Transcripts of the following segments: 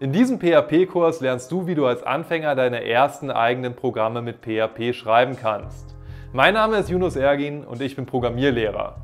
In diesem PHP-Kurs lernst du, wie du als Anfänger deine ersten eigenen Programme mit PHP schreiben kannst. Mein Name ist Yunus Ergin und ich bin Programmierlehrer.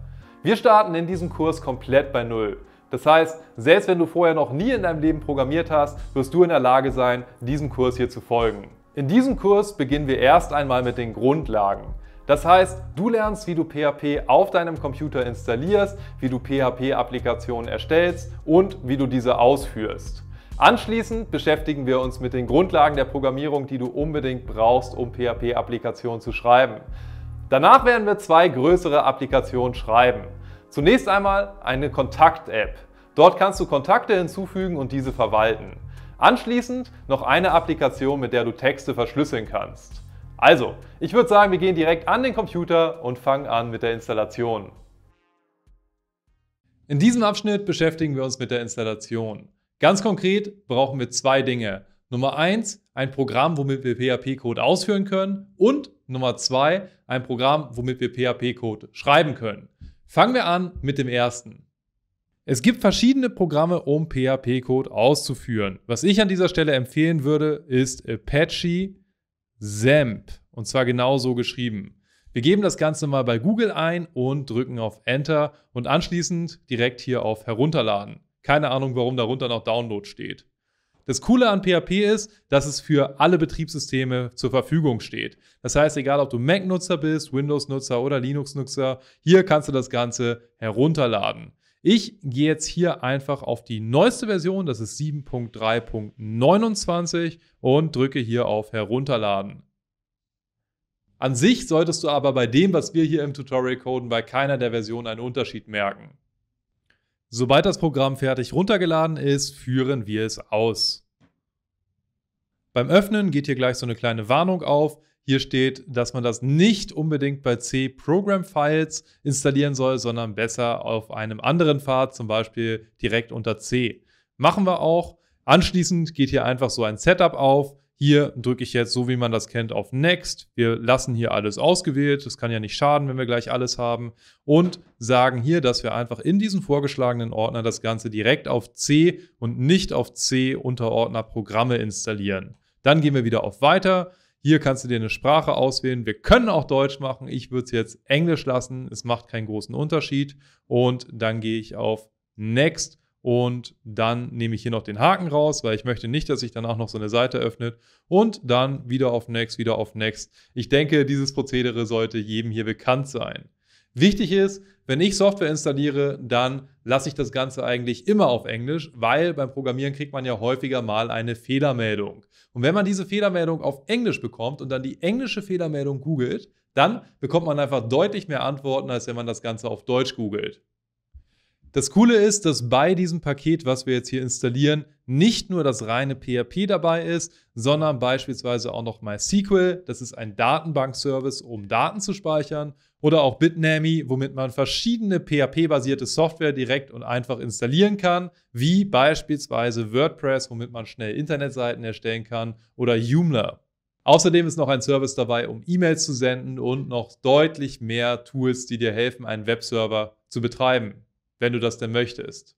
Wir starten in diesem Kurs komplett bei Null. Das heißt, selbst wenn du vorher noch nie in deinem Leben programmiert hast, wirst du in der Lage sein, diesem Kurs hier zu folgen. In diesem Kurs beginnen wir erst einmal mit den Grundlagen. Das heißt, du lernst, wie du PHP auf deinem Computer installierst, wie du PHP-Applikationen erstellst und wie du diese ausführst. Anschließend beschäftigen wir uns mit den Grundlagen der Programmierung, die du unbedingt brauchst, um PHP-Applikationen zu schreiben. Danach werden wir zwei größere Applikationen schreiben. Zunächst einmal eine Kontakt-App. Dort kannst du Kontakte hinzufügen und diese verwalten. Anschließend noch eine Applikation, mit der du Texte verschlüsseln kannst. Also, ich würde sagen, wir gehen direkt an den Computer und fangen an mit der Installation. In diesem Abschnitt beschäftigen wir uns mit der Installation. Ganz konkret brauchen wir zwei Dinge. Nummer eins, ein Programm, womit wir PHP-Code ausführen können. Und Nummer zwei, ein Programm, womit wir PHP-Code schreiben können. Fangen wir an mit dem ersten. Es gibt verschiedene Programme, um PHP-Code auszuführen. Was ich an dieser Stelle empfehlen würde, ist Apache ZEMP. Und zwar genau so geschrieben. Wir geben das Ganze mal bei Google ein und drücken auf Enter und anschließend direkt hier auf Herunterladen. Keine Ahnung, warum darunter noch Download steht. Das Coole an PHP ist, dass es für alle Betriebssysteme zur Verfügung steht. Das heißt, egal ob du Mac-Nutzer bist, Windows-Nutzer oder Linux-Nutzer, hier kannst du das Ganze herunterladen. Ich gehe jetzt hier einfach auf die neueste Version, das ist 7.3.29 und drücke hier auf Herunterladen. An sich solltest du aber bei dem, was wir hier im Tutorial coden, bei keiner der Versionen einen Unterschied merken. Sobald das Programm fertig runtergeladen ist, führen wir es aus. Beim Öffnen geht hier gleich so eine kleine Warnung auf. Hier steht, dass man das nicht unbedingt bei C Program Files installieren soll, sondern besser auf einem anderen Pfad, zum Beispiel direkt unter C. Machen wir auch. Anschließend geht hier einfach so ein Setup auf. Hier drücke ich jetzt, so wie man das kennt, auf Next. Wir lassen hier alles ausgewählt. Das kann ja nicht schaden, wenn wir gleich alles haben. Und sagen hier, dass wir einfach in diesem vorgeschlagenen Ordner das Ganze direkt auf C und nicht auf C Unterordner Programme installieren. Dann gehen wir wieder auf Weiter. Hier kannst du dir eine Sprache auswählen. Wir können auch Deutsch machen. Ich würde es jetzt Englisch lassen. Es macht keinen großen Unterschied. Und dann gehe ich auf Next und dann nehme ich hier noch den Haken raus, weil ich möchte nicht, dass sich danach noch so eine Seite öffnet. Und dann wieder auf Next, wieder auf Next. Ich denke, dieses Prozedere sollte jedem hier bekannt sein. Wichtig ist, wenn ich Software installiere, dann lasse ich das Ganze eigentlich immer auf Englisch, weil beim Programmieren kriegt man ja häufiger mal eine Fehlermeldung. Und wenn man diese Fehlermeldung auf Englisch bekommt und dann die englische Fehlermeldung googelt, dann bekommt man einfach deutlich mehr Antworten, als wenn man das Ganze auf Deutsch googelt. Das Coole ist, dass bei diesem Paket, was wir jetzt hier installieren, nicht nur das reine PHP dabei ist, sondern beispielsweise auch noch MySQL. Das ist ein Datenbankservice, um Daten zu speichern. Oder auch Bitnami, womit man verschiedene PHP-basierte Software direkt und einfach installieren kann, wie beispielsweise WordPress, womit man schnell Internetseiten erstellen kann, oder Joomla. Außerdem ist noch ein Service dabei, um E-Mails zu senden und noch deutlich mehr Tools, die dir helfen, einen Webserver zu betreiben wenn du das denn möchtest.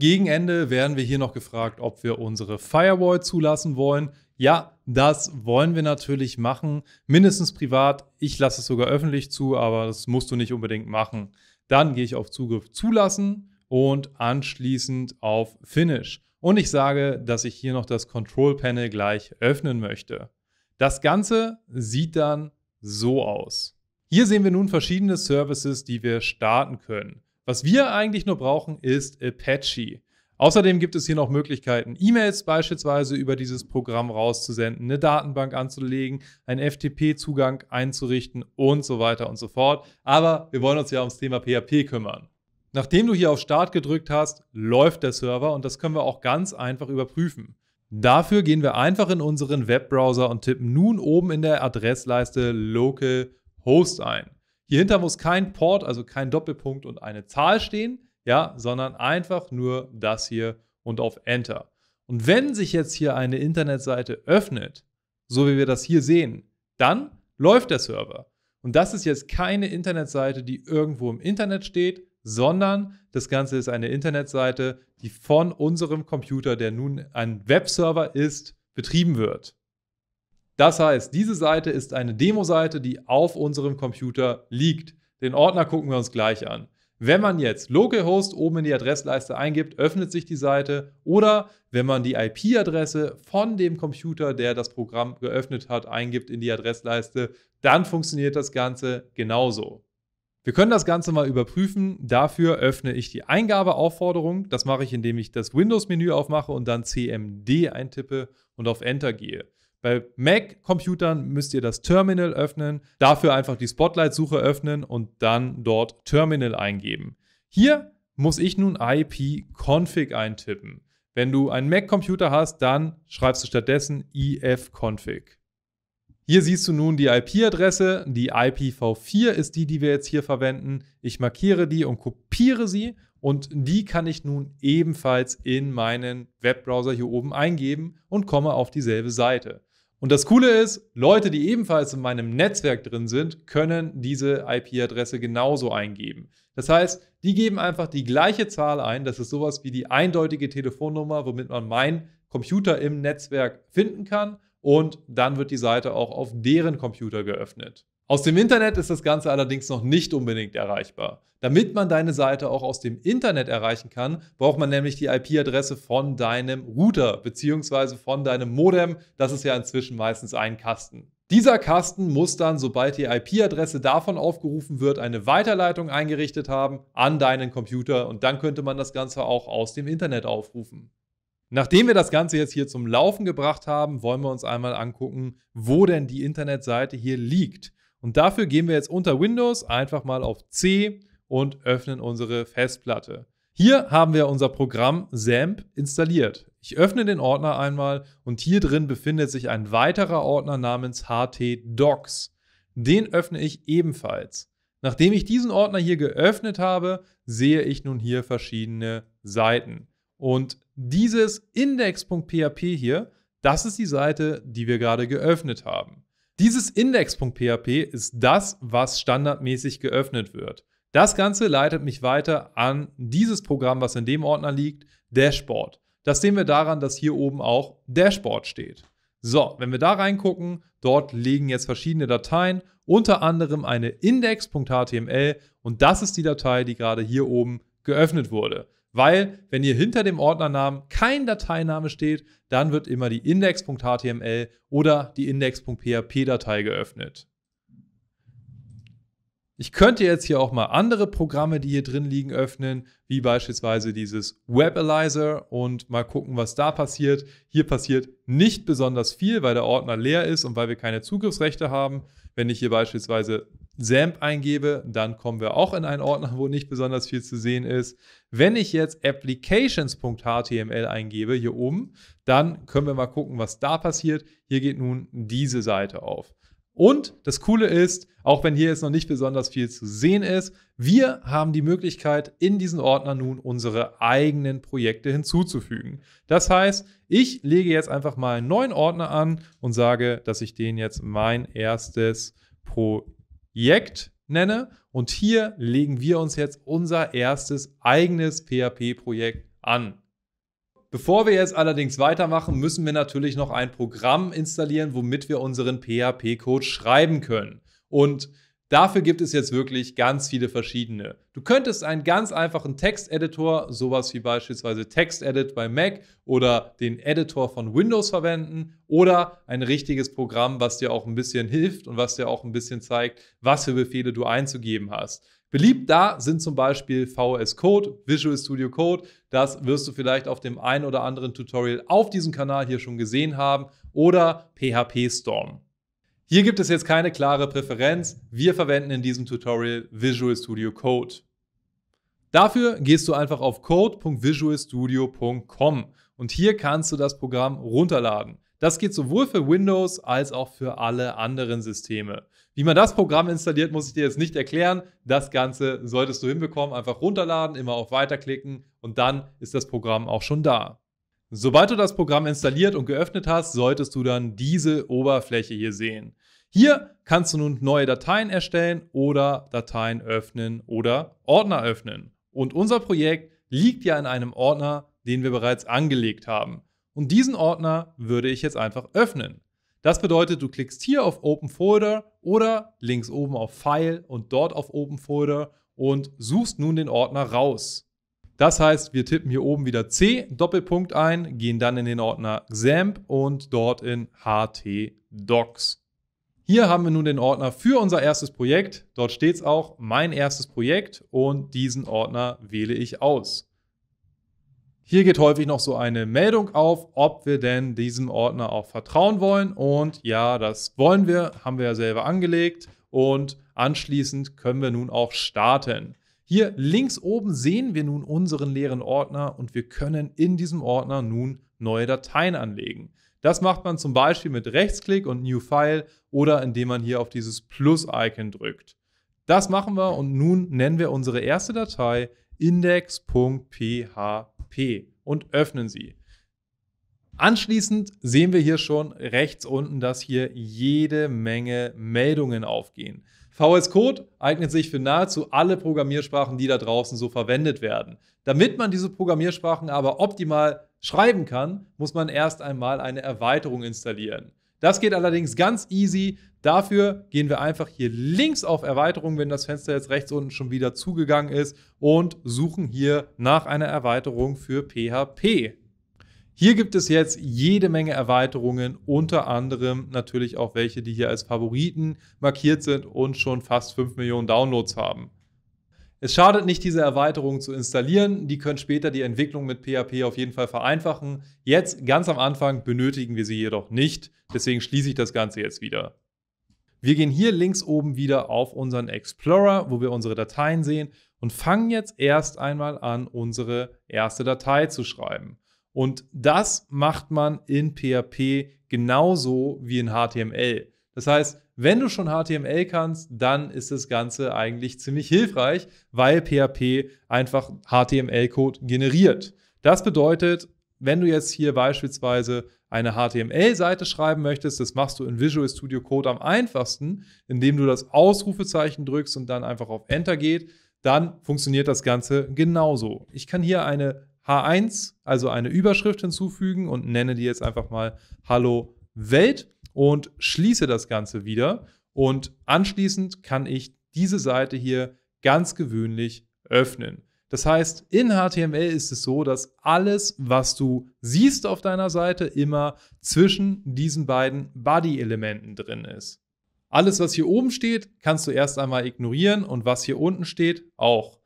Gegen Ende werden wir hier noch gefragt, ob wir unsere Firewall zulassen wollen. Ja, das wollen wir natürlich machen, mindestens privat. Ich lasse es sogar öffentlich zu, aber das musst du nicht unbedingt machen. Dann gehe ich auf Zugriff zulassen und anschließend auf Finish. Und ich sage, dass ich hier noch das Control Panel gleich öffnen möchte. Das Ganze sieht dann so aus. Hier sehen wir nun verschiedene Services, die wir starten können. Was wir eigentlich nur brauchen, ist Apache. Außerdem gibt es hier noch Möglichkeiten, E-Mails beispielsweise über dieses Programm rauszusenden, eine Datenbank anzulegen, einen FTP-Zugang einzurichten und so weiter und so fort. Aber wir wollen uns ja ums Thema PHP kümmern. Nachdem du hier auf Start gedrückt hast, läuft der Server und das können wir auch ganz einfach überprüfen. Dafür gehen wir einfach in unseren Webbrowser und tippen nun oben in der Adressleiste localhost ein. Hier hinter muss kein Port, also kein Doppelpunkt und eine Zahl stehen, ja, sondern einfach nur das hier und auf Enter. Und wenn sich jetzt hier eine Internetseite öffnet, so wie wir das hier sehen, dann läuft der Server. Und das ist jetzt keine Internetseite, die irgendwo im Internet steht, sondern das Ganze ist eine Internetseite, die von unserem Computer, der nun ein Webserver ist, betrieben wird. Das heißt, diese Seite ist eine Demo-Seite, die auf unserem Computer liegt. Den Ordner gucken wir uns gleich an. Wenn man jetzt localhost oben in die Adressleiste eingibt, öffnet sich die Seite oder wenn man die IP-Adresse von dem Computer, der das Programm geöffnet hat, eingibt in die Adressleiste, dann funktioniert das Ganze genauso. Wir können das Ganze mal überprüfen. Dafür öffne ich die Eingabeaufforderung. Das mache ich, indem ich das Windows-Menü aufmache und dann CMD eintippe und auf Enter gehe. Bei Mac-Computern müsst ihr das Terminal öffnen, dafür einfach die Spotlight-Suche öffnen und dann dort Terminal eingeben. Hier muss ich nun IP-Config eintippen. Wenn du einen Mac-Computer hast, dann schreibst du stattdessen if-config. Hier siehst du nun die IP-Adresse. Die IPv4 ist die, die wir jetzt hier verwenden. Ich markiere die und kopiere sie und die kann ich nun ebenfalls in meinen Webbrowser hier oben eingeben und komme auf dieselbe Seite. Und das Coole ist, Leute, die ebenfalls in meinem Netzwerk drin sind, können diese IP-Adresse genauso eingeben. Das heißt, die geben einfach die gleiche Zahl ein. Das ist sowas wie die eindeutige Telefonnummer, womit man meinen Computer im Netzwerk finden kann. Und dann wird die Seite auch auf deren Computer geöffnet. Aus dem Internet ist das Ganze allerdings noch nicht unbedingt erreichbar. Damit man deine Seite auch aus dem Internet erreichen kann, braucht man nämlich die IP-Adresse von deinem Router bzw. von deinem Modem. Das ist ja inzwischen meistens ein Kasten. Dieser Kasten muss dann, sobald die IP-Adresse davon aufgerufen wird, eine Weiterleitung eingerichtet haben an deinen Computer und dann könnte man das Ganze auch aus dem Internet aufrufen. Nachdem wir das Ganze jetzt hier zum Laufen gebracht haben, wollen wir uns einmal angucken, wo denn die Internetseite hier liegt. Und dafür gehen wir jetzt unter Windows einfach mal auf C und öffnen unsere Festplatte. Hier haben wir unser Programm SAMP installiert. Ich öffne den Ordner einmal und hier drin befindet sich ein weiterer Ordner namens htdocs. Den öffne ich ebenfalls. Nachdem ich diesen Ordner hier geöffnet habe, sehe ich nun hier verschiedene Seiten. Und dieses index.php hier, das ist die Seite, die wir gerade geöffnet haben. Dieses Index.php ist das, was standardmäßig geöffnet wird. Das Ganze leitet mich weiter an dieses Programm, was in dem Ordner liegt, Dashboard. Das sehen wir daran, dass hier oben auch Dashboard steht. So, wenn wir da reingucken, dort liegen jetzt verschiedene Dateien, unter anderem eine index.html und das ist die Datei, die gerade hier oben geöffnet wurde. Weil, wenn hier hinter dem Ordnernamen kein Dateiname steht, dann wird immer die index.html oder die index.php-Datei geöffnet. Ich könnte jetzt hier auch mal andere Programme, die hier drin liegen, öffnen, wie beispielsweise dieses Webalizer und mal gucken, was da passiert. Hier passiert nicht besonders viel, weil der Ordner leer ist und weil wir keine Zugriffsrechte haben. Wenn ich hier beispielsweise SAMP eingebe, dann kommen wir auch in einen Ordner, wo nicht besonders viel zu sehen ist. Wenn ich jetzt applications.html eingebe, hier oben, dann können wir mal gucken, was da passiert. Hier geht nun diese Seite auf. Und das Coole ist, auch wenn hier jetzt noch nicht besonders viel zu sehen ist, wir haben die Möglichkeit, in diesen Ordner nun unsere eigenen Projekte hinzuzufügen. Das heißt, ich lege jetzt einfach mal einen neuen Ordner an und sage, dass ich den jetzt mein erstes Projekt React nenne. Und hier legen wir uns jetzt unser erstes eigenes PHP-Projekt an. Bevor wir jetzt allerdings weitermachen, müssen wir natürlich noch ein Programm installieren, womit wir unseren PHP-Code schreiben können. Und Dafür gibt es jetzt wirklich ganz viele verschiedene. Du könntest einen ganz einfachen Texteditor, sowas wie beispielsweise TextEdit bei Mac oder den Editor von Windows verwenden oder ein richtiges Programm, was dir auch ein bisschen hilft und was dir auch ein bisschen zeigt, was für Befehle du einzugeben hast. Beliebt da sind zum Beispiel VS Code, Visual Studio Code. Das wirst du vielleicht auf dem einen oder anderen Tutorial auf diesem Kanal hier schon gesehen haben oder PHP Storm. Hier gibt es jetzt keine klare Präferenz. Wir verwenden in diesem Tutorial Visual Studio Code. Dafür gehst du einfach auf code.visualstudio.com und hier kannst du das Programm runterladen. Das geht sowohl für Windows als auch für alle anderen Systeme. Wie man das Programm installiert, muss ich dir jetzt nicht erklären. Das Ganze solltest du hinbekommen. Einfach runterladen, immer auf Weiterklicken und dann ist das Programm auch schon da. Sobald du das Programm installiert und geöffnet hast, solltest du dann diese Oberfläche hier sehen. Hier kannst du nun neue Dateien erstellen oder Dateien öffnen oder Ordner öffnen. Und unser Projekt liegt ja in einem Ordner, den wir bereits angelegt haben. Und diesen Ordner würde ich jetzt einfach öffnen. Das bedeutet, du klickst hier auf Open Folder oder links oben auf File und dort auf Open Folder und suchst nun den Ordner raus. Das heißt, wir tippen hier oben wieder C Doppelpunkt ein, gehen dann in den Ordner XAMPP und dort in HT Docs. Hier haben wir nun den Ordner für unser erstes Projekt. Dort steht es auch, mein erstes Projekt und diesen Ordner wähle ich aus. Hier geht häufig noch so eine Meldung auf, ob wir denn diesem Ordner auch vertrauen wollen. Und ja, das wollen wir, haben wir ja selber angelegt. Und anschließend können wir nun auch starten. Hier links oben sehen wir nun unseren leeren Ordner und wir können in diesem Ordner nun neue Dateien anlegen. Das macht man zum Beispiel mit Rechtsklick und New File oder indem man hier auf dieses Plus-Icon drückt. Das machen wir und nun nennen wir unsere erste Datei index.php und öffnen sie. Anschließend sehen wir hier schon rechts unten, dass hier jede Menge Meldungen aufgehen. VS Code eignet sich für nahezu alle Programmiersprachen, die da draußen so verwendet werden. Damit man diese Programmiersprachen aber optimal schreiben kann, muss man erst einmal eine Erweiterung installieren. Das geht allerdings ganz easy. Dafür gehen wir einfach hier links auf Erweiterung, wenn das Fenster jetzt rechts unten schon wieder zugegangen ist und suchen hier nach einer Erweiterung für PHP. Hier gibt es jetzt jede Menge Erweiterungen, unter anderem natürlich auch welche, die hier als Favoriten markiert sind und schon fast 5 Millionen Downloads haben. Es schadet nicht, diese Erweiterungen zu installieren. Die können später die Entwicklung mit PHP auf jeden Fall vereinfachen. Jetzt, ganz am Anfang, benötigen wir sie jedoch nicht. Deswegen schließe ich das Ganze jetzt wieder. Wir gehen hier links oben wieder auf unseren Explorer, wo wir unsere Dateien sehen und fangen jetzt erst einmal an, unsere erste Datei zu schreiben. Und das macht man in PHP genauso wie in HTML. Das heißt, wenn du schon HTML kannst, dann ist das Ganze eigentlich ziemlich hilfreich, weil PHP einfach HTML-Code generiert. Das bedeutet, wenn du jetzt hier beispielsweise eine HTML-Seite schreiben möchtest, das machst du in Visual Studio Code am einfachsten, indem du das Ausrufezeichen drückst und dann einfach auf Enter geht, dann funktioniert das Ganze genauso. Ich kann hier eine H1, also eine Überschrift hinzufügen und nenne die jetzt einfach mal Hallo Welt und schließe das Ganze wieder. Und anschließend kann ich diese Seite hier ganz gewöhnlich öffnen. Das heißt, in HTML ist es so, dass alles, was du siehst auf deiner Seite, immer zwischen diesen beiden Body-Elementen drin ist. Alles, was hier oben steht, kannst du erst einmal ignorieren und was hier unten steht, auch.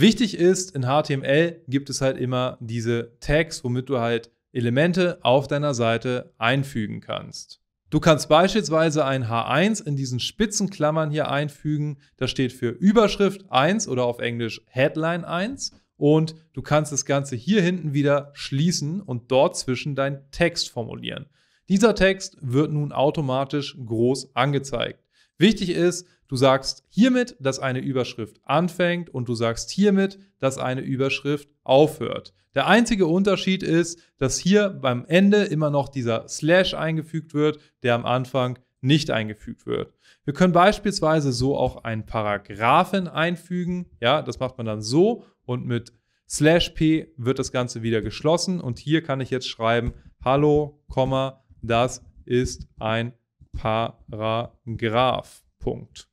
Wichtig ist, in HTML gibt es halt immer diese Tags, womit du halt Elemente auf deiner Seite einfügen kannst. Du kannst beispielsweise ein H1 in diesen spitzen Klammern hier einfügen. Das steht für Überschrift 1 oder auf Englisch Headline 1. Und du kannst das Ganze hier hinten wieder schließen und dort zwischen deinen Text formulieren. Dieser Text wird nun automatisch groß angezeigt. Wichtig ist, Du sagst hiermit, dass eine Überschrift anfängt und du sagst hiermit, dass eine Überschrift aufhört. Der einzige Unterschied ist, dass hier beim Ende immer noch dieser Slash eingefügt wird, der am Anfang nicht eingefügt wird. Wir können beispielsweise so auch einen Paragraphen einfügen. Ja, das macht man dann so und mit Slash P wird das Ganze wieder geschlossen und hier kann ich jetzt schreiben, hallo, Komma, das ist ein Paragraph. Punkt.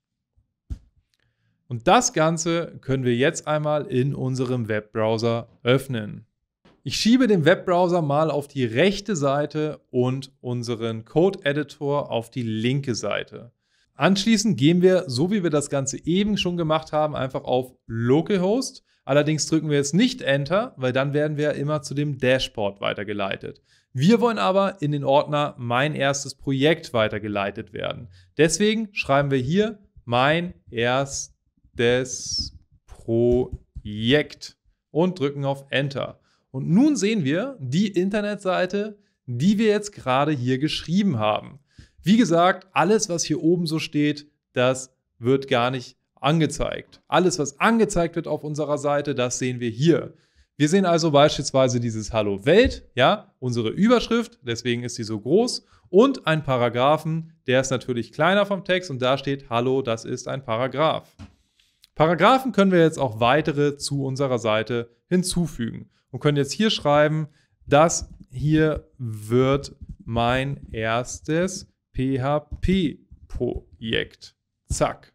Und das Ganze können wir jetzt einmal in unserem Webbrowser öffnen. Ich schiebe den Webbrowser mal auf die rechte Seite und unseren Code-Editor auf die linke Seite. Anschließend gehen wir, so wie wir das Ganze eben schon gemacht haben, einfach auf Localhost. Allerdings drücken wir jetzt nicht Enter, weil dann werden wir immer zu dem Dashboard weitergeleitet. Wir wollen aber in den Ordner Mein erstes Projekt weitergeleitet werden. Deswegen schreiben wir hier Mein erstes des Projekt und drücken auf Enter. Und nun sehen wir die Internetseite, die wir jetzt gerade hier geschrieben haben. Wie gesagt, alles, was hier oben so steht, das wird gar nicht angezeigt. Alles, was angezeigt wird auf unserer Seite, das sehen wir hier. Wir sehen also beispielsweise dieses Hallo Welt, ja, unsere Überschrift, deswegen ist sie so groß, und ein Paragraphen, der ist natürlich kleiner vom Text und da steht Hallo, das ist ein Paragraph. Paragraphen können wir jetzt auch weitere zu unserer Seite hinzufügen und können jetzt hier schreiben, das hier wird mein erstes PHP-Projekt. Zack.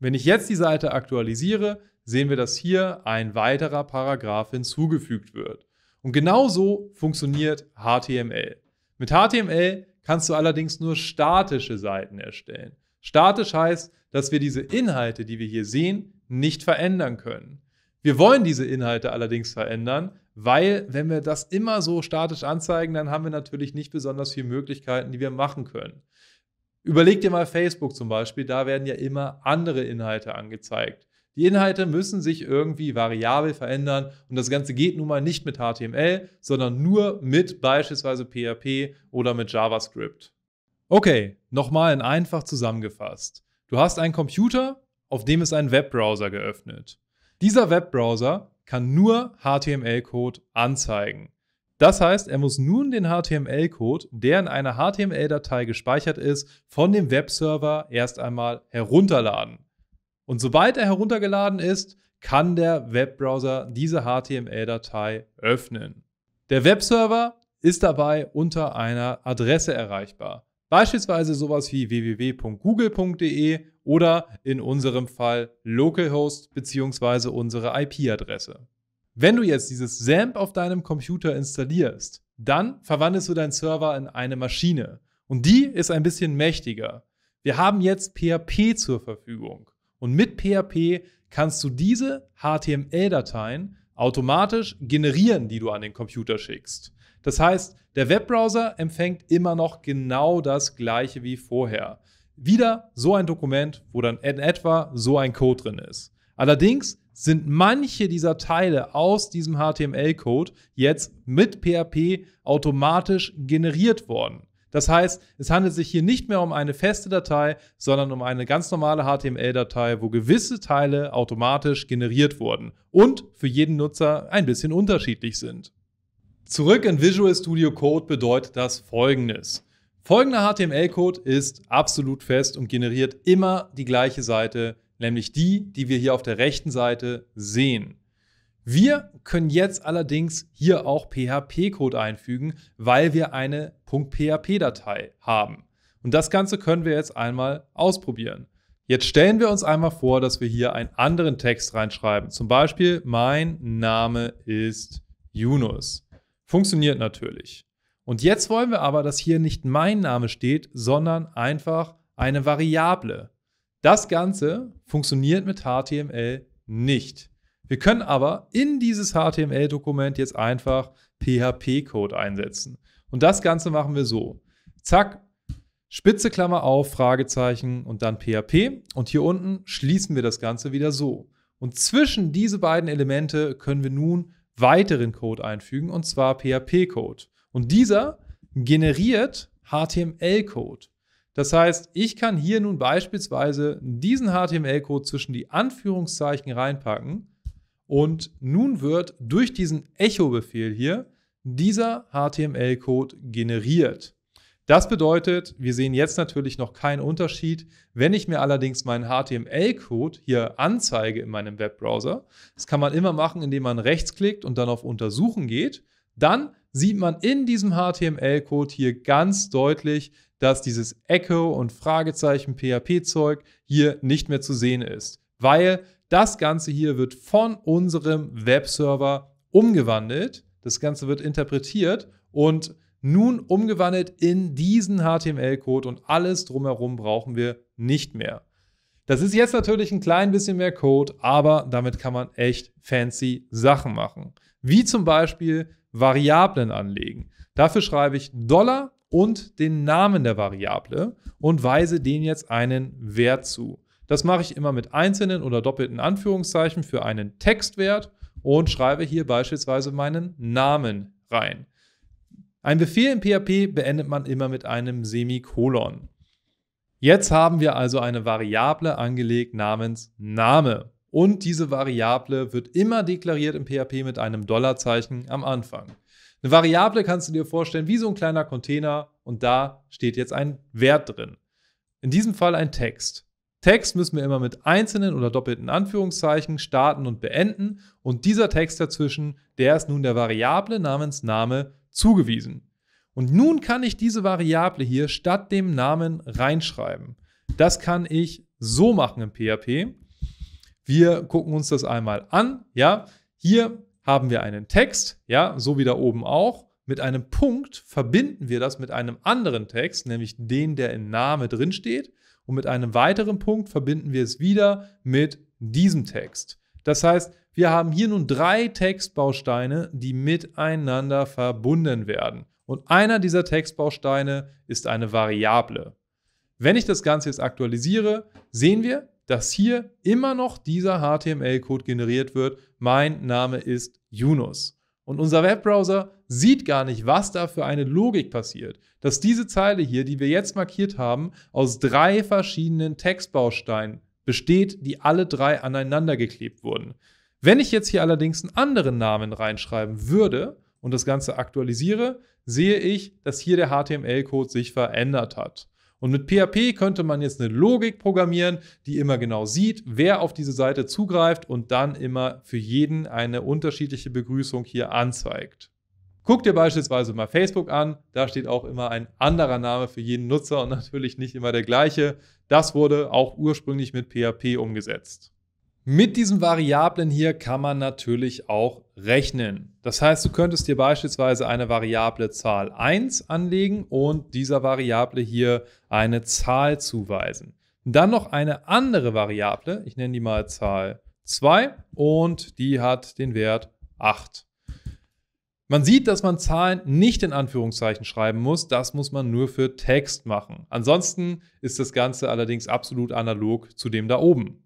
Wenn ich jetzt die Seite aktualisiere, sehen wir, dass hier ein weiterer Paragraph hinzugefügt wird. Und genauso funktioniert HTML. Mit HTML kannst du allerdings nur statische Seiten erstellen. Statisch heißt, dass wir diese Inhalte, die wir hier sehen, nicht verändern können. Wir wollen diese Inhalte allerdings verändern, weil wenn wir das immer so statisch anzeigen, dann haben wir natürlich nicht besonders viele Möglichkeiten, die wir machen können. Überleg dir mal Facebook zum Beispiel, da werden ja immer andere Inhalte angezeigt. Die Inhalte müssen sich irgendwie variabel verändern und das Ganze geht nun mal nicht mit HTML, sondern nur mit beispielsweise PHP oder mit JavaScript. Okay, nochmal in einfach zusammengefasst. Du hast einen Computer, auf dem ist ein Webbrowser geöffnet. Dieser Webbrowser kann nur HTML-Code anzeigen. Das heißt, er muss nun den HTML-Code, der in einer HTML-Datei gespeichert ist, von dem Webserver erst einmal herunterladen. Und sobald er heruntergeladen ist, kann der Webbrowser diese HTML-Datei öffnen. Der Webserver ist dabei unter einer Adresse erreichbar. Beispielsweise sowas wie www.google.de oder in unserem Fall localhost bzw. unsere IP-Adresse. Wenn du jetzt dieses SAMP auf deinem Computer installierst, dann verwandelst du deinen Server in eine Maschine. Und die ist ein bisschen mächtiger. Wir haben jetzt PHP zur Verfügung. Und mit PHP kannst du diese HTML-Dateien automatisch generieren, die du an den Computer schickst. Das heißt, der Webbrowser empfängt immer noch genau das gleiche wie vorher. Wieder so ein Dokument, wo dann in etwa so ein Code drin ist. Allerdings sind manche dieser Teile aus diesem HTML-Code jetzt mit PHP automatisch generiert worden. Das heißt, es handelt sich hier nicht mehr um eine feste Datei, sondern um eine ganz normale HTML-Datei, wo gewisse Teile automatisch generiert wurden und für jeden Nutzer ein bisschen unterschiedlich sind. Zurück in Visual Studio Code bedeutet das folgendes. Folgender HTML-Code ist absolut fest und generiert immer die gleiche Seite, nämlich die, die wir hier auf der rechten Seite sehen. Wir können jetzt allerdings hier auch PHP-Code einfügen, weil wir eine .php-Datei haben. Und das Ganze können wir jetzt einmal ausprobieren. Jetzt stellen wir uns einmal vor, dass wir hier einen anderen Text reinschreiben. Zum Beispiel, mein Name ist Yunus. Funktioniert natürlich. Und jetzt wollen wir aber, dass hier nicht mein Name steht, sondern einfach eine Variable. Das Ganze funktioniert mit HTML nicht. Wir können aber in dieses HTML-Dokument jetzt einfach PHP-Code einsetzen. Und das Ganze machen wir so. Zack, spitze Klammer auf, Fragezeichen und dann PHP. Und hier unten schließen wir das Ganze wieder so. Und zwischen diese beiden Elemente können wir nun weiteren Code einfügen, und zwar PHP-Code. Und dieser generiert HTML-Code. Das heißt, ich kann hier nun beispielsweise diesen HTML-Code zwischen die Anführungszeichen reinpacken und nun wird durch diesen Echo-Befehl hier dieser HTML-Code generiert. Das bedeutet, wir sehen jetzt natürlich noch keinen Unterschied. Wenn ich mir allerdings meinen HTML-Code hier anzeige in meinem Webbrowser, das kann man immer machen, indem man rechtsklickt und dann auf Untersuchen geht, dann sieht man in diesem HTML-Code hier ganz deutlich, dass dieses Echo und Fragezeichen PHP-Zeug hier nicht mehr zu sehen ist, weil das Ganze hier wird von unserem Webserver umgewandelt. Das Ganze wird interpretiert und nun umgewandelt in diesen HTML-Code und alles drumherum brauchen wir nicht mehr. Das ist jetzt natürlich ein klein bisschen mehr Code, aber damit kann man echt fancy Sachen machen. Wie zum Beispiel Variablen anlegen. Dafür schreibe ich Dollar und den Namen der Variable und weise den jetzt einen Wert zu. Das mache ich immer mit einzelnen oder doppelten Anführungszeichen für einen Textwert und schreibe hier beispielsweise meinen Namen rein. Ein Befehl in PHP beendet man immer mit einem Semikolon. Jetzt haben wir also eine Variable angelegt namens Name. Und diese Variable wird immer deklariert im PHP mit einem Dollarzeichen am Anfang. Eine Variable kannst du dir vorstellen wie so ein kleiner Container und da steht jetzt ein Wert drin. In diesem Fall ein Text. Text müssen wir immer mit einzelnen oder doppelten Anführungszeichen starten und beenden und dieser Text dazwischen, der ist nun der Variable namens Name zugewiesen. Und nun kann ich diese Variable hier statt dem Namen reinschreiben. Das kann ich so machen im PHP. Wir gucken uns das einmal an. Ja, hier haben wir einen Text, ja, so wie da oben auch. Mit einem Punkt verbinden wir das mit einem anderen Text, nämlich den, der im Name drin steht. Und mit einem weiteren Punkt verbinden wir es wieder mit diesem Text. Das heißt, wir haben hier nun drei Textbausteine, die miteinander verbunden werden. Und einer dieser Textbausteine ist eine Variable. Wenn ich das Ganze jetzt aktualisiere, sehen wir, dass hier immer noch dieser HTML-Code generiert wird. Mein Name ist Yunus. Und unser Webbrowser sieht gar nicht, was da für eine Logik passiert, dass diese Zeile hier, die wir jetzt markiert haben, aus drei verschiedenen Textbausteinen besteht, die alle drei aneinander geklebt wurden. Wenn ich jetzt hier allerdings einen anderen Namen reinschreiben würde und das Ganze aktualisiere, sehe ich, dass hier der HTML-Code sich verändert hat. Und mit PHP könnte man jetzt eine Logik programmieren, die immer genau sieht, wer auf diese Seite zugreift und dann immer für jeden eine unterschiedliche Begrüßung hier anzeigt. Guck dir beispielsweise mal Facebook an, da steht auch immer ein anderer Name für jeden Nutzer und natürlich nicht immer der gleiche. Das wurde auch ursprünglich mit PHP umgesetzt. Mit diesen Variablen hier kann man natürlich auch rechnen. Das heißt, du könntest dir beispielsweise eine Variable Zahl 1 anlegen und dieser Variable hier eine Zahl zuweisen. Dann noch eine andere Variable, ich nenne die mal Zahl 2 und die hat den Wert 8. Man sieht, dass man Zahlen nicht in Anführungszeichen schreiben muss. Das muss man nur für Text machen. Ansonsten ist das Ganze allerdings absolut analog zu dem da oben.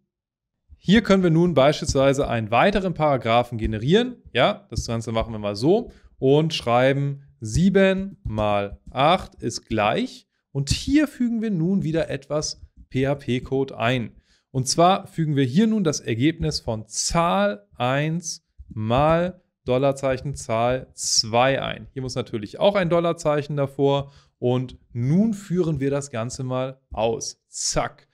Hier können wir nun beispielsweise einen weiteren Paragraphen generieren. Ja, das Ganze machen wir mal so und schreiben 7 mal 8 ist gleich. Und hier fügen wir nun wieder etwas PHP-Code ein. Und zwar fügen wir hier nun das Ergebnis von Zahl 1 mal Dollarzeichen Zahl 2 ein. Hier muss natürlich auch ein Dollarzeichen davor. Und nun führen wir das Ganze mal aus. Zack.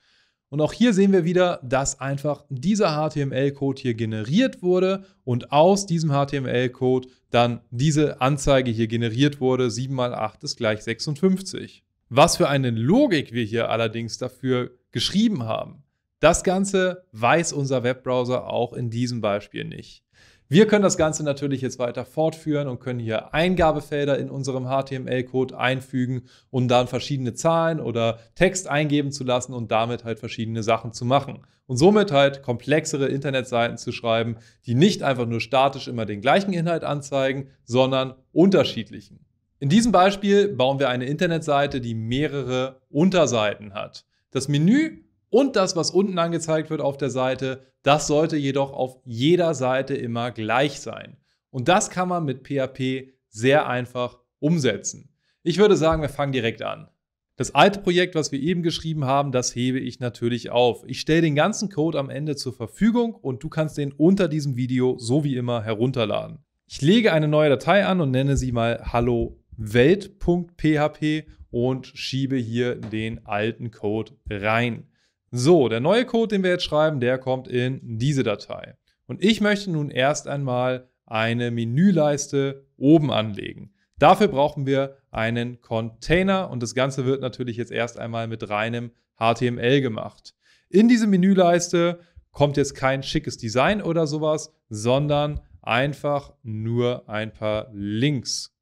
Und auch hier sehen wir wieder, dass einfach dieser HTML-Code hier generiert wurde und aus diesem HTML-Code dann diese Anzeige hier generiert wurde. 7 mal 8 ist gleich 56. Was für eine Logik wir hier allerdings dafür geschrieben haben. Das Ganze weiß unser Webbrowser auch in diesem Beispiel nicht. Wir können das Ganze natürlich jetzt weiter fortführen und können hier Eingabefelder in unserem HTML-Code einfügen, um dann verschiedene Zahlen oder Text eingeben zu lassen und damit halt verschiedene Sachen zu machen. Und somit halt komplexere Internetseiten zu schreiben, die nicht einfach nur statisch immer den gleichen Inhalt anzeigen, sondern unterschiedlichen. In diesem Beispiel bauen wir eine Internetseite, die mehrere Unterseiten hat. Das Menü und das, was unten angezeigt wird auf der Seite, das sollte jedoch auf jeder Seite immer gleich sein. Und das kann man mit PHP sehr einfach umsetzen. Ich würde sagen, wir fangen direkt an. Das alte Projekt, was wir eben geschrieben haben, das hebe ich natürlich auf. Ich stelle den ganzen Code am Ende zur Verfügung und du kannst den unter diesem Video so wie immer herunterladen. Ich lege eine neue Datei an und nenne sie mal hallo welt.php und schiebe hier den alten Code rein. So, der neue Code, den wir jetzt schreiben, der kommt in diese Datei. Und ich möchte nun erst einmal eine Menüleiste oben anlegen. Dafür brauchen wir einen Container und das Ganze wird natürlich jetzt erst einmal mit reinem HTML gemacht. In diese Menüleiste kommt jetzt kein schickes Design oder sowas, sondern einfach nur ein paar Links.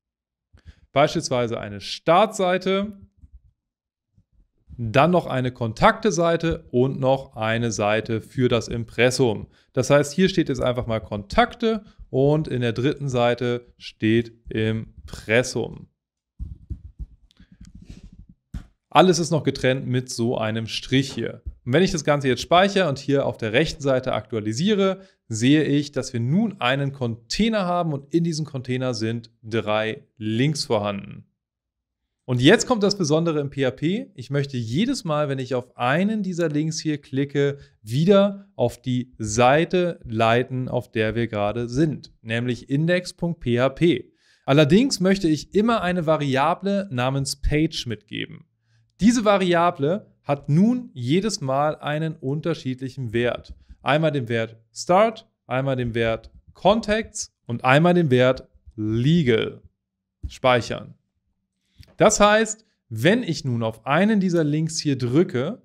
Beispielsweise eine Startseite dann noch eine Kontakte-Seite und noch eine Seite für das Impressum. Das heißt, hier steht jetzt einfach mal Kontakte und in der dritten Seite steht Impressum. Alles ist noch getrennt mit so einem Strich hier. Und wenn ich das Ganze jetzt speichere und hier auf der rechten Seite aktualisiere, sehe ich, dass wir nun einen Container haben und in diesem Container sind drei Links vorhanden. Und jetzt kommt das Besondere im PHP. Ich möchte jedes Mal, wenn ich auf einen dieser Links hier klicke, wieder auf die Seite leiten, auf der wir gerade sind, nämlich index.php. Allerdings möchte ich immer eine Variable namens page mitgeben. Diese Variable hat nun jedes Mal einen unterschiedlichen Wert. Einmal den Wert start, einmal den Wert contacts und einmal den Wert legal. Speichern. Das heißt, wenn ich nun auf einen dieser Links hier drücke,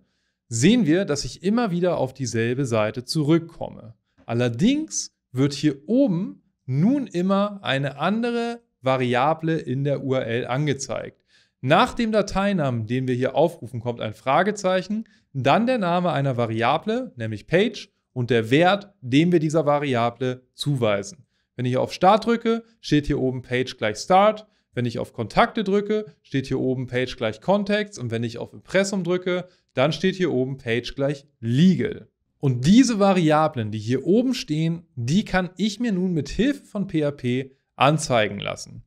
sehen wir, dass ich immer wieder auf dieselbe Seite zurückkomme. Allerdings wird hier oben nun immer eine andere Variable in der URL angezeigt. Nach dem Dateinamen, den wir hier aufrufen, kommt ein Fragezeichen, dann der Name einer Variable, nämlich Page, und der Wert, den wir dieser Variable zuweisen. Wenn ich auf Start drücke, steht hier oben Page gleich Start. Wenn ich auf Kontakte drücke, steht hier oben Page gleich Contacts und wenn ich auf Impressum drücke, dann steht hier oben Page gleich Legal. Und diese Variablen, die hier oben stehen, die kann ich mir nun mit Hilfe von PHP anzeigen lassen.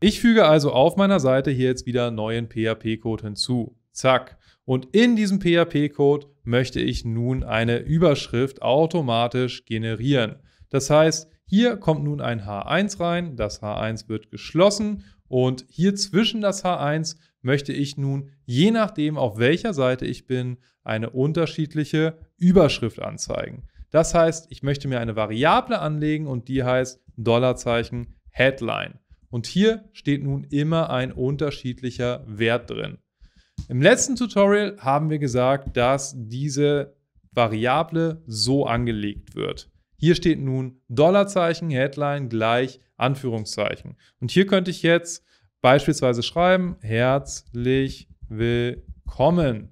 Ich füge also auf meiner Seite hier jetzt wieder neuen PHP-Code hinzu. Zack. Und in diesem PHP-Code möchte ich nun eine Überschrift automatisch generieren. Das heißt, hier kommt nun ein H1 rein, das H1 wird geschlossen und hier zwischen das H1 möchte ich nun, je nachdem auf welcher Seite ich bin, eine unterschiedliche Überschrift anzeigen. Das heißt, ich möchte mir eine Variable anlegen und die heißt Dollarzeichen Headline. Und hier steht nun immer ein unterschiedlicher Wert drin. Im letzten Tutorial haben wir gesagt, dass diese Variable so angelegt wird. Hier steht nun Dollarzeichen, Headline gleich Anführungszeichen. Und hier könnte ich jetzt beispielsweise schreiben, herzlich willkommen.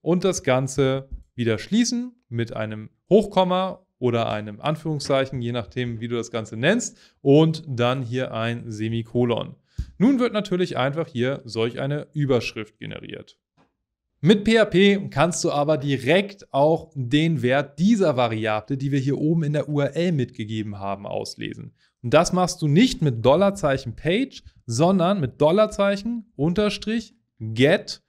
Und das Ganze wieder schließen mit einem Hochkomma oder einem Anführungszeichen, je nachdem, wie du das Ganze nennst, und dann hier ein Semikolon. Nun wird natürlich einfach hier solch eine Überschrift generiert. Mit PHP kannst du aber direkt auch den Wert dieser Variable, die wir hier oben in der URL mitgegeben haben, auslesen. Und das machst du nicht mit Dollarzeichen Page, sondern mit Dollarzeichen Unterstrich Get,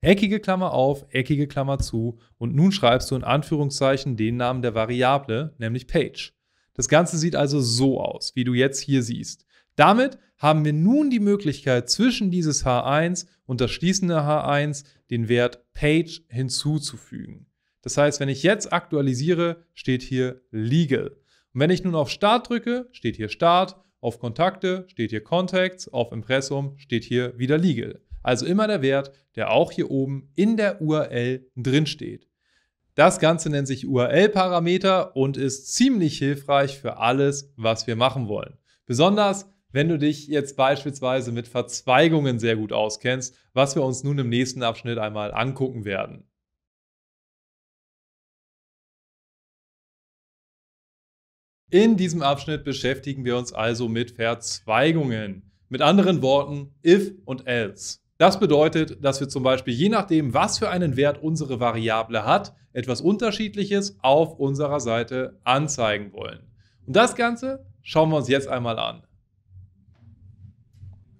eckige Klammer auf, eckige Klammer zu und nun schreibst du in Anführungszeichen den Namen der Variable, nämlich Page. Das Ganze sieht also so aus, wie du jetzt hier siehst. Damit haben wir nun die Möglichkeit, zwischen dieses H1 und das schließende H1 den Wert Page hinzuzufügen. Das heißt, wenn ich jetzt aktualisiere, steht hier Legal. Und wenn ich nun auf Start drücke, steht hier Start, auf Kontakte steht hier Contacts, auf Impressum steht hier wieder Legal. Also immer der Wert, der auch hier oben in der URL drin steht. Das Ganze nennt sich URL-Parameter und ist ziemlich hilfreich für alles, was wir machen wollen. Besonders wenn du dich jetzt beispielsweise mit Verzweigungen sehr gut auskennst, was wir uns nun im nächsten Abschnitt einmal angucken werden. In diesem Abschnitt beschäftigen wir uns also mit Verzweigungen. Mit anderen Worten, if und else. Das bedeutet, dass wir zum Beispiel je nachdem, was für einen Wert unsere Variable hat, etwas Unterschiedliches auf unserer Seite anzeigen wollen. Und das Ganze schauen wir uns jetzt einmal an.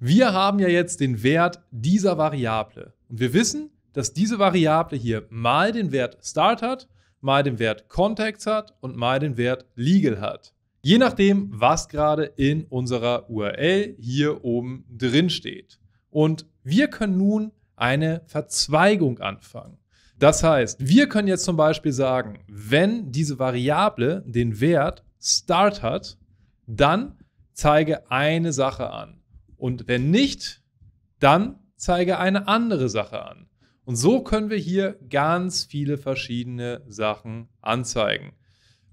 Wir haben ja jetzt den Wert dieser Variable. Und wir wissen, dass diese Variable hier mal den Wert Start hat, mal den Wert Context hat und mal den Wert Legal hat. Je nachdem, was gerade in unserer URL hier oben drin steht. Und wir können nun eine Verzweigung anfangen. Das heißt, wir können jetzt zum Beispiel sagen, wenn diese Variable den Wert Start hat, dann zeige eine Sache an. Und wenn nicht, dann zeige eine andere Sache an. Und so können wir hier ganz viele verschiedene Sachen anzeigen.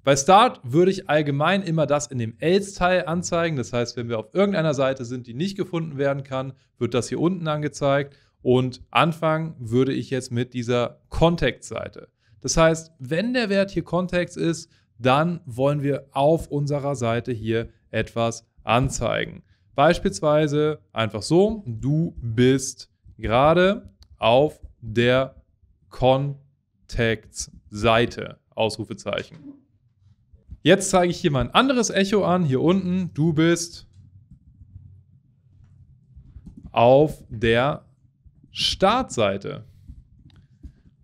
Bei Start würde ich allgemein immer das in dem Else-Teil anzeigen. Das heißt, wenn wir auf irgendeiner Seite sind, die nicht gefunden werden kann, wird das hier unten angezeigt. Und anfangen würde ich jetzt mit dieser Context-Seite. Das heißt, wenn der Wert hier Context ist, dann wollen wir auf unserer Seite hier etwas anzeigen. Beispielsweise einfach so, du bist gerade auf der Kontaktseite. Ausrufezeichen. Jetzt zeige ich hier mal ein anderes Echo an, hier unten. Du bist auf der Startseite.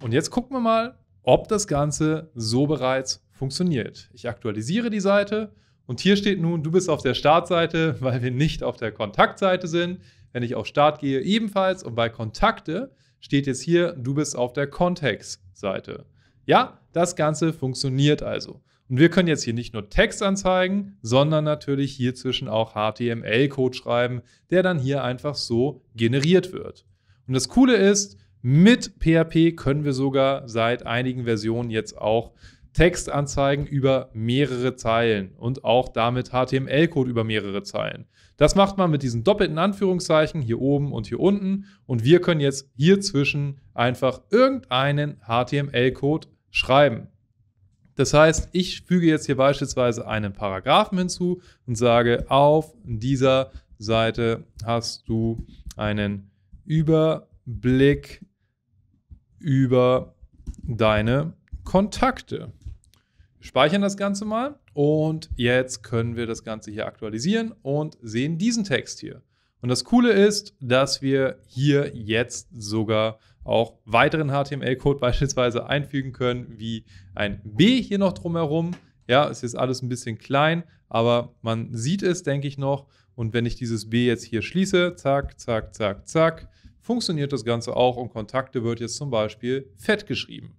Und jetzt gucken wir mal, ob das Ganze so bereits funktioniert. Ich aktualisiere die Seite und hier steht nun, du bist auf der Startseite, weil wir nicht auf der Kontaktseite sind. Wenn ich auf Start gehe, ebenfalls. Und bei Kontakte steht jetzt hier, du bist auf der Kontextseite. Ja, das Ganze funktioniert also. Und wir können jetzt hier nicht nur Text anzeigen, sondern natürlich hier zwischen auch HTML-Code schreiben, der dann hier einfach so generiert wird. Und das Coole ist, mit PHP können wir sogar seit einigen Versionen jetzt auch Textanzeigen über mehrere Zeilen und auch damit HTML-Code über mehrere Zeilen. Das macht man mit diesen doppelten Anführungszeichen hier oben und hier unten und wir können jetzt hier zwischen einfach irgendeinen HTML-Code schreiben. Das heißt, ich füge jetzt hier beispielsweise einen Paragraphen hinzu und sage, auf dieser Seite hast du einen Überblick über deine Kontakte speichern das Ganze mal und jetzt können wir das Ganze hier aktualisieren und sehen diesen Text hier. Und das Coole ist, dass wir hier jetzt sogar auch weiteren HTML-Code beispielsweise einfügen können, wie ein B hier noch drumherum. Ja, ist jetzt alles ein bisschen klein, aber man sieht es, denke ich noch. Und wenn ich dieses B jetzt hier schließe, zack, zack, zack, zack, funktioniert das Ganze auch und Kontakte wird jetzt zum Beispiel fett geschrieben.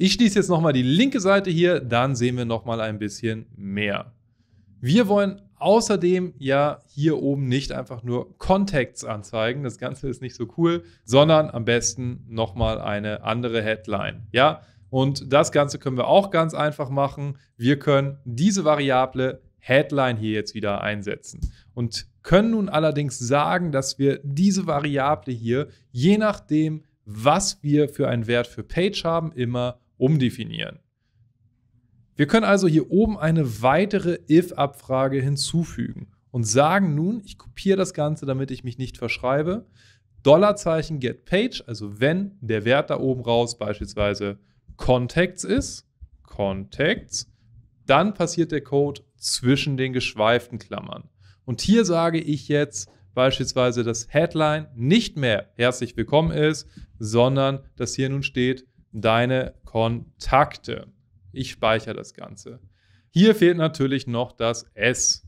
Ich schließe jetzt nochmal die linke Seite hier, dann sehen wir nochmal ein bisschen mehr. Wir wollen außerdem ja hier oben nicht einfach nur Contacts anzeigen, das Ganze ist nicht so cool, sondern am besten nochmal eine andere Headline. Ja, und das Ganze können wir auch ganz einfach machen. Wir können diese Variable Headline hier jetzt wieder einsetzen und können nun allerdings sagen, dass wir diese Variable hier, je nachdem, was wir für einen Wert für Page haben, immer umdefinieren. Wir können also hier oben eine weitere if-Abfrage hinzufügen und sagen nun, ich kopiere das Ganze, damit ich mich nicht verschreibe. Dollarzeichen get page, also wenn der Wert da oben raus beispielsweise Contacts ist, Contacts, dann passiert der Code zwischen den geschweiften Klammern. Und hier sage ich jetzt beispielsweise, dass Headline nicht mehr herzlich willkommen ist, sondern dass hier nun steht deine Kontakte. Ich speichere das Ganze. Hier fehlt natürlich noch das S.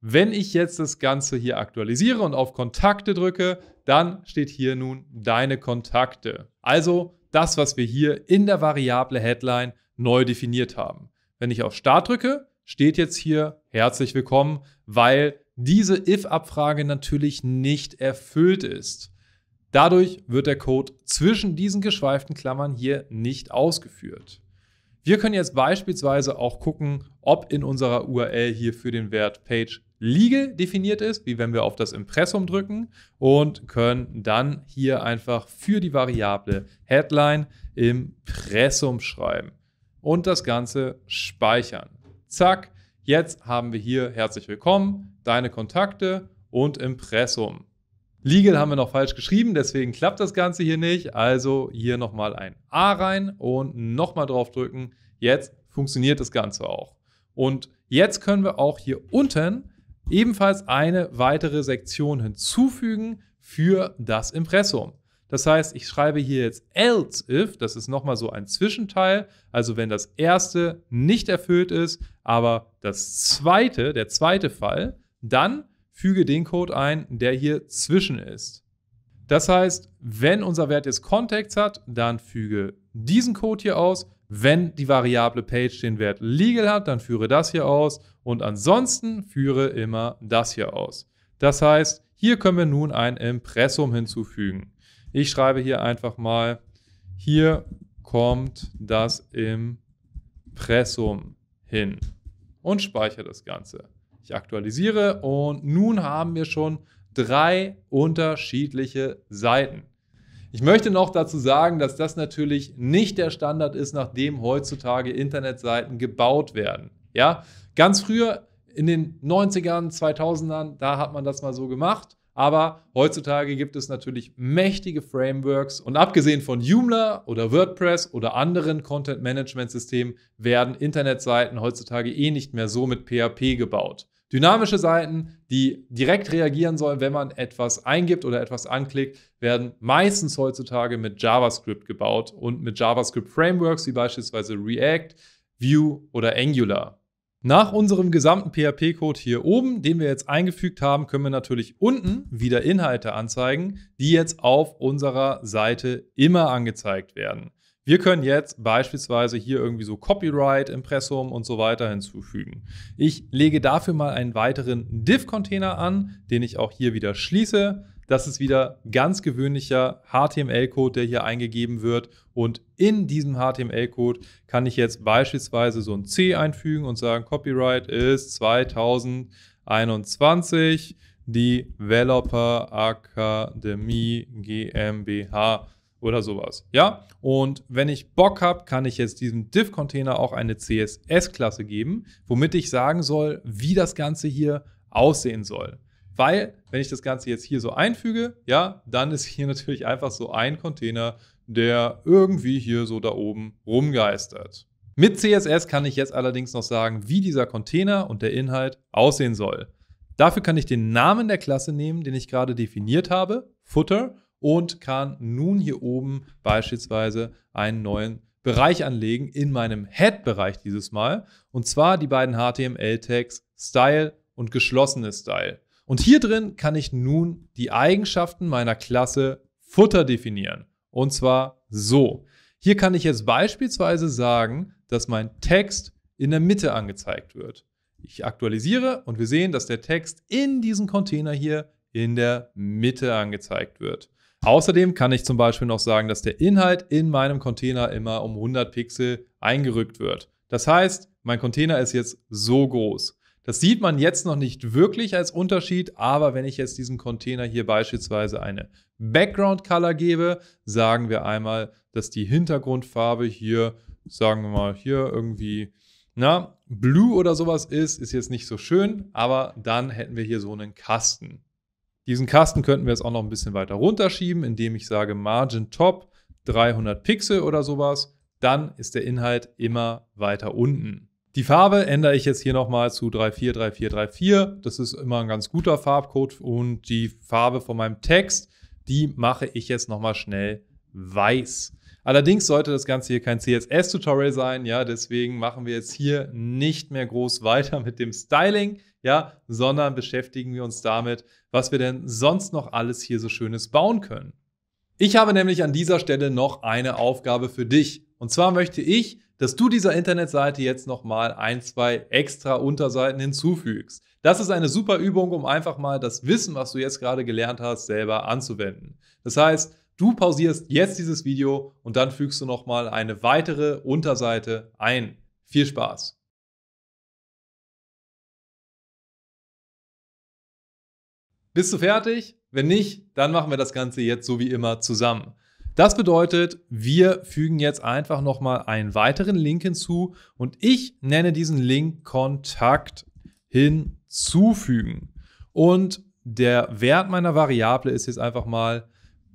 Wenn ich jetzt das Ganze hier aktualisiere und auf Kontakte drücke, dann steht hier nun deine Kontakte. Also das, was wir hier in der Variable Headline neu definiert haben. Wenn ich auf Start drücke, steht jetzt hier herzlich willkommen, weil diese if-Abfrage natürlich nicht erfüllt ist. Dadurch wird der Code zwischen diesen geschweiften Klammern hier nicht ausgeführt. Wir können jetzt beispielsweise auch gucken, ob in unserer URL hier für den Wert Page Legal definiert ist, wie wenn wir auf das Impressum drücken und können dann hier einfach für die Variable Headline Impressum schreiben und das Ganze speichern. Zack, jetzt haben wir hier herzlich willkommen, deine Kontakte und Impressum. Legal haben wir noch falsch geschrieben, deswegen klappt das Ganze hier nicht. Also hier nochmal ein A rein und nochmal drauf drücken. Jetzt funktioniert das Ganze auch. Und jetzt können wir auch hier unten ebenfalls eine weitere Sektion hinzufügen für das Impressum. Das heißt, ich schreibe hier jetzt else if, das ist nochmal so ein Zwischenteil, also wenn das erste nicht erfüllt ist, aber das zweite, der zweite Fall, dann füge den Code ein, der hier zwischen ist. Das heißt, wenn unser Wert jetzt Context hat, dann füge diesen Code hier aus. Wenn die Variable Page den Wert Legal hat, dann führe das hier aus und ansonsten führe immer das hier aus. Das heißt, hier können wir nun ein Impressum hinzufügen. Ich schreibe hier einfach mal, hier kommt das Impressum hin und speichere das Ganze. Ich aktualisiere und nun haben wir schon drei unterschiedliche Seiten. Ich möchte noch dazu sagen, dass das natürlich nicht der Standard ist, nach dem heutzutage Internetseiten gebaut werden. Ja, ganz früher in den 90ern, 2000ern, da hat man das mal so gemacht. Aber heutzutage gibt es natürlich mächtige Frameworks und abgesehen von Joomla oder WordPress oder anderen Content-Management-Systemen werden Internetseiten heutzutage eh nicht mehr so mit PHP gebaut. Dynamische Seiten, die direkt reagieren sollen, wenn man etwas eingibt oder etwas anklickt, werden meistens heutzutage mit JavaScript gebaut und mit JavaScript-Frameworks wie beispielsweise React, Vue oder Angular. Nach unserem gesamten PHP-Code hier oben, den wir jetzt eingefügt haben, können wir natürlich unten wieder Inhalte anzeigen, die jetzt auf unserer Seite immer angezeigt werden. Wir können jetzt beispielsweise hier irgendwie so Copyright, Impressum und so weiter hinzufügen. Ich lege dafür mal einen weiteren Div-Container an, den ich auch hier wieder schließe. Das ist wieder ganz gewöhnlicher HTML-Code, der hier eingegeben wird. Und in diesem HTML-Code kann ich jetzt beispielsweise so ein C einfügen und sagen, Copyright ist 2021 Developer Academy GmbH oder sowas. Ja, und wenn ich Bock habe, kann ich jetzt diesem Div-Container auch eine CSS-Klasse geben, womit ich sagen soll, wie das Ganze hier aussehen soll. Weil, wenn ich das Ganze jetzt hier so einfüge, ja, dann ist hier natürlich einfach so ein Container, der irgendwie hier so da oben rumgeistert. Mit CSS kann ich jetzt allerdings noch sagen, wie dieser Container und der Inhalt aussehen soll. Dafür kann ich den Namen der Klasse nehmen, den ich gerade definiert habe, Footer, und kann nun hier oben beispielsweise einen neuen Bereich anlegen, in meinem Head-Bereich dieses Mal. Und zwar die beiden HTML-Tags Style und geschlossene Style. Und hier drin kann ich nun die Eigenschaften meiner Klasse Futter definieren. Und zwar so. Hier kann ich jetzt beispielsweise sagen, dass mein Text in der Mitte angezeigt wird. Ich aktualisiere und wir sehen, dass der Text in diesem Container hier in der Mitte angezeigt wird. Außerdem kann ich zum Beispiel noch sagen, dass der Inhalt in meinem Container immer um 100 Pixel eingerückt wird. Das heißt, mein Container ist jetzt so groß. Das sieht man jetzt noch nicht wirklich als Unterschied, aber wenn ich jetzt diesem Container hier beispielsweise eine Background Color gebe, sagen wir einmal, dass die Hintergrundfarbe hier, sagen wir mal, hier irgendwie, na, blue oder sowas ist, ist jetzt nicht so schön, aber dann hätten wir hier so einen Kasten. Diesen Kasten könnten wir jetzt auch noch ein bisschen weiter runterschieben, indem ich sage Margin Top 300 Pixel oder sowas. Dann ist der Inhalt immer weiter unten. Die Farbe ändere ich jetzt hier nochmal zu 343434. Das ist immer ein ganz guter Farbcode. Und die Farbe von meinem Text, die mache ich jetzt nochmal schnell weiß. Allerdings sollte das Ganze hier kein CSS-Tutorial sein, ja, deswegen machen wir jetzt hier nicht mehr groß weiter mit dem Styling, ja, sondern beschäftigen wir uns damit, was wir denn sonst noch alles hier so Schönes bauen können. Ich habe nämlich an dieser Stelle noch eine Aufgabe für dich. Und zwar möchte ich, dass du dieser Internetseite jetzt nochmal ein, zwei extra Unterseiten hinzufügst. Das ist eine super Übung, um einfach mal das Wissen, was du jetzt gerade gelernt hast, selber anzuwenden. Das heißt, Du pausierst jetzt dieses Video und dann fügst du nochmal eine weitere Unterseite ein. Viel Spaß! Bist du fertig? Wenn nicht, dann machen wir das Ganze jetzt so wie immer zusammen. Das bedeutet, wir fügen jetzt einfach nochmal einen weiteren Link hinzu und ich nenne diesen Link Kontakt hinzufügen. Und der Wert meiner Variable ist jetzt einfach mal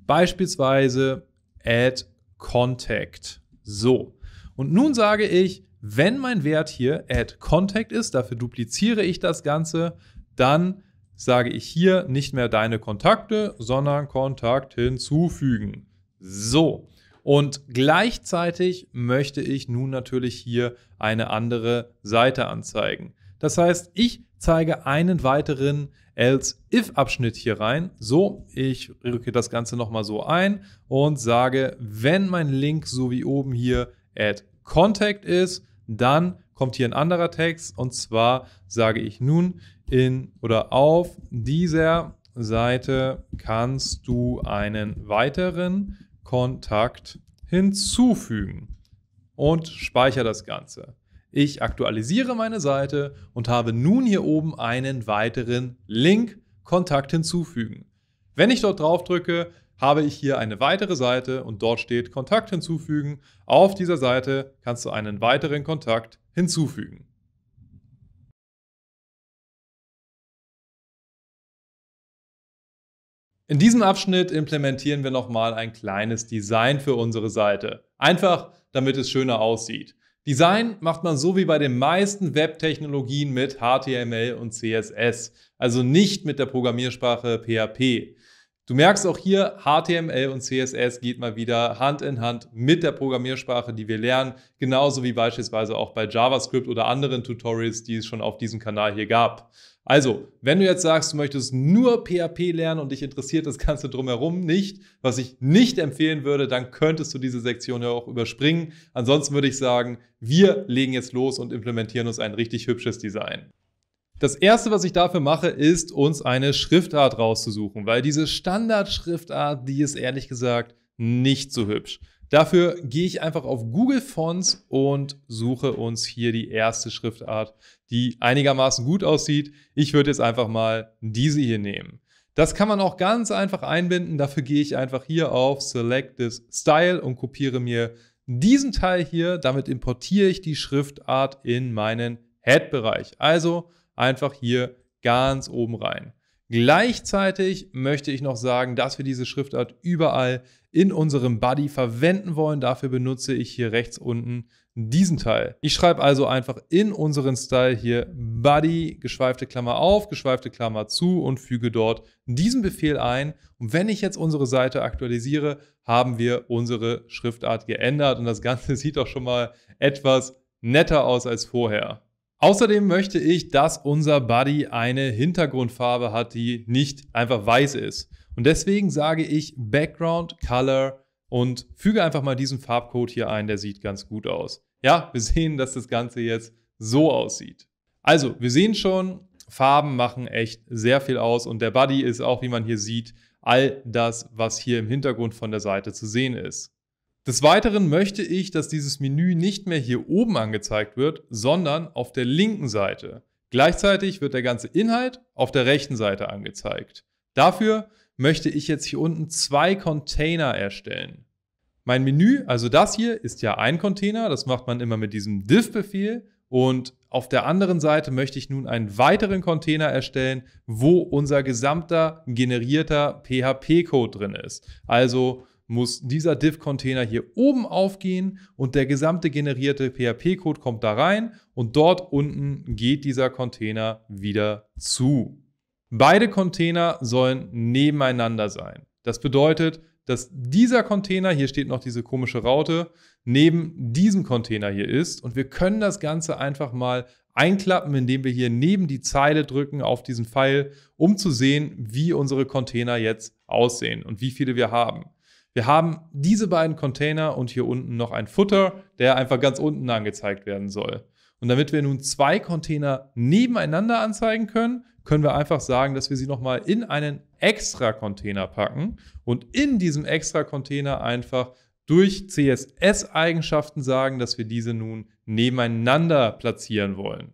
Beispielsweise add contact. So. Und nun sage ich, wenn mein Wert hier add contact ist, dafür dupliziere ich das Ganze, dann sage ich hier nicht mehr deine Kontakte, sondern Kontakt hinzufügen. So. Und gleichzeitig möchte ich nun natürlich hier eine andere Seite anzeigen. Das heißt, ich zeige einen weiteren Else-If-Abschnitt hier rein. So, ich rücke das Ganze nochmal so ein und sage, wenn mein Link so wie oben hier add contact ist, dann kommt hier ein anderer Text und zwar sage ich nun in oder auf dieser Seite kannst du einen weiteren Kontakt hinzufügen und speichere das Ganze. Ich aktualisiere meine Seite und habe nun hier oben einen weiteren Link Kontakt hinzufügen. Wenn ich dort drauf drücke, habe ich hier eine weitere Seite und dort steht Kontakt hinzufügen. Auf dieser Seite kannst du einen weiteren Kontakt hinzufügen. In diesem Abschnitt implementieren wir nochmal ein kleines Design für unsere Seite. Einfach, damit es schöner aussieht. Design macht man so wie bei den meisten Web-Technologien mit HTML und CSS, also nicht mit der Programmiersprache PHP. Du merkst auch hier, HTML und CSS geht mal wieder Hand in Hand mit der Programmiersprache, die wir lernen, genauso wie beispielsweise auch bei JavaScript oder anderen Tutorials, die es schon auf diesem Kanal hier gab. Also, wenn du jetzt sagst, du möchtest nur PHP lernen und dich interessiert das Ganze drumherum nicht, was ich nicht empfehlen würde, dann könntest du diese Sektion ja auch überspringen. Ansonsten würde ich sagen, wir legen jetzt los und implementieren uns ein richtig hübsches Design. Das erste, was ich dafür mache, ist, uns eine Schriftart rauszusuchen, weil diese Standardschriftart, die ist ehrlich gesagt nicht so hübsch. Dafür gehe ich einfach auf Google Fonts und suche uns hier die erste Schriftart, die einigermaßen gut aussieht. Ich würde jetzt einfach mal diese hier nehmen. Das kann man auch ganz einfach einbinden. Dafür gehe ich einfach hier auf Select this Style und kopiere mir diesen Teil hier. Damit importiere ich die Schriftart in meinen Head-Bereich. Also einfach hier ganz oben rein. Gleichzeitig möchte ich noch sagen, dass wir diese Schriftart überall in unserem Body verwenden wollen. Dafür benutze ich hier rechts unten diesen Teil. Ich schreibe also einfach in unseren Style hier Buddy, geschweifte Klammer auf, geschweifte Klammer zu und füge dort diesen Befehl ein. Und wenn ich jetzt unsere Seite aktualisiere, haben wir unsere Schriftart geändert und das Ganze sieht auch schon mal etwas netter aus als vorher. Außerdem möchte ich, dass unser Buddy eine Hintergrundfarbe hat, die nicht einfach weiß ist. Und deswegen sage ich Background Color und füge einfach mal diesen Farbcode hier ein, der sieht ganz gut aus. Ja, wir sehen, dass das Ganze jetzt so aussieht. Also, wir sehen schon, Farben machen echt sehr viel aus und der Buddy ist auch, wie man hier sieht, all das, was hier im Hintergrund von der Seite zu sehen ist. Des Weiteren möchte ich, dass dieses Menü nicht mehr hier oben angezeigt wird, sondern auf der linken Seite. Gleichzeitig wird der ganze Inhalt auf der rechten Seite angezeigt. Dafür möchte ich jetzt hier unten zwei Container erstellen. Mein Menü, also das hier, ist ja ein Container. Das macht man immer mit diesem div-Befehl. Und auf der anderen Seite möchte ich nun einen weiteren Container erstellen, wo unser gesamter generierter PHP-Code drin ist. Also muss dieser div-Container hier oben aufgehen und der gesamte generierte PHP-Code kommt da rein und dort unten geht dieser Container wieder zu. Beide Container sollen nebeneinander sein. Das bedeutet, dass dieser Container, hier steht noch diese komische Raute, neben diesem Container hier ist. Und wir können das Ganze einfach mal einklappen, indem wir hier neben die Zeile drücken auf diesen Pfeil, um zu sehen, wie unsere Container jetzt aussehen und wie viele wir haben. Wir haben diese beiden Container und hier unten noch ein Footer, der einfach ganz unten angezeigt werden soll. Und damit wir nun zwei Container nebeneinander anzeigen können, können wir einfach sagen, dass wir sie nochmal in einen extra Container packen und in diesem extra Container einfach durch CSS-Eigenschaften sagen, dass wir diese nun nebeneinander platzieren wollen.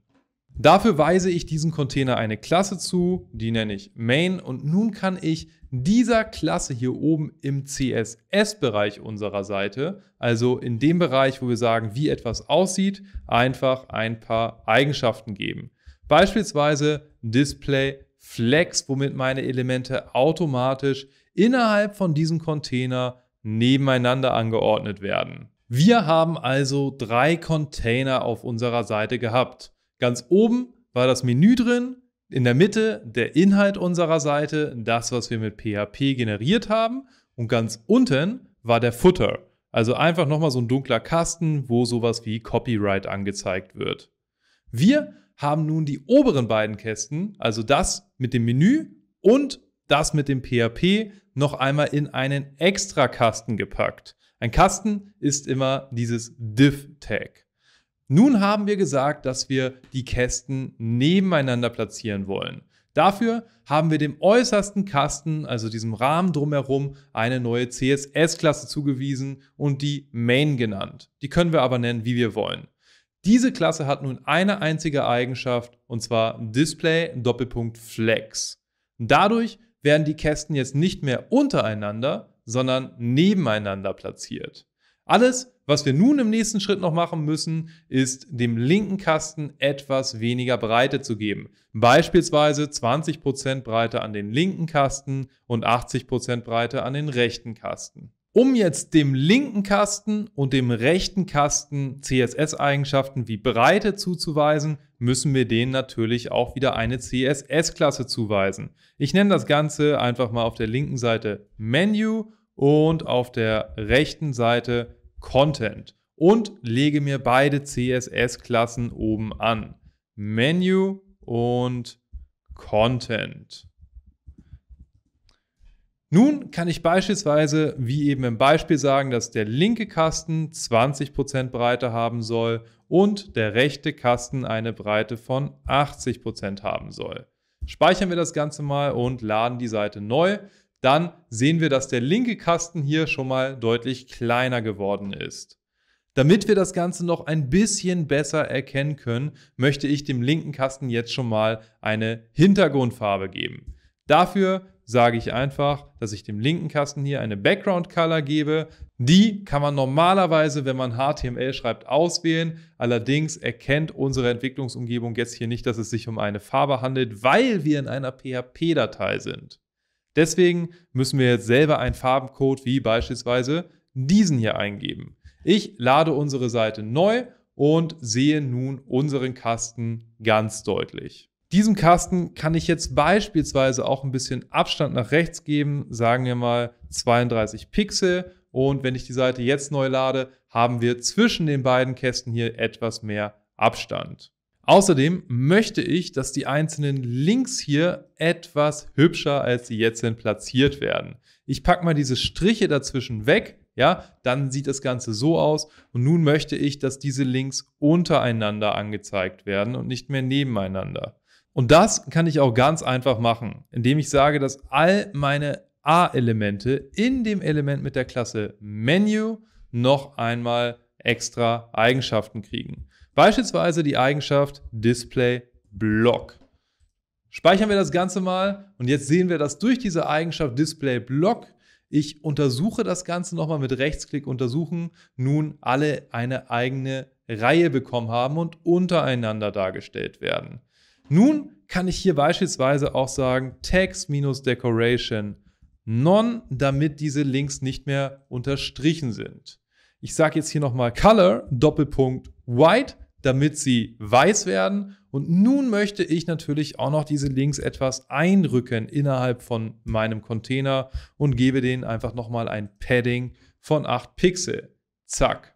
Dafür weise ich diesem Container eine Klasse zu, die nenne ich Main und nun kann ich dieser Klasse hier oben im CSS-Bereich unserer Seite, also in dem Bereich, wo wir sagen, wie etwas aussieht, einfach ein paar Eigenschaften geben. Beispielsweise Display Flex, womit meine Elemente automatisch innerhalb von diesem Container nebeneinander angeordnet werden. Wir haben also drei Container auf unserer Seite gehabt. Ganz oben war das Menü drin, in der Mitte der Inhalt unserer Seite, das, was wir mit PHP generiert haben und ganz unten war der Footer, also einfach nochmal so ein dunkler Kasten, wo sowas wie Copyright angezeigt wird. Wir haben nun die oberen beiden Kästen, also das mit dem Menü und das mit dem PHP, noch einmal in einen extra Kasten gepackt. Ein Kasten ist immer dieses div-Tag. Nun haben wir gesagt, dass wir die Kästen nebeneinander platzieren wollen. Dafür haben wir dem äußersten Kasten, also diesem Rahmen drumherum, eine neue CSS-Klasse zugewiesen und die Main genannt. Die können wir aber nennen, wie wir wollen. Diese Klasse hat nun eine einzige Eigenschaft und zwar Display Doppelpunkt Flex. Dadurch werden die Kästen jetzt nicht mehr untereinander, sondern nebeneinander platziert. Alles, was wir nun im nächsten Schritt noch machen müssen, ist dem linken Kasten etwas weniger Breite zu geben. Beispielsweise 20% Breite an den linken Kasten und 80% Breite an den rechten Kasten um jetzt dem linken Kasten und dem rechten Kasten CSS-Eigenschaften wie Breite zuzuweisen, müssen wir denen natürlich auch wieder eine CSS-Klasse zuweisen. Ich nenne das Ganze einfach mal auf der linken Seite Menu und auf der rechten Seite Content und lege mir beide CSS-Klassen oben an. Menu und Content. Nun kann ich beispielsweise, wie eben im Beispiel sagen, dass der linke Kasten 20% Breite haben soll und der rechte Kasten eine Breite von 80% haben soll. Speichern wir das Ganze mal und laden die Seite neu. Dann sehen wir, dass der linke Kasten hier schon mal deutlich kleiner geworden ist. Damit wir das Ganze noch ein bisschen besser erkennen können, möchte ich dem linken Kasten jetzt schon mal eine Hintergrundfarbe geben. Dafür sage ich einfach, dass ich dem linken Kasten hier eine Background Color gebe. Die kann man normalerweise, wenn man HTML schreibt, auswählen. Allerdings erkennt unsere Entwicklungsumgebung jetzt hier nicht, dass es sich um eine Farbe handelt, weil wir in einer PHP-Datei sind. Deswegen müssen wir jetzt selber einen Farbencode wie beispielsweise diesen hier eingeben. Ich lade unsere Seite neu und sehe nun unseren Kasten ganz deutlich diesem Kasten kann ich jetzt beispielsweise auch ein bisschen Abstand nach rechts geben, sagen wir mal 32 Pixel. Und wenn ich die Seite jetzt neu lade, haben wir zwischen den beiden Kästen hier etwas mehr Abstand. Außerdem möchte ich, dass die einzelnen Links hier etwas hübscher, als sie jetzt sind, platziert werden. Ich packe mal diese Striche dazwischen weg, ja, dann sieht das Ganze so aus. Und nun möchte ich, dass diese Links untereinander angezeigt werden und nicht mehr nebeneinander. Und das kann ich auch ganz einfach machen, indem ich sage, dass all meine A-Elemente in dem Element mit der Klasse Menu noch einmal extra Eigenschaften kriegen. Beispielsweise die Eigenschaft Display Block. Speichern wir das Ganze mal und jetzt sehen wir, dass durch diese Eigenschaft Display Block ich untersuche das Ganze nochmal mit Rechtsklick untersuchen, nun alle eine eigene Reihe bekommen haben und untereinander dargestellt werden. Nun kann ich hier beispielsweise auch sagen Tags-Decoration Non, damit diese Links nicht mehr unterstrichen sind. Ich sage jetzt hier nochmal Color, Doppelpunkt White, damit sie weiß werden. Und nun möchte ich natürlich auch noch diese Links etwas eindrücken innerhalb von meinem Container und gebe denen einfach nochmal ein Padding von 8 Pixel. Zack.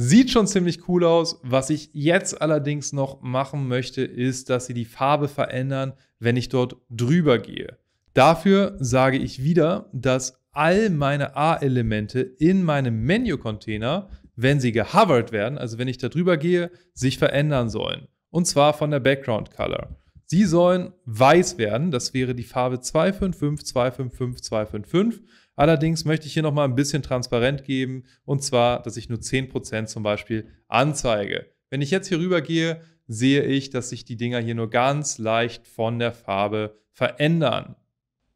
Sieht schon ziemlich cool aus. Was ich jetzt allerdings noch machen möchte, ist, dass sie die Farbe verändern, wenn ich dort drüber gehe. Dafür sage ich wieder, dass all meine A-Elemente in meinem Menu-Container, wenn sie gehovert werden, also wenn ich da drüber gehe, sich verändern sollen. Und zwar von der Background Color. Sie sollen weiß werden, das wäre die Farbe 255, 255, 255. Allerdings möchte ich hier nochmal ein bisschen transparent geben und zwar, dass ich nur 10% zum Beispiel anzeige. Wenn ich jetzt hier rüber gehe, sehe ich, dass sich die Dinger hier nur ganz leicht von der Farbe verändern.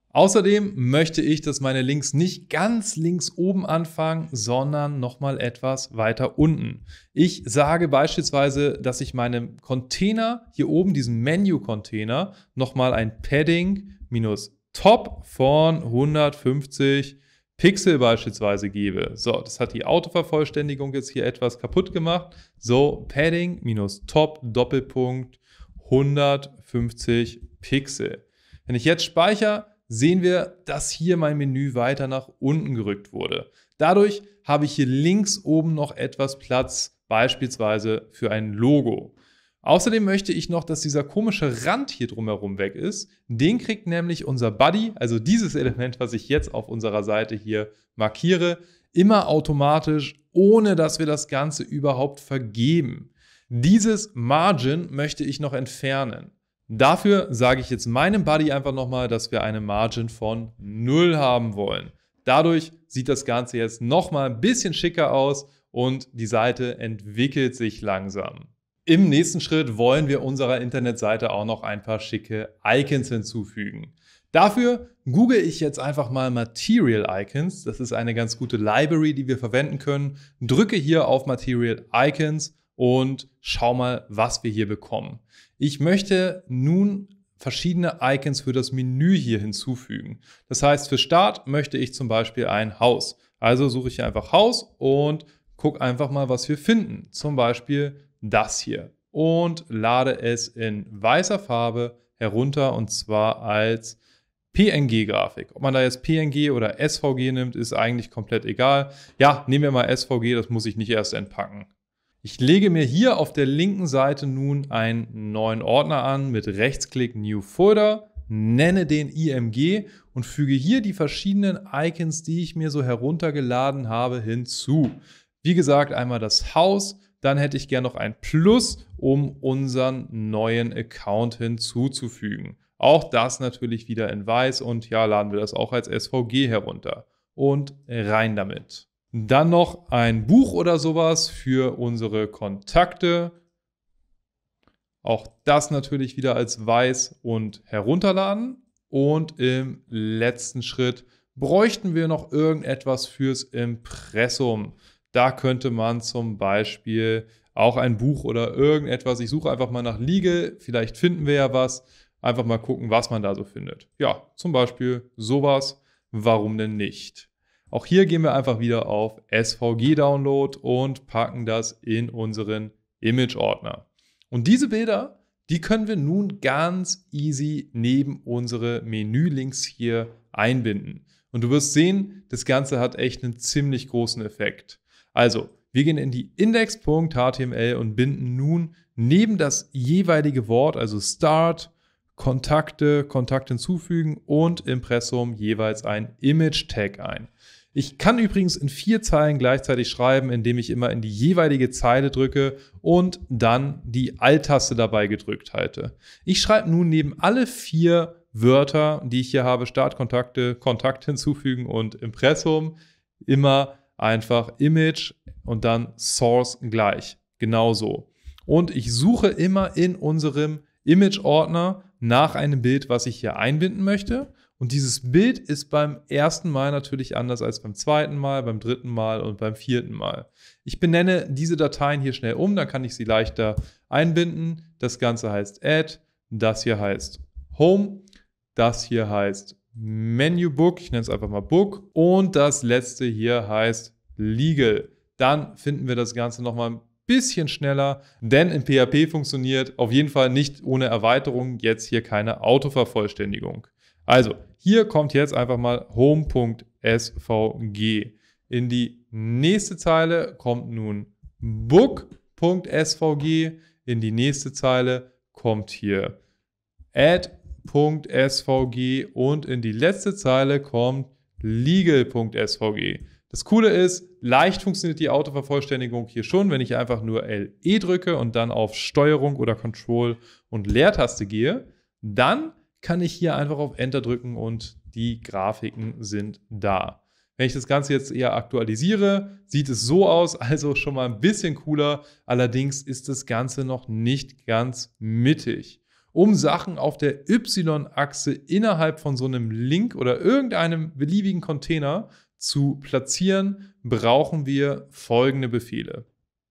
Außerdem möchte ich, dass meine Links nicht ganz links oben anfangen, sondern nochmal etwas weiter unten. Ich sage beispielsweise, dass ich meinem Container hier oben, diesem Menu-Container, nochmal ein Padding minus Top von 150 Pixel beispielsweise gebe. So, das hat die Autovervollständigung jetzt hier etwas kaputt gemacht. So, Padding minus Top Doppelpunkt 150 Pixel. Wenn ich jetzt speichere, sehen wir, dass hier mein Menü weiter nach unten gerückt wurde. Dadurch habe ich hier links oben noch etwas Platz, beispielsweise für ein Logo. Außerdem möchte ich noch, dass dieser komische Rand hier drumherum weg ist. Den kriegt nämlich unser Buddy, also dieses Element, was ich jetzt auf unserer Seite hier markiere, immer automatisch, ohne dass wir das Ganze überhaupt vergeben. Dieses Margin möchte ich noch entfernen. Dafür sage ich jetzt meinem Buddy einfach nochmal, dass wir eine Margin von 0 haben wollen. Dadurch sieht das Ganze jetzt nochmal ein bisschen schicker aus und die Seite entwickelt sich langsam. Im nächsten Schritt wollen wir unserer Internetseite auch noch ein paar schicke Icons hinzufügen. Dafür google ich jetzt einfach mal Material Icons. Das ist eine ganz gute Library, die wir verwenden können. Drücke hier auf Material Icons und schau mal, was wir hier bekommen. Ich möchte nun verschiedene Icons für das Menü hier hinzufügen. Das heißt, für Start möchte ich zum Beispiel ein Haus. Also suche ich hier einfach Haus und gucke einfach mal, was wir finden. Zum Beispiel das hier und lade es in weißer Farbe herunter und zwar als PNG-Grafik. Ob man da jetzt PNG oder SVG nimmt, ist eigentlich komplett egal. Ja, nehmen wir mal SVG, das muss ich nicht erst entpacken. Ich lege mir hier auf der linken Seite nun einen neuen Ordner an mit Rechtsklick New Folder, nenne den IMG und füge hier die verschiedenen Icons, die ich mir so heruntergeladen habe, hinzu. Wie gesagt, einmal das Haus, dann hätte ich gerne noch ein Plus, um unseren neuen Account hinzuzufügen. Auch das natürlich wieder in weiß und ja, laden wir das auch als SVG herunter. Und rein damit. Dann noch ein Buch oder sowas für unsere Kontakte. Auch das natürlich wieder als weiß und herunterladen. Und im letzten Schritt bräuchten wir noch irgendetwas fürs Impressum. Da könnte man zum Beispiel auch ein Buch oder irgendetwas, ich suche einfach mal nach Legal, vielleicht finden wir ja was, einfach mal gucken, was man da so findet. Ja, zum Beispiel sowas, warum denn nicht? Auch hier gehen wir einfach wieder auf SVG-Download und packen das in unseren Image-Ordner. Und diese Bilder, die können wir nun ganz easy neben unsere Menülinks hier einbinden. Und du wirst sehen, das Ganze hat echt einen ziemlich großen Effekt. Also, wir gehen in die index.html und binden nun neben das jeweilige Wort, also Start, Kontakte, Kontakt hinzufügen und Impressum jeweils ein Image-Tag ein. Ich kann übrigens in vier Zeilen gleichzeitig schreiben, indem ich immer in die jeweilige Zeile drücke und dann die Alt-Taste dabei gedrückt halte. Ich schreibe nun neben alle vier Wörter, die ich hier habe, Startkontakte, Kontakt hinzufügen und Impressum, immer einfach Image und dann Source gleich. Genauso. Und ich suche immer in unserem Image-Ordner nach einem Bild, was ich hier einbinden möchte. Und dieses Bild ist beim ersten Mal natürlich anders als beim zweiten Mal, beim dritten Mal und beim vierten Mal. Ich benenne diese Dateien hier schnell um, dann kann ich sie leichter einbinden. Das Ganze heißt Add, das hier heißt Home, das hier heißt Menu Book, ich nenne es einfach mal Book. Und das letzte hier heißt Legal. Dann finden wir das Ganze nochmal ein bisschen schneller, denn in PHP funktioniert auf jeden Fall nicht ohne Erweiterung jetzt hier keine Autovervollständigung. Also, hier kommt jetzt einfach mal home.svg. In die nächste Zeile kommt nun book.svg. In die nächste Zeile kommt hier add .svg und in die letzte Zeile kommt legal.svg. Das Coole ist, leicht funktioniert die Autovervollständigung hier schon, wenn ich einfach nur LE drücke und dann auf Steuerung oder Control und Leertaste gehe. Dann kann ich hier einfach auf Enter drücken und die Grafiken sind da. Wenn ich das Ganze jetzt eher aktualisiere, sieht es so aus, also schon mal ein bisschen cooler. Allerdings ist das Ganze noch nicht ganz mittig um Sachen auf der Y-Achse innerhalb von so einem Link oder irgendeinem beliebigen Container zu platzieren, brauchen wir folgende Befehle.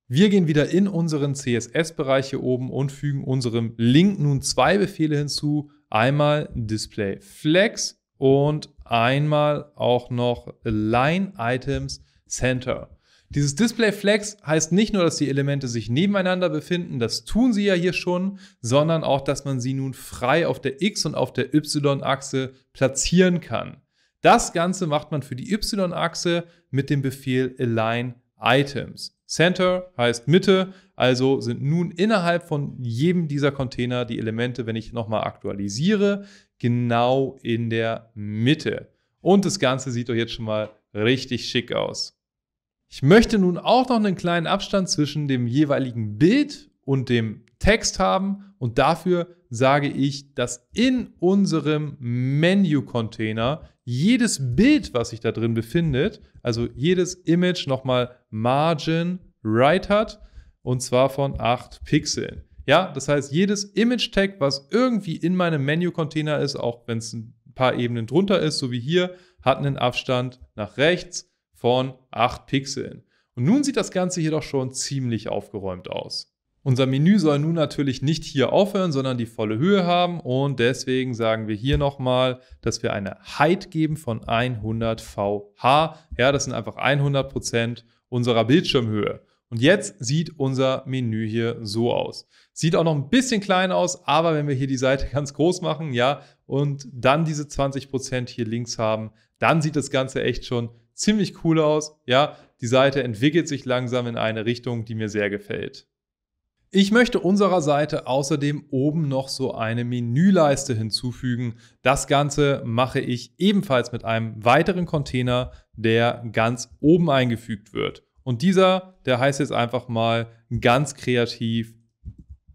Wir gehen wieder in unseren CSS-Bereich hier oben und fügen unserem Link nun zwei Befehle hinzu. Einmal Display Flex und einmal auch noch Align Items Center. Dieses Display Flex heißt nicht nur, dass die Elemente sich nebeneinander befinden, das tun sie ja hier schon, sondern auch, dass man sie nun frei auf der X- und auf der Y-Achse platzieren kann. Das Ganze macht man für die Y-Achse mit dem Befehl Align Items. Center heißt Mitte, also sind nun innerhalb von jedem dieser Container die Elemente, wenn ich nochmal aktualisiere, genau in der Mitte. Und das Ganze sieht doch jetzt schon mal richtig schick aus. Ich möchte nun auch noch einen kleinen Abstand zwischen dem jeweiligen Bild und dem Text haben und dafür sage ich, dass in unserem Menu-Container jedes Bild, was sich da drin befindet, also jedes Image nochmal Margin Right hat und zwar von 8 Pixeln. Ja, das heißt, jedes Image-Tag, was irgendwie in meinem Menu-Container ist, auch wenn es ein paar Ebenen drunter ist, so wie hier, hat einen Abstand nach rechts von 8 Pixeln. Und nun sieht das Ganze jedoch schon ziemlich aufgeräumt aus. Unser Menü soll nun natürlich nicht hier aufhören, sondern die volle Höhe haben und deswegen sagen wir hier nochmal, dass wir eine Height geben von 100 VH. Ja, das sind einfach 100% unserer Bildschirmhöhe. Und jetzt sieht unser Menü hier so aus. Sieht auch noch ein bisschen klein aus, aber wenn wir hier die Seite ganz groß machen, ja, und dann diese 20% hier links haben, dann sieht das Ganze echt schon ziemlich cool aus. Ja, die Seite entwickelt sich langsam in eine Richtung, die mir sehr gefällt. Ich möchte unserer Seite außerdem oben noch so eine Menüleiste hinzufügen. Das Ganze mache ich ebenfalls mit einem weiteren Container, der ganz oben eingefügt wird. Und dieser, der heißt jetzt einfach mal ganz kreativ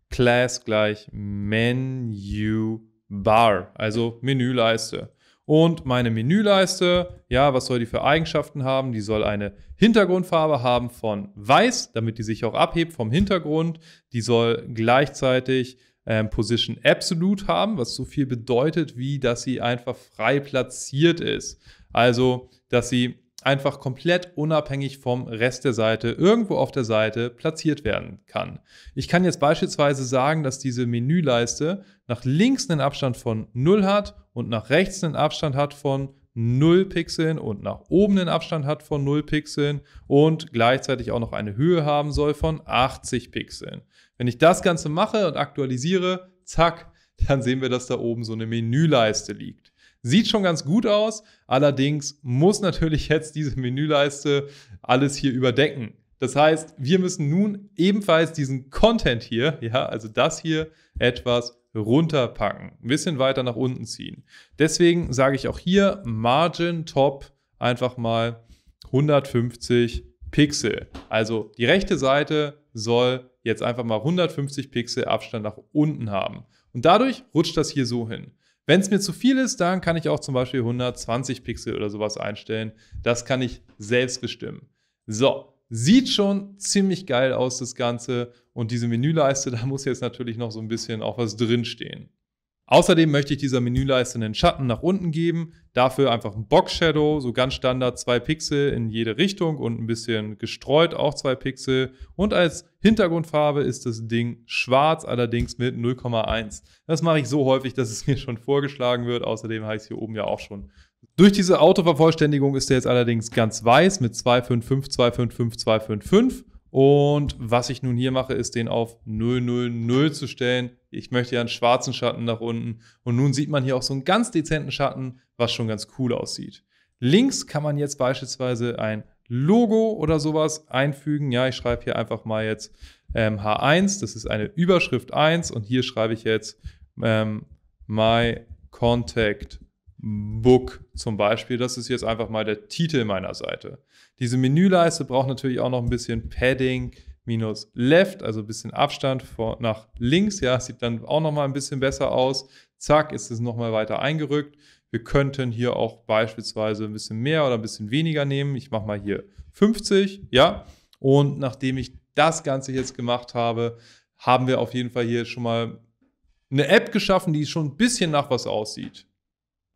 Class gleich Menu Bar, also Menüleiste und meine Menüleiste. Ja, was soll die für Eigenschaften haben? Die soll eine Hintergrundfarbe haben von weiß, damit die sich auch abhebt vom Hintergrund. Die soll gleichzeitig ähm, Position Absolute haben, was so viel bedeutet, wie dass sie einfach frei platziert ist. Also, dass sie einfach komplett unabhängig vom Rest der Seite irgendwo auf der Seite platziert werden kann. Ich kann jetzt beispielsweise sagen, dass diese Menüleiste nach links einen Abstand von 0 hat und nach rechts einen Abstand hat von 0 Pixeln und nach oben einen Abstand hat von 0 Pixeln und gleichzeitig auch noch eine Höhe haben soll von 80 Pixeln. Wenn ich das Ganze mache und aktualisiere, zack, dann sehen wir, dass da oben so eine Menüleiste liegt. Sieht schon ganz gut aus, allerdings muss natürlich jetzt diese Menüleiste alles hier überdecken. Das heißt, wir müssen nun ebenfalls diesen Content hier, ja, also das hier, etwas runterpacken, ein bisschen weiter nach unten ziehen. Deswegen sage ich auch hier Margin Top einfach mal 150 Pixel. Also die rechte Seite soll jetzt einfach mal 150 Pixel Abstand nach unten haben. Und dadurch rutscht das hier so hin. Wenn es mir zu viel ist, dann kann ich auch zum Beispiel 120 Pixel oder sowas einstellen. Das kann ich selbst bestimmen. So, sieht schon ziemlich geil aus, das Ganze. Und diese Menüleiste, da muss jetzt natürlich noch so ein bisschen auch was drinstehen. Außerdem möchte ich dieser Menüleiste einen Schatten nach unten geben, dafür einfach ein Box Shadow, so ganz Standard zwei Pixel in jede Richtung und ein bisschen gestreut auch zwei Pixel. Und als Hintergrundfarbe ist das Ding schwarz, allerdings mit 0,1. Das mache ich so häufig, dass es mir schon vorgeschlagen wird. Außerdem habe ich es hier oben ja auch schon durch diese Autovervollständigung ist er jetzt allerdings ganz weiß mit 255, 255, 255 und was ich nun hier mache, ist den auf 000 zu stellen. Ich möchte ja einen schwarzen Schatten nach unten. Und nun sieht man hier auch so einen ganz dezenten Schatten, was schon ganz cool aussieht. Links kann man jetzt beispielsweise ein Logo oder sowas einfügen. Ja, ich schreibe hier einfach mal jetzt ähm, H1. Das ist eine Überschrift 1. Und hier schreibe ich jetzt ähm, My Contact Book zum Beispiel. Das ist jetzt einfach mal der Titel meiner Seite. Diese Menüleiste braucht natürlich auch noch ein bisschen Padding minus Left, also ein bisschen Abstand vor, nach links. Ja, sieht dann auch noch mal ein bisschen besser aus. Zack, ist es noch mal weiter eingerückt. Wir könnten hier auch beispielsweise ein bisschen mehr oder ein bisschen weniger nehmen. Ich mache mal hier 50, ja. Und nachdem ich das Ganze jetzt gemacht habe, haben wir auf jeden Fall hier schon mal eine App geschaffen, die schon ein bisschen nach was aussieht.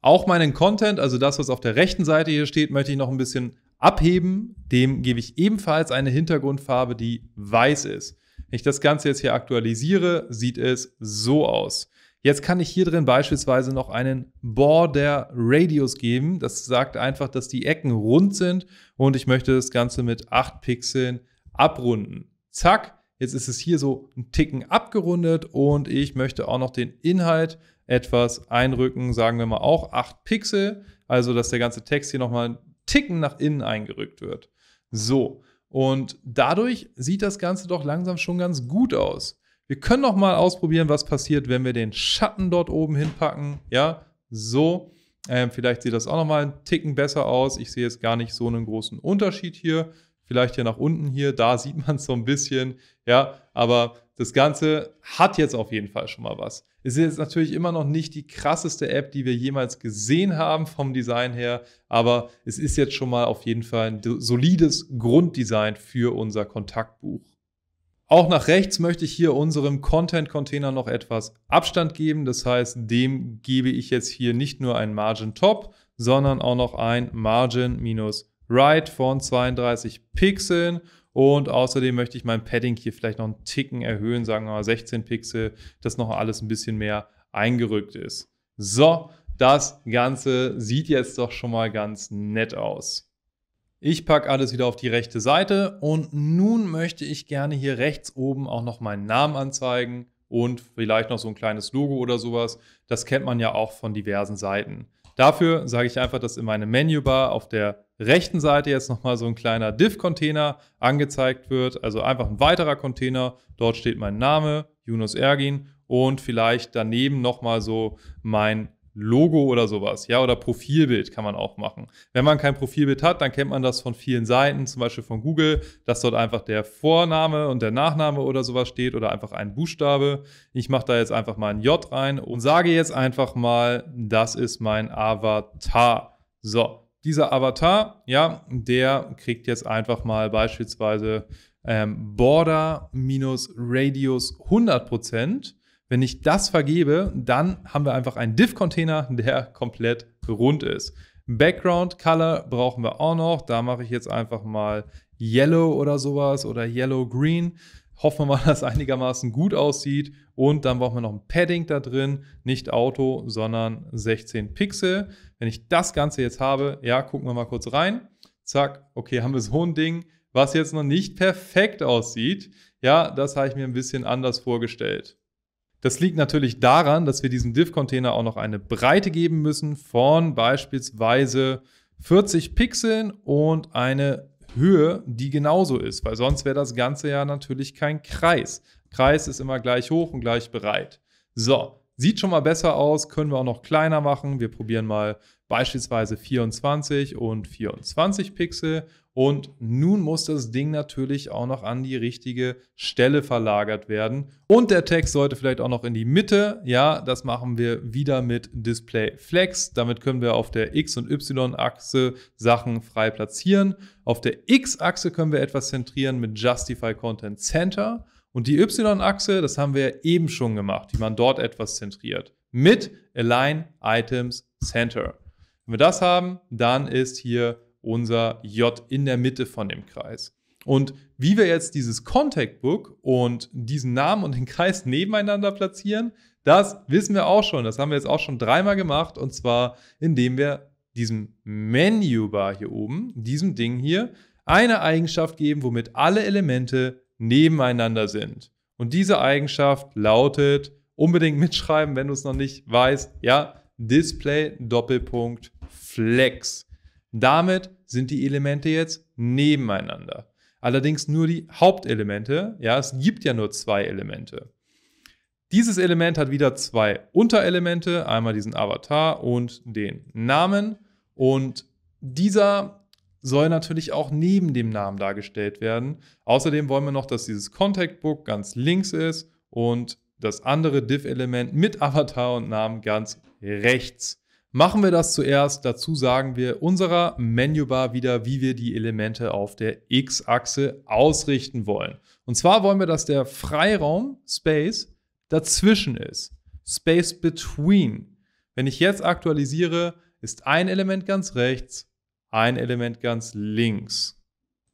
Auch meinen Content, also das, was auf der rechten Seite hier steht, möchte ich noch ein bisschen Abheben, dem gebe ich ebenfalls eine Hintergrundfarbe, die weiß ist. Wenn ich das Ganze jetzt hier aktualisiere, sieht es so aus. Jetzt kann ich hier drin beispielsweise noch einen Border Radius geben. Das sagt einfach, dass die Ecken rund sind und ich möchte das Ganze mit 8 Pixeln abrunden. Zack, jetzt ist es hier so ein Ticken abgerundet und ich möchte auch noch den Inhalt etwas einrücken, sagen wir mal auch 8 Pixel, also dass der ganze Text hier nochmal Ticken nach innen eingerückt wird. So, und dadurch sieht das Ganze doch langsam schon ganz gut aus. Wir können noch mal ausprobieren, was passiert, wenn wir den Schatten dort oben hinpacken. Ja, so. Ähm, vielleicht sieht das auch noch mal ein Ticken besser aus. Ich sehe jetzt gar nicht so einen großen Unterschied hier. Vielleicht hier nach unten hier, da sieht man es so ein bisschen. Ja, aber das Ganze hat jetzt auf jeden Fall schon mal was. Es ist jetzt natürlich immer noch nicht die krasseste App, die wir jemals gesehen haben vom Design her, aber es ist jetzt schon mal auf jeden Fall ein solides Grunddesign für unser Kontaktbuch. Auch nach rechts möchte ich hier unserem Content-Container noch etwas Abstand geben. Das heißt, dem gebe ich jetzt hier nicht nur ein Margin Top, sondern auch noch ein Margin-Right von 32 Pixeln und außerdem möchte ich mein Padding hier vielleicht noch einen Ticken erhöhen, sagen wir mal 16 Pixel, dass noch alles ein bisschen mehr eingerückt ist. So, das Ganze sieht jetzt doch schon mal ganz nett aus. Ich packe alles wieder auf die rechte Seite und nun möchte ich gerne hier rechts oben auch noch meinen Namen anzeigen und vielleicht noch so ein kleines Logo oder sowas. Das kennt man ja auch von diversen Seiten. Dafür sage ich einfach, dass in meine Menübar auf der rechten Seite jetzt nochmal so ein kleiner Div-Container angezeigt wird, also einfach ein weiterer Container. Dort steht mein Name, Yunus Ergin und vielleicht daneben nochmal so mein Logo oder sowas, ja, oder Profilbild kann man auch machen. Wenn man kein Profilbild hat, dann kennt man das von vielen Seiten, zum Beispiel von Google, dass dort einfach der Vorname und der Nachname oder sowas steht oder einfach ein Buchstabe. Ich mache da jetzt einfach mal ein J rein und sage jetzt einfach mal, das ist mein Avatar. So, dieser Avatar, ja, der kriegt jetzt einfach mal beispielsweise ähm, Border-Radius 100%. Wenn ich das vergebe, dann haben wir einfach einen Div-Container, der komplett rund ist. Background Color brauchen wir auch noch. Da mache ich jetzt einfach mal Yellow oder sowas oder Yellow Green. Hoffen wir mal, dass es einigermaßen gut aussieht. Und dann brauchen wir noch ein Padding da drin. Nicht Auto, sondern 16 Pixel. Wenn ich das Ganze jetzt habe, ja, gucken wir mal kurz rein. Zack, okay, haben wir so ein Ding, was jetzt noch nicht perfekt aussieht. Ja, das habe ich mir ein bisschen anders vorgestellt. Das liegt natürlich daran, dass wir diesem Div-Container auch noch eine Breite geben müssen von beispielsweise 40 Pixeln und eine Höhe, die genauso ist, weil sonst wäre das Ganze ja natürlich kein Kreis. Kreis ist immer gleich hoch und gleich breit. So, sieht schon mal besser aus, können wir auch noch kleiner machen. Wir probieren mal beispielsweise 24 und 24 Pixel und nun muss das Ding natürlich auch noch an die richtige Stelle verlagert werden. Und der Text sollte vielleicht auch noch in die Mitte. Ja, das machen wir wieder mit Display Flex. Damit können wir auf der X- und Y-Achse Sachen frei platzieren. Auf der X-Achse können wir etwas zentrieren mit Justify Content Center. Und die Y-Achse, das haben wir eben schon gemacht, die man dort etwas zentriert. Mit Align Items Center. Wenn wir das haben, dann ist hier unser J in der Mitte von dem Kreis. Und wie wir jetzt dieses Contact Book und diesen Namen und den Kreis nebeneinander platzieren, das wissen wir auch schon. Das haben wir jetzt auch schon dreimal gemacht. Und zwar, indem wir diesem Menu Bar hier oben, diesem Ding hier, eine Eigenschaft geben, womit alle Elemente nebeneinander sind. Und diese Eigenschaft lautet, unbedingt mitschreiben, wenn du es noch nicht weißt, ja, Display Doppelpunkt Flex. Damit sind die Elemente jetzt nebeneinander. Allerdings nur die Hauptelemente. Ja, es gibt ja nur zwei Elemente. Dieses Element hat wieder zwei Unterelemente, einmal diesen Avatar und den Namen. Und dieser soll natürlich auch neben dem Namen dargestellt werden. Außerdem wollen wir noch, dass dieses Contact Book ganz links ist und das andere Div-Element mit Avatar und Namen ganz rechts. Machen wir das zuerst. Dazu sagen wir unserer Menübar wieder, wie wir die Elemente auf der X-Achse ausrichten wollen. Und zwar wollen wir, dass der Freiraum, Space, dazwischen ist. Space between. Wenn ich jetzt aktualisiere, ist ein Element ganz rechts, ein Element ganz links.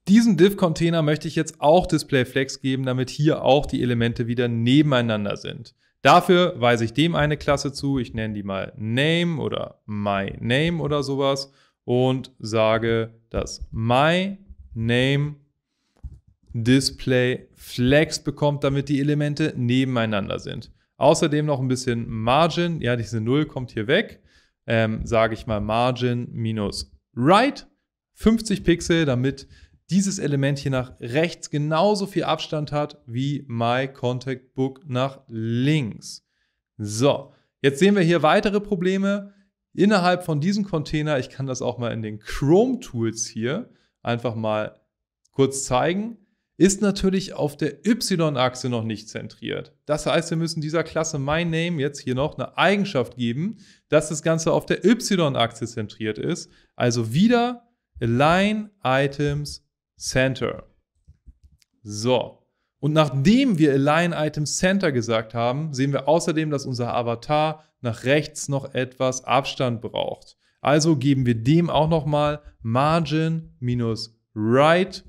Diesen Div-Container möchte ich jetzt auch Display Flex geben, damit hier auch die Elemente wieder nebeneinander sind. Dafür weise ich dem eine Klasse zu. Ich nenne die mal Name oder My Name oder sowas und sage, dass My Name Display Flex bekommt, damit die Elemente nebeneinander sind. Außerdem noch ein bisschen Margin. Ja, diese 0 kommt hier weg. Ähm, sage ich mal Margin minus Right. 50 Pixel, damit dieses Element hier nach rechts genauso viel Abstand hat wie My Contact Book nach links. So, jetzt sehen wir hier weitere Probleme innerhalb von diesem Container. Ich kann das auch mal in den Chrome Tools hier einfach mal kurz zeigen. Ist natürlich auf der Y-Achse noch nicht zentriert. Das heißt, wir müssen dieser Klasse MyName jetzt hier noch eine Eigenschaft geben, dass das Ganze auf der Y-Achse zentriert ist. Also wieder Align Items Center. So. Und nachdem wir Align Item Center gesagt haben, sehen wir außerdem, dass unser Avatar nach rechts noch etwas Abstand braucht. Also geben wir dem auch nochmal Margin minus Right,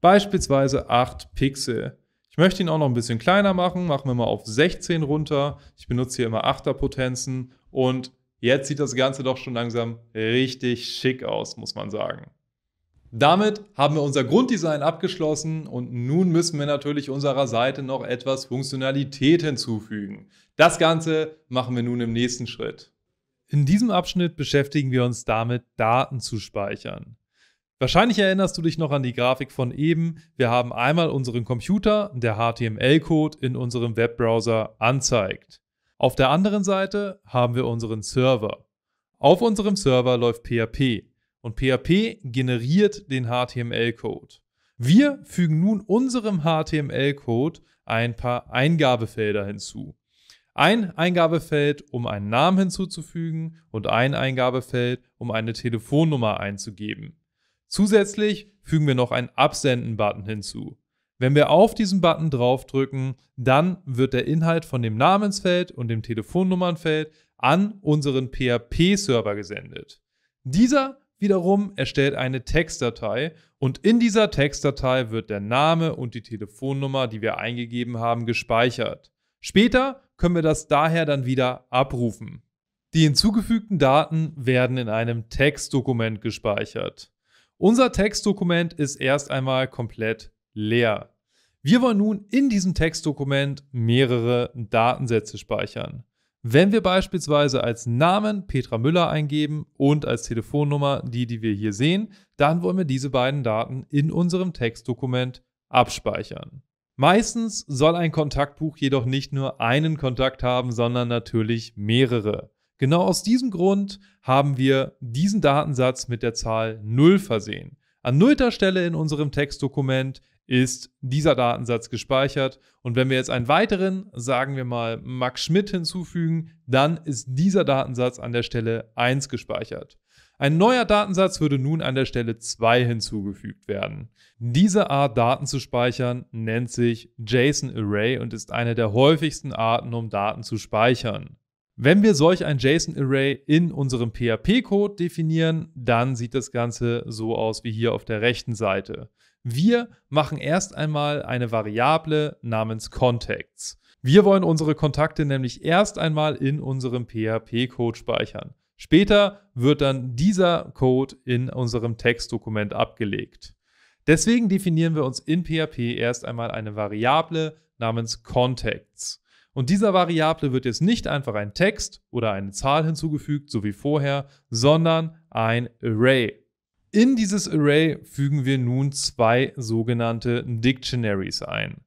beispielsweise 8 Pixel. Ich möchte ihn auch noch ein bisschen kleiner machen, machen wir mal auf 16 runter. Ich benutze hier immer 8er Potenzen und jetzt sieht das Ganze doch schon langsam richtig schick aus, muss man sagen. Damit haben wir unser Grunddesign abgeschlossen und nun müssen wir natürlich unserer Seite noch etwas Funktionalität hinzufügen. Das Ganze machen wir nun im nächsten Schritt. In diesem Abschnitt beschäftigen wir uns damit, Daten zu speichern. Wahrscheinlich erinnerst du dich noch an die Grafik von eben. Wir haben einmal unseren Computer, der HTML-Code in unserem Webbrowser anzeigt. Auf der anderen Seite haben wir unseren Server. Auf unserem Server läuft PHP und PHP generiert den HTML-Code. Wir fügen nun unserem HTML-Code ein paar Eingabefelder hinzu. Ein Eingabefeld, um einen Namen hinzuzufügen und ein Eingabefeld, um eine Telefonnummer einzugeben. Zusätzlich fügen wir noch einen Absenden-Button hinzu. Wenn wir auf diesen Button draufdrücken, dann wird der Inhalt von dem Namensfeld und dem Telefonnummernfeld an unseren PHP-Server gesendet. Dieser wiederum erstellt eine Textdatei und in dieser Textdatei wird der Name und die Telefonnummer, die wir eingegeben haben, gespeichert. Später können wir das daher dann wieder abrufen. Die hinzugefügten Daten werden in einem Textdokument gespeichert. Unser Textdokument ist erst einmal komplett leer. Wir wollen nun in diesem Textdokument mehrere Datensätze speichern. Wenn wir beispielsweise als Namen Petra Müller eingeben und als Telefonnummer die, die wir hier sehen, dann wollen wir diese beiden Daten in unserem Textdokument abspeichern. Meistens soll ein Kontaktbuch jedoch nicht nur einen Kontakt haben, sondern natürlich mehrere. Genau aus diesem Grund haben wir diesen Datensatz mit der Zahl 0 versehen. An nullter Stelle in unserem Textdokument ist dieser Datensatz gespeichert. Und wenn wir jetzt einen weiteren, sagen wir mal Max Schmidt hinzufügen, dann ist dieser Datensatz an der Stelle 1 gespeichert. Ein neuer Datensatz würde nun an der Stelle 2 hinzugefügt werden. Diese Art Daten zu speichern nennt sich JSON Array und ist eine der häufigsten Arten, um Daten zu speichern. Wenn wir solch ein JSON-Array in unserem PHP-Code definieren, dann sieht das Ganze so aus wie hier auf der rechten Seite. Wir machen erst einmal eine Variable namens Contacts. Wir wollen unsere Kontakte nämlich erst einmal in unserem PHP-Code speichern. Später wird dann dieser Code in unserem Textdokument abgelegt. Deswegen definieren wir uns in PHP erst einmal eine Variable namens Contacts. Und dieser Variable wird jetzt nicht einfach ein Text oder eine Zahl hinzugefügt, so wie vorher, sondern ein Array. In dieses Array fügen wir nun zwei sogenannte Dictionaries ein.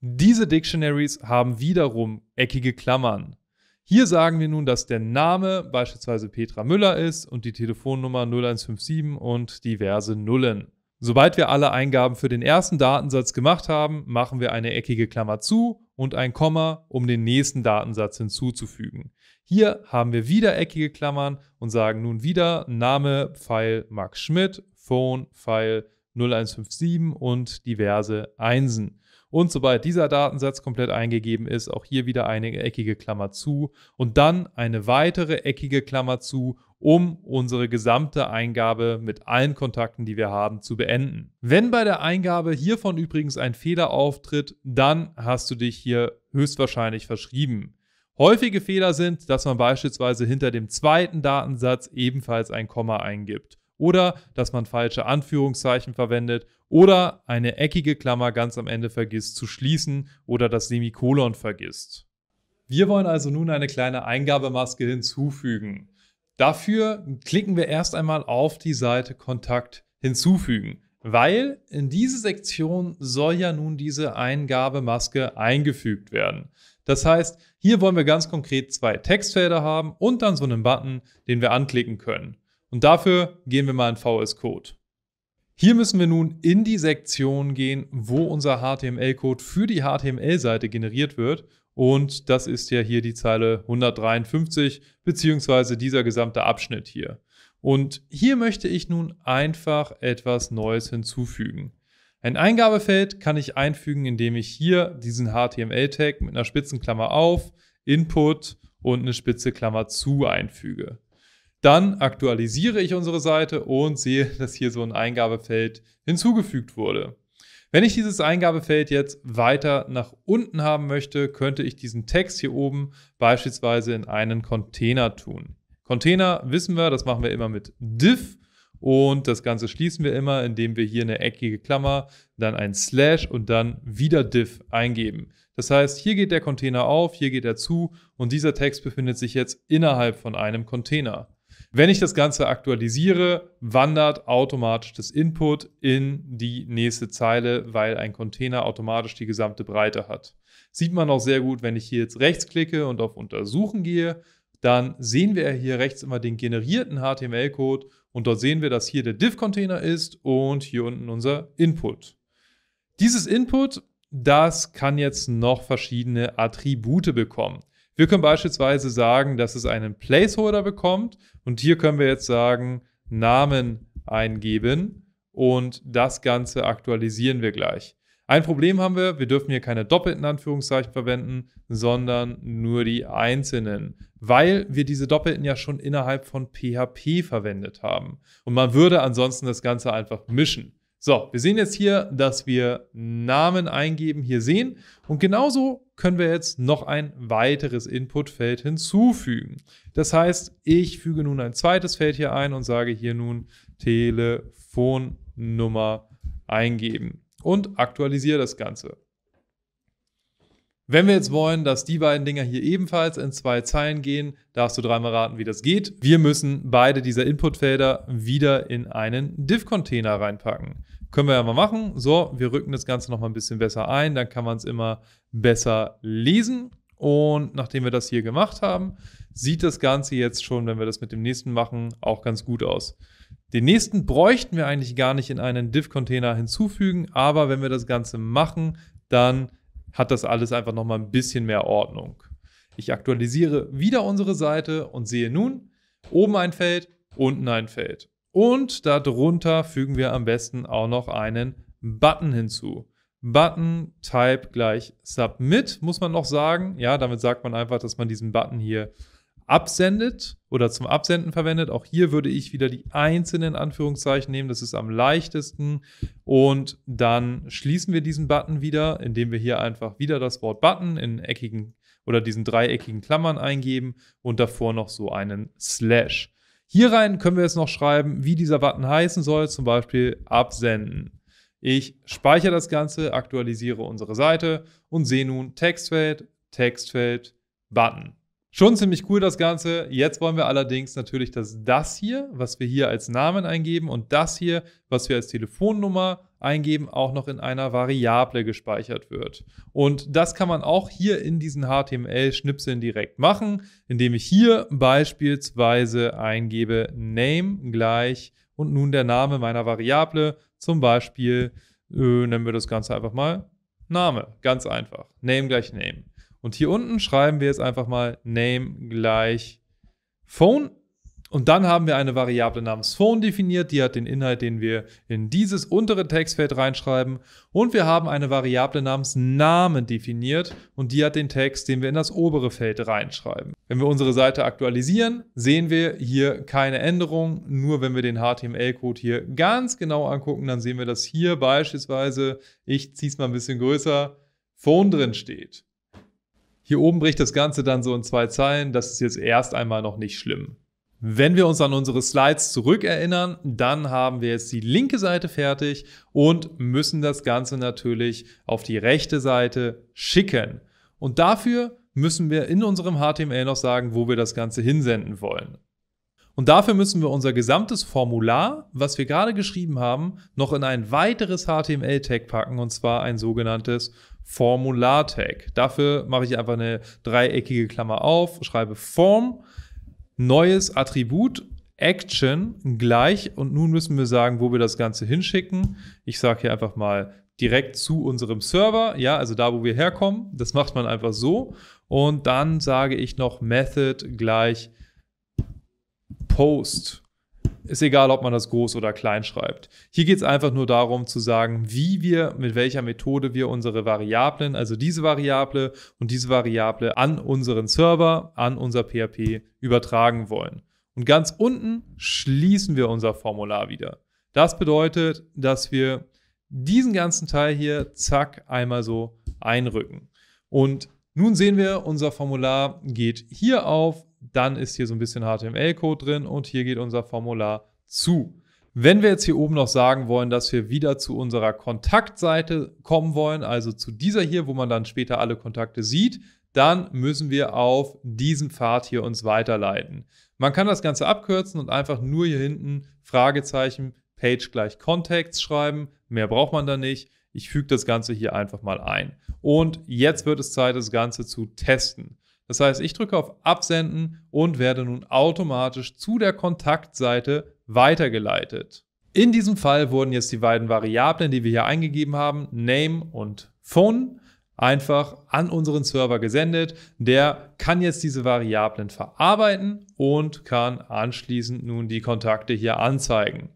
Diese Dictionaries haben wiederum eckige Klammern. Hier sagen wir nun, dass der Name beispielsweise Petra Müller ist und die Telefonnummer 0157 und diverse Nullen. Sobald wir alle Eingaben für den ersten Datensatz gemacht haben, machen wir eine eckige Klammer zu und ein Komma, um den nächsten Datensatz hinzuzufügen. Hier haben wir wieder eckige Klammern und sagen nun wieder Name, Pfeil Max Schmidt, Phone, Pfeil 0157 und diverse Einsen. Und sobald dieser Datensatz komplett eingegeben ist, auch hier wieder eine eckige Klammer zu und dann eine weitere eckige Klammer zu, um unsere gesamte Eingabe mit allen Kontakten, die wir haben, zu beenden. Wenn bei der Eingabe hiervon übrigens ein Fehler auftritt, dann hast du dich hier höchstwahrscheinlich verschrieben. Häufige Fehler sind, dass man beispielsweise hinter dem zweiten Datensatz ebenfalls ein Komma eingibt oder dass man falsche Anführungszeichen verwendet oder eine eckige Klammer ganz am Ende vergisst zu schließen oder das Semikolon vergisst. Wir wollen also nun eine kleine Eingabemaske hinzufügen. Dafür klicken wir erst einmal auf die Seite Kontakt hinzufügen, weil in diese Sektion soll ja nun diese Eingabemaske eingefügt werden. Das heißt, hier wollen wir ganz konkret zwei Textfelder haben und dann so einen Button, den wir anklicken können. Und dafür gehen wir mal in VS Code. Hier müssen wir nun in die Sektion gehen, wo unser HTML-Code für die HTML-Seite generiert wird. Und das ist ja hier die Zeile 153 bzw. dieser gesamte Abschnitt hier. Und hier möchte ich nun einfach etwas Neues hinzufügen. Ein Eingabefeld kann ich einfügen, indem ich hier diesen HTML-Tag mit einer Spitzenklammer auf, Input und eine spitze Klammer zu einfüge. Dann aktualisiere ich unsere Seite und sehe, dass hier so ein Eingabefeld hinzugefügt wurde. Wenn ich dieses Eingabefeld jetzt weiter nach unten haben möchte, könnte ich diesen Text hier oben beispielsweise in einen Container tun. Container wissen wir, das machen wir immer mit div und das Ganze schließen wir immer, indem wir hier eine eckige Klammer, dann ein Slash und dann wieder div eingeben. Das heißt, hier geht der Container auf, hier geht er zu und dieser Text befindet sich jetzt innerhalb von einem Container. Wenn ich das Ganze aktualisiere, wandert automatisch das Input in die nächste Zeile, weil ein Container automatisch die gesamte Breite hat. Sieht man auch sehr gut, wenn ich hier jetzt rechts klicke und auf Untersuchen gehe, dann sehen wir hier rechts immer den generierten HTML-Code und dort sehen wir, dass hier der Div-Container ist und hier unten unser Input. Dieses Input, das kann jetzt noch verschiedene Attribute bekommen. Wir können beispielsweise sagen, dass es einen Placeholder bekommt und hier können wir jetzt sagen, Namen eingeben und das Ganze aktualisieren wir gleich. Ein Problem haben wir, wir dürfen hier keine doppelten Anführungszeichen verwenden, sondern nur die einzelnen, weil wir diese doppelten ja schon innerhalb von PHP verwendet haben. Und man würde ansonsten das Ganze einfach mischen. So, wir sehen jetzt hier, dass wir Namen eingeben hier sehen und genauso können wir jetzt noch ein weiteres Inputfeld hinzufügen. Das heißt, ich füge nun ein zweites Feld hier ein und sage hier nun Telefonnummer eingeben und aktualisiere das Ganze. Wenn wir jetzt wollen, dass die beiden Dinger hier ebenfalls in zwei Zeilen gehen, darfst du dreimal raten, wie das geht. Wir müssen beide dieser Inputfelder wieder in einen Div-Container reinpacken. Können wir ja mal machen. So, wir rücken das Ganze nochmal ein bisschen besser ein, dann kann man es immer besser lesen. Und nachdem wir das hier gemacht haben, sieht das Ganze jetzt schon, wenn wir das mit dem nächsten machen, auch ganz gut aus. Den nächsten bräuchten wir eigentlich gar nicht in einen Div-Container hinzufügen, aber wenn wir das Ganze machen, dann hat das alles einfach nochmal ein bisschen mehr Ordnung. Ich aktualisiere wieder unsere Seite und sehe nun oben ein Feld, unten ein Feld. Und darunter fügen wir am besten auch noch einen Button hinzu. Button Type gleich Submit, muss man noch sagen. Ja, damit sagt man einfach, dass man diesen Button hier absendet oder zum Absenden verwendet. Auch hier würde ich wieder die einzelnen Anführungszeichen nehmen. Das ist am leichtesten. Und dann schließen wir diesen Button wieder, indem wir hier einfach wieder das Wort Button in eckigen oder diesen dreieckigen Klammern eingeben und davor noch so einen Slash. Hier rein können wir jetzt noch schreiben, wie dieser Button heißen soll, zum Beispiel absenden. Ich speichere das Ganze, aktualisiere unsere Seite und sehe nun Textfeld, Textfeld, Button. Schon ziemlich cool das Ganze. Jetzt wollen wir allerdings natürlich, dass das hier, was wir hier als Namen eingeben und das hier, was wir als Telefonnummer eingeben, eingeben, auch noch in einer Variable gespeichert wird. Und das kann man auch hier in diesen HTML-Schnipseln direkt machen, indem ich hier beispielsweise eingebe name gleich und nun der Name meiner Variable, zum Beispiel äh, nennen wir das Ganze einfach mal Name, ganz einfach, name gleich name. Und hier unten schreiben wir jetzt einfach mal name gleich Phone und dann haben wir eine Variable namens phone definiert, die hat den Inhalt, den wir in dieses untere Textfeld reinschreiben. Und wir haben eine Variable namens Name definiert und die hat den Text, den wir in das obere Feld reinschreiben. Wenn wir unsere Seite aktualisieren, sehen wir hier keine Änderung. Nur wenn wir den HTML-Code hier ganz genau angucken, dann sehen wir, dass hier beispielsweise, ich ziehe es mal ein bisschen größer, Phone drin steht. Hier oben bricht das Ganze dann so in zwei Zeilen. Das ist jetzt erst einmal noch nicht schlimm. Wenn wir uns an unsere Slides zurückerinnern, dann haben wir jetzt die linke Seite fertig und müssen das Ganze natürlich auf die rechte Seite schicken. Und dafür müssen wir in unserem HTML noch sagen, wo wir das Ganze hinsenden wollen. Und dafür müssen wir unser gesamtes Formular, was wir gerade geschrieben haben, noch in ein weiteres HTML-Tag packen, und zwar ein sogenanntes Formular-Tag. Dafür mache ich einfach eine dreieckige Klammer auf, schreibe Form neues Attribut Action gleich. Und nun müssen wir sagen, wo wir das Ganze hinschicken. Ich sage hier einfach mal direkt zu unserem Server, ja, also da, wo wir herkommen. Das macht man einfach so. Und dann sage ich noch Method gleich Post. Ist egal, ob man das groß oder klein schreibt. Hier geht es einfach nur darum zu sagen, wie wir, mit welcher Methode wir unsere Variablen, also diese Variable und diese Variable an unseren Server, an unser PHP übertragen wollen. Und ganz unten schließen wir unser Formular wieder. Das bedeutet, dass wir diesen ganzen Teil hier zack einmal so einrücken. Und nun sehen wir, unser Formular geht hier auf, dann ist hier so ein bisschen HTML-Code drin und hier geht unser Formular zu. Wenn wir jetzt hier oben noch sagen wollen, dass wir wieder zu unserer Kontaktseite kommen wollen, also zu dieser hier, wo man dann später alle Kontakte sieht, dann müssen wir auf diesen Pfad hier uns weiterleiten. Man kann das Ganze abkürzen und einfach nur hier hinten Fragezeichen Page gleich Contacts schreiben. Mehr braucht man da nicht. Ich füge das Ganze hier einfach mal ein. Und jetzt wird es Zeit, das Ganze zu testen. Das heißt, ich drücke auf Absenden und werde nun automatisch zu der Kontaktseite weitergeleitet. In diesem Fall wurden jetzt die beiden Variablen, die wir hier eingegeben haben, Name und Phone, einfach an unseren Server gesendet. Der kann jetzt diese Variablen verarbeiten und kann anschließend nun die Kontakte hier anzeigen.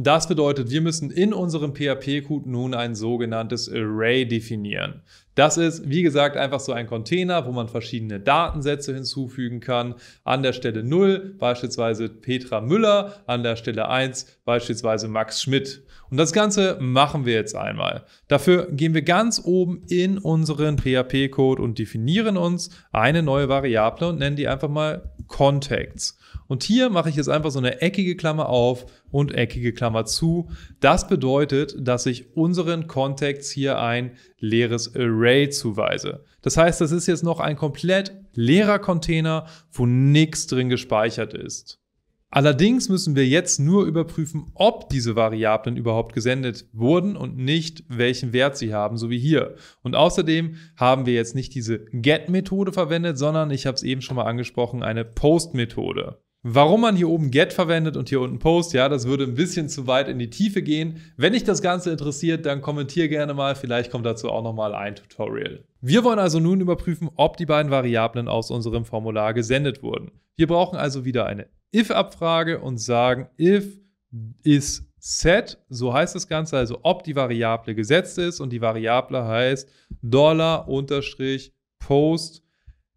Das bedeutet, wir müssen in unserem PHP-Code nun ein sogenanntes Array definieren. Das ist, wie gesagt, einfach so ein Container, wo man verschiedene Datensätze hinzufügen kann. An der Stelle 0 beispielsweise Petra Müller, an der Stelle 1 beispielsweise Max Schmidt. Und das Ganze machen wir jetzt einmal. Dafür gehen wir ganz oben in unseren PHP-Code und definieren uns eine neue Variable und nennen die einfach mal Contacts. Und hier mache ich jetzt einfach so eine eckige Klammer auf und eckige Klammer zu. Das bedeutet, dass ich unseren Contacts hier ein leeres Array zuweise. Das heißt, das ist jetzt noch ein komplett leerer Container, wo nichts drin gespeichert ist. Allerdings müssen wir jetzt nur überprüfen, ob diese Variablen überhaupt gesendet wurden und nicht welchen Wert sie haben, so wie hier. Und außerdem haben wir jetzt nicht diese Get-Methode verwendet, sondern ich habe es eben schon mal angesprochen, eine Post-Methode. Warum man hier oben Get verwendet und hier unten Post, ja, das würde ein bisschen zu weit in die Tiefe gehen. Wenn dich das Ganze interessiert, dann kommentier gerne mal, vielleicht kommt dazu auch nochmal ein Tutorial. Wir wollen also nun überprüfen, ob die beiden Variablen aus unserem Formular gesendet wurden. Wir brauchen also wieder eine if-Abfrage und sagen if is set, so heißt das Ganze, also ob die Variable gesetzt ist und die Variable heißt dollar unterstrich post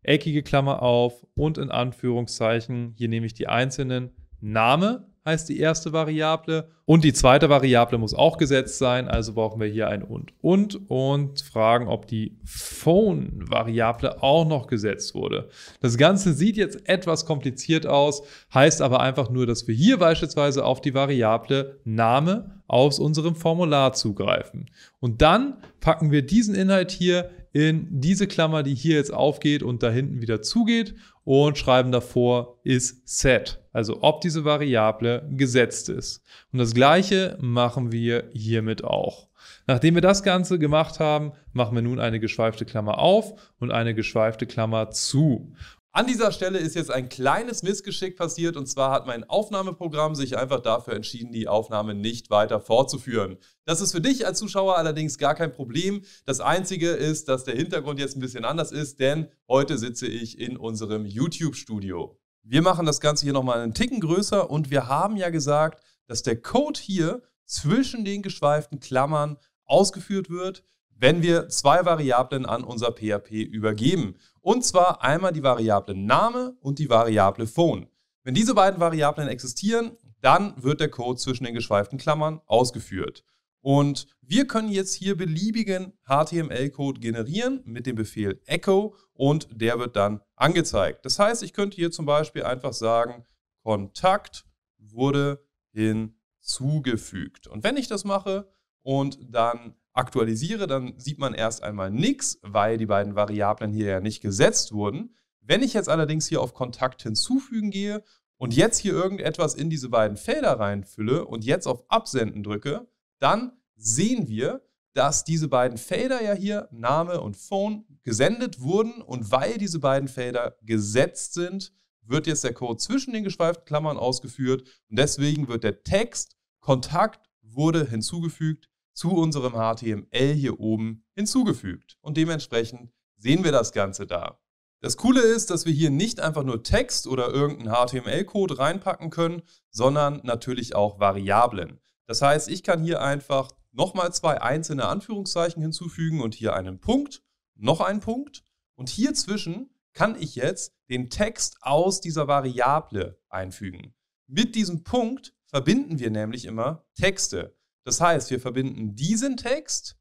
eckige Klammer auf und in Anführungszeichen, hier nehme ich die einzelnen Name heißt die erste Variable und die zweite Variable muss auch gesetzt sein, also brauchen wir hier ein und und und fragen, ob die Phone Variable auch noch gesetzt wurde. Das Ganze sieht jetzt etwas kompliziert aus, heißt aber einfach nur, dass wir hier beispielsweise auf die Variable Name aus unserem Formular zugreifen. Und dann packen wir diesen Inhalt hier in diese Klammer, die hier jetzt aufgeht und da hinten wieder zugeht und schreiben davor ist set, also ob diese Variable gesetzt ist. Und das gleiche machen wir hiermit auch. Nachdem wir das Ganze gemacht haben, machen wir nun eine geschweifte Klammer auf und eine geschweifte Klammer zu. An dieser Stelle ist jetzt ein kleines Missgeschick passiert und zwar hat mein Aufnahmeprogramm sich einfach dafür entschieden, die Aufnahme nicht weiter fortzuführen. Das ist für dich als Zuschauer allerdings gar kein Problem. Das Einzige ist, dass der Hintergrund jetzt ein bisschen anders ist, denn heute sitze ich in unserem YouTube-Studio. Wir machen das Ganze hier nochmal einen Ticken größer und wir haben ja gesagt, dass der Code hier zwischen den geschweiften Klammern ausgeführt wird, wenn wir zwei Variablen an unser PHP übergeben. Und zwar einmal die Variable Name und die Variable Phone. Wenn diese beiden Variablen existieren, dann wird der Code zwischen den geschweiften Klammern ausgeführt. Und wir können jetzt hier beliebigen HTML-Code generieren mit dem Befehl echo und der wird dann angezeigt. Das heißt, ich könnte hier zum Beispiel einfach sagen, Kontakt wurde hinzugefügt. Und wenn ich das mache und dann aktualisiere, dann sieht man erst einmal nichts, weil die beiden Variablen hier ja nicht gesetzt wurden. Wenn ich jetzt allerdings hier auf Kontakt hinzufügen gehe und jetzt hier irgendetwas in diese beiden Felder reinfülle und jetzt auf Absenden drücke, dann sehen wir, dass diese beiden Felder ja hier, Name und Phone, gesendet wurden und weil diese beiden Felder gesetzt sind, wird jetzt der Code zwischen den geschweiften Klammern ausgeführt und deswegen wird der Text Kontakt wurde hinzugefügt zu unserem HTML hier oben hinzugefügt. Und dementsprechend sehen wir das Ganze da. Das Coole ist, dass wir hier nicht einfach nur Text oder irgendeinen HTML-Code reinpacken können, sondern natürlich auch Variablen. Das heißt, ich kann hier einfach nochmal zwei einzelne Anführungszeichen hinzufügen und hier einen Punkt, noch einen Punkt. Und hier zwischen kann ich jetzt den Text aus dieser Variable einfügen. Mit diesem Punkt verbinden wir nämlich immer Texte. Das heißt, wir verbinden diesen Text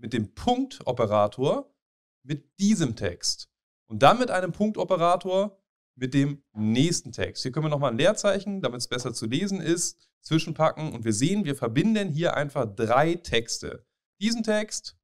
mit dem Punktoperator mit diesem Text und dann mit einem Punktoperator mit dem nächsten Text. Hier können wir nochmal ein Leerzeichen, damit es besser zu lesen ist, zwischenpacken und wir sehen, wir verbinden hier einfach drei Texte. Diesen Text,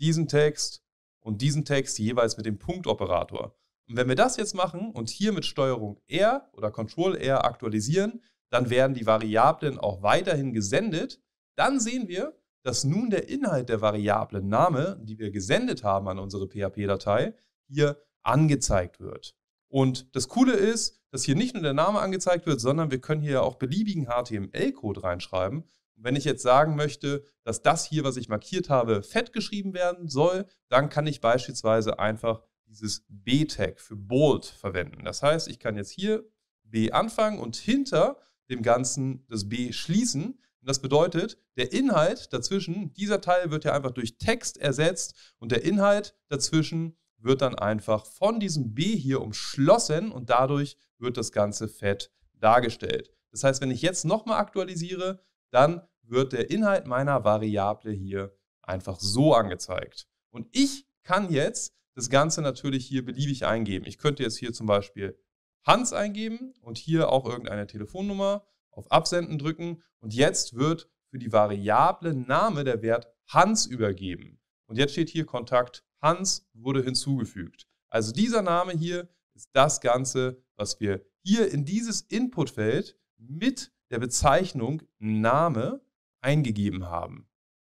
diesen Text und diesen Text jeweils mit dem Punktoperator. Und wenn wir das jetzt machen und hier mit Steuerung R oder Control R aktualisieren, dann werden die Variablen auch weiterhin gesendet. Dann sehen wir, dass nun der Inhalt der Variablen Name, die wir gesendet haben an unsere PHP-Datei, hier angezeigt wird. Und das Coole ist, dass hier nicht nur der Name angezeigt wird, sondern wir können hier auch beliebigen HTML-Code reinschreiben. Und wenn ich jetzt sagen möchte, dass das hier, was ich markiert habe, fett geschrieben werden soll, dann kann ich beispielsweise einfach dieses B-Tag für Bold verwenden. Das heißt, ich kann jetzt hier B anfangen und hinter dem Ganzen das B schließen. Und das bedeutet, der Inhalt dazwischen, dieser Teil wird ja einfach durch Text ersetzt und der Inhalt dazwischen wird dann einfach von diesem B hier umschlossen und dadurch wird das Ganze fett dargestellt. Das heißt, wenn ich jetzt nochmal aktualisiere, dann wird der Inhalt meiner Variable hier einfach so angezeigt. Und ich kann jetzt das Ganze natürlich hier beliebig eingeben. Ich könnte jetzt hier zum Beispiel Hans eingeben und hier auch irgendeine Telefonnummer, auf Absenden drücken und jetzt wird für die Variable Name der Wert Hans übergeben. Und jetzt steht hier Kontakt Hans wurde hinzugefügt. Also dieser Name hier ist das Ganze, was wir hier in dieses Inputfeld mit der Bezeichnung Name eingegeben haben.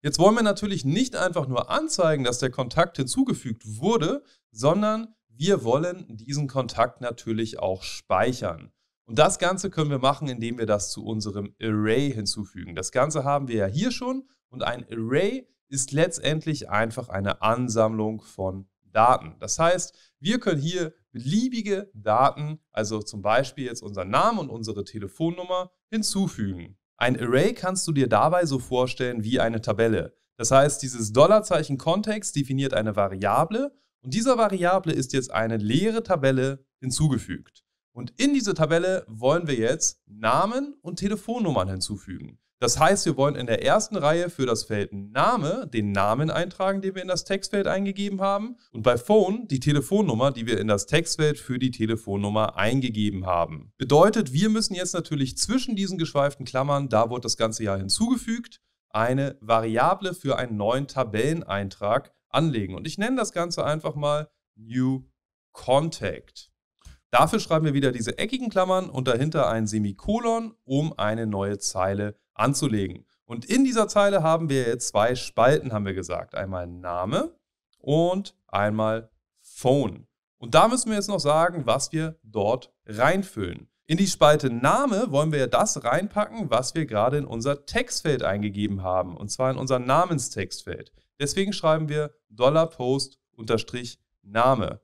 Jetzt wollen wir natürlich nicht einfach nur anzeigen, dass der Kontakt hinzugefügt wurde, sondern wir wollen diesen Kontakt natürlich auch speichern. Und das Ganze können wir machen, indem wir das zu unserem Array hinzufügen. Das Ganze haben wir ja hier schon und ein Array ist letztendlich einfach eine Ansammlung von Daten. Das heißt, wir können hier beliebige Daten, also zum Beispiel jetzt unseren Namen und unsere Telefonnummer, hinzufügen. Ein Array kannst du dir dabei so vorstellen wie eine Tabelle. Das heißt, dieses Dollarzeichen Kontext definiert eine Variable und dieser Variable ist jetzt eine leere Tabelle hinzugefügt. Und in diese Tabelle wollen wir jetzt Namen und Telefonnummern hinzufügen. Das heißt, wir wollen in der ersten Reihe für das Feld Name den Namen eintragen, den wir in das Textfeld eingegeben haben und bei Phone die Telefonnummer, die wir in das Textfeld für die Telefonnummer eingegeben haben. Bedeutet, wir müssen jetzt natürlich zwischen diesen geschweiften Klammern, da wurde das ganze ja hinzugefügt, eine Variable für einen neuen Tabelleneintrag anlegen. Und ich nenne das Ganze einfach mal New Contact. Dafür schreiben wir wieder diese eckigen Klammern und dahinter ein Semikolon, um eine neue Zeile anzulegen. Und in dieser Zeile haben wir jetzt zwei Spalten, haben wir gesagt. Einmal Name und einmal Phone. Und da müssen wir jetzt noch sagen, was wir dort reinfüllen. In die Spalte Name wollen wir das reinpacken, was wir gerade in unser Textfeld eingegeben haben, und zwar in unser Namenstextfeld. Deswegen schreiben wir Dollar Post unterstrich Name.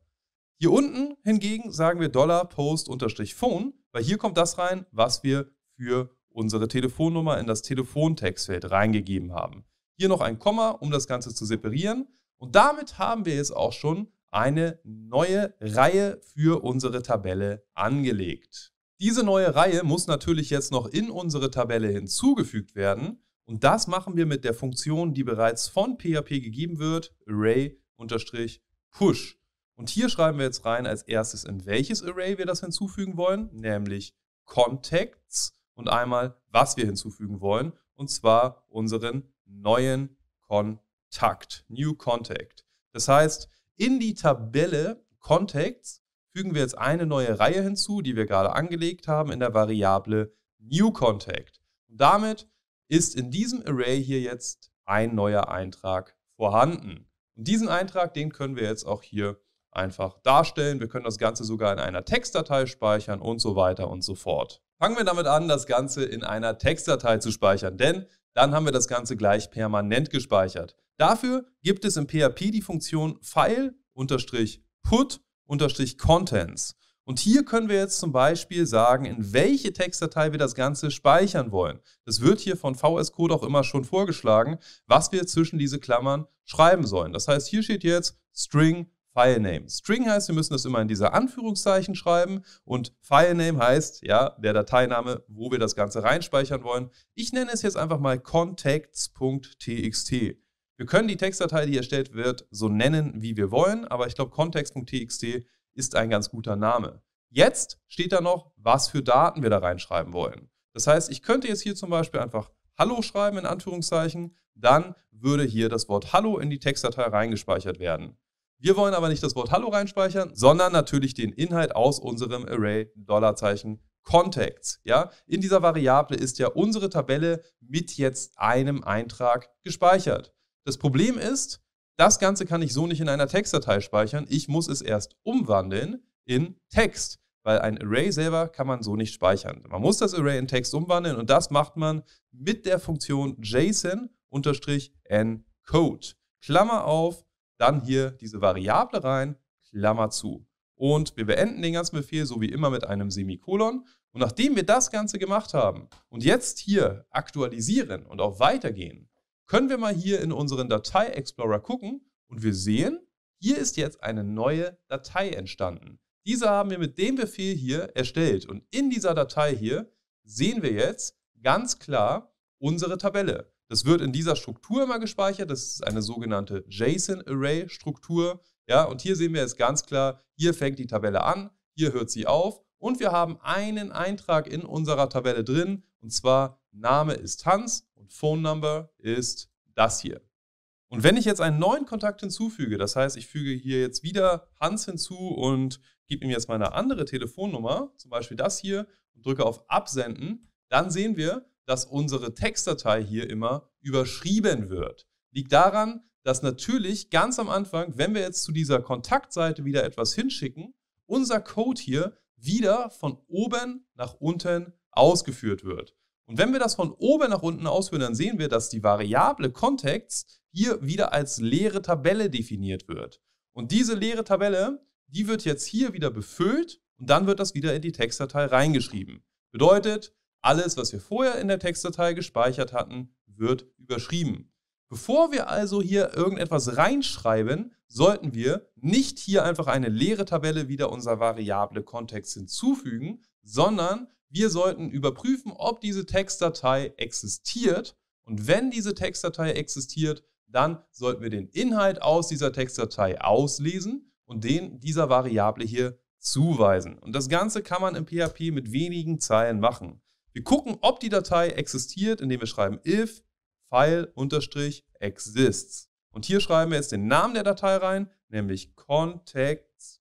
Hier unten hingegen sagen wir Dollar Post unterstrich Phone, weil hier kommt das rein, was wir für unsere Telefonnummer in das Telefontextfeld reingegeben haben. Hier noch ein Komma, um das Ganze zu separieren. Und damit haben wir jetzt auch schon eine neue Reihe für unsere Tabelle angelegt. Diese neue Reihe muss natürlich jetzt noch in unsere Tabelle hinzugefügt werden. Und das machen wir mit der Funktion, die bereits von PHP gegeben wird, array-push. Und hier schreiben wir jetzt rein als erstes, in welches Array wir das hinzufügen wollen, nämlich Contacts und einmal, was wir hinzufügen wollen, und zwar unseren neuen Kontakt, New Contact. Das heißt, in die Tabelle Contacts fügen wir jetzt eine neue Reihe hinzu, die wir gerade angelegt haben in der Variable New Contact. Und damit ist in diesem Array hier jetzt ein neuer Eintrag vorhanden. Und diesen Eintrag, den können wir jetzt auch hier einfach darstellen. Wir können das Ganze sogar in einer Textdatei speichern und so weiter und so fort. Fangen wir damit an, das Ganze in einer Textdatei zu speichern, denn dann haben wir das Ganze gleich permanent gespeichert. Dafür gibt es im PHP die Funktion file-put-contents. Und hier können wir jetzt zum Beispiel sagen, in welche Textdatei wir das Ganze speichern wollen. Das wird hier von VS Code auch immer schon vorgeschlagen, was wir zwischen diese Klammern schreiben sollen. Das heißt, hier steht jetzt String Filename. String heißt, wir müssen das immer in diese Anführungszeichen schreiben und Filename heißt, ja, der Dateiname, wo wir das Ganze reinspeichern wollen. Ich nenne es jetzt einfach mal contacts.txt. Wir können die Textdatei, die erstellt wird, so nennen, wie wir wollen, aber ich glaube, context.txt ist ein ganz guter Name. Jetzt steht da noch, was für Daten wir da reinschreiben wollen. Das heißt, ich könnte jetzt hier zum Beispiel einfach Hallo schreiben in Anführungszeichen, dann würde hier das Wort Hallo in die Textdatei reingespeichert werden. Wir wollen aber nicht das Wort Hallo reinspeichern, sondern natürlich den Inhalt aus unserem Array Dollarzeichen Contacts. Ja? In dieser Variable ist ja unsere Tabelle mit jetzt einem Eintrag gespeichert. Das Problem ist, das Ganze kann ich so nicht in einer Textdatei speichern. Ich muss es erst umwandeln in Text, weil ein Array selber kann man so nicht speichern. Man muss das Array in Text umwandeln und das macht man mit der Funktion JSON-encode. Klammer auf, dann hier diese Variable rein, Klammer zu. Und wir beenden den ganzen Befehl so wie immer mit einem Semikolon. Und nachdem wir das Ganze gemacht haben und jetzt hier aktualisieren und auch Weitergehen können wir mal hier in unseren Datei Explorer gucken und wir sehen, hier ist jetzt eine neue Datei entstanden. Diese haben wir mit dem Befehl hier erstellt und in dieser Datei hier sehen wir jetzt ganz klar unsere Tabelle. Das wird in dieser Struktur immer gespeichert. Das ist eine sogenannte JSON-Array-Struktur. Ja, und hier sehen wir es ganz klar, hier fängt die Tabelle an, hier hört sie auf und wir haben einen Eintrag in unserer Tabelle drin und zwar Name ist Hans und Phone Number ist das hier. Und wenn ich jetzt einen neuen Kontakt hinzufüge, das heißt, ich füge hier jetzt wieder Hans hinzu und gebe ihm jetzt meine andere Telefonnummer, zum Beispiel das hier, und drücke auf Absenden, dann sehen wir, dass unsere Textdatei hier immer überschrieben wird. Liegt daran, dass natürlich ganz am Anfang, wenn wir jetzt zu dieser Kontaktseite wieder etwas hinschicken, unser Code hier wieder von oben nach unten ausgeführt wird. Und wenn wir das von oben nach unten ausführen, dann sehen wir, dass die Variable Context hier wieder als leere Tabelle definiert wird. Und diese leere Tabelle, die wird jetzt hier wieder befüllt und dann wird das wieder in die Textdatei reingeschrieben. Bedeutet, alles, was wir vorher in der Textdatei gespeichert hatten, wird überschrieben. Bevor wir also hier irgendetwas reinschreiben, sollten wir nicht hier einfach eine leere Tabelle wieder unser Variable Context hinzufügen, sondern wir sollten überprüfen, ob diese Textdatei existiert. Und wenn diese Textdatei existiert, dann sollten wir den Inhalt aus dieser Textdatei auslesen und den dieser Variable hier zuweisen. Und das Ganze kann man im PHP mit wenigen Zeilen machen. Wir gucken, ob die Datei existiert, indem wir schreiben if file-exists. Und hier schreiben wir jetzt den Namen der Datei rein, nämlich context.txt.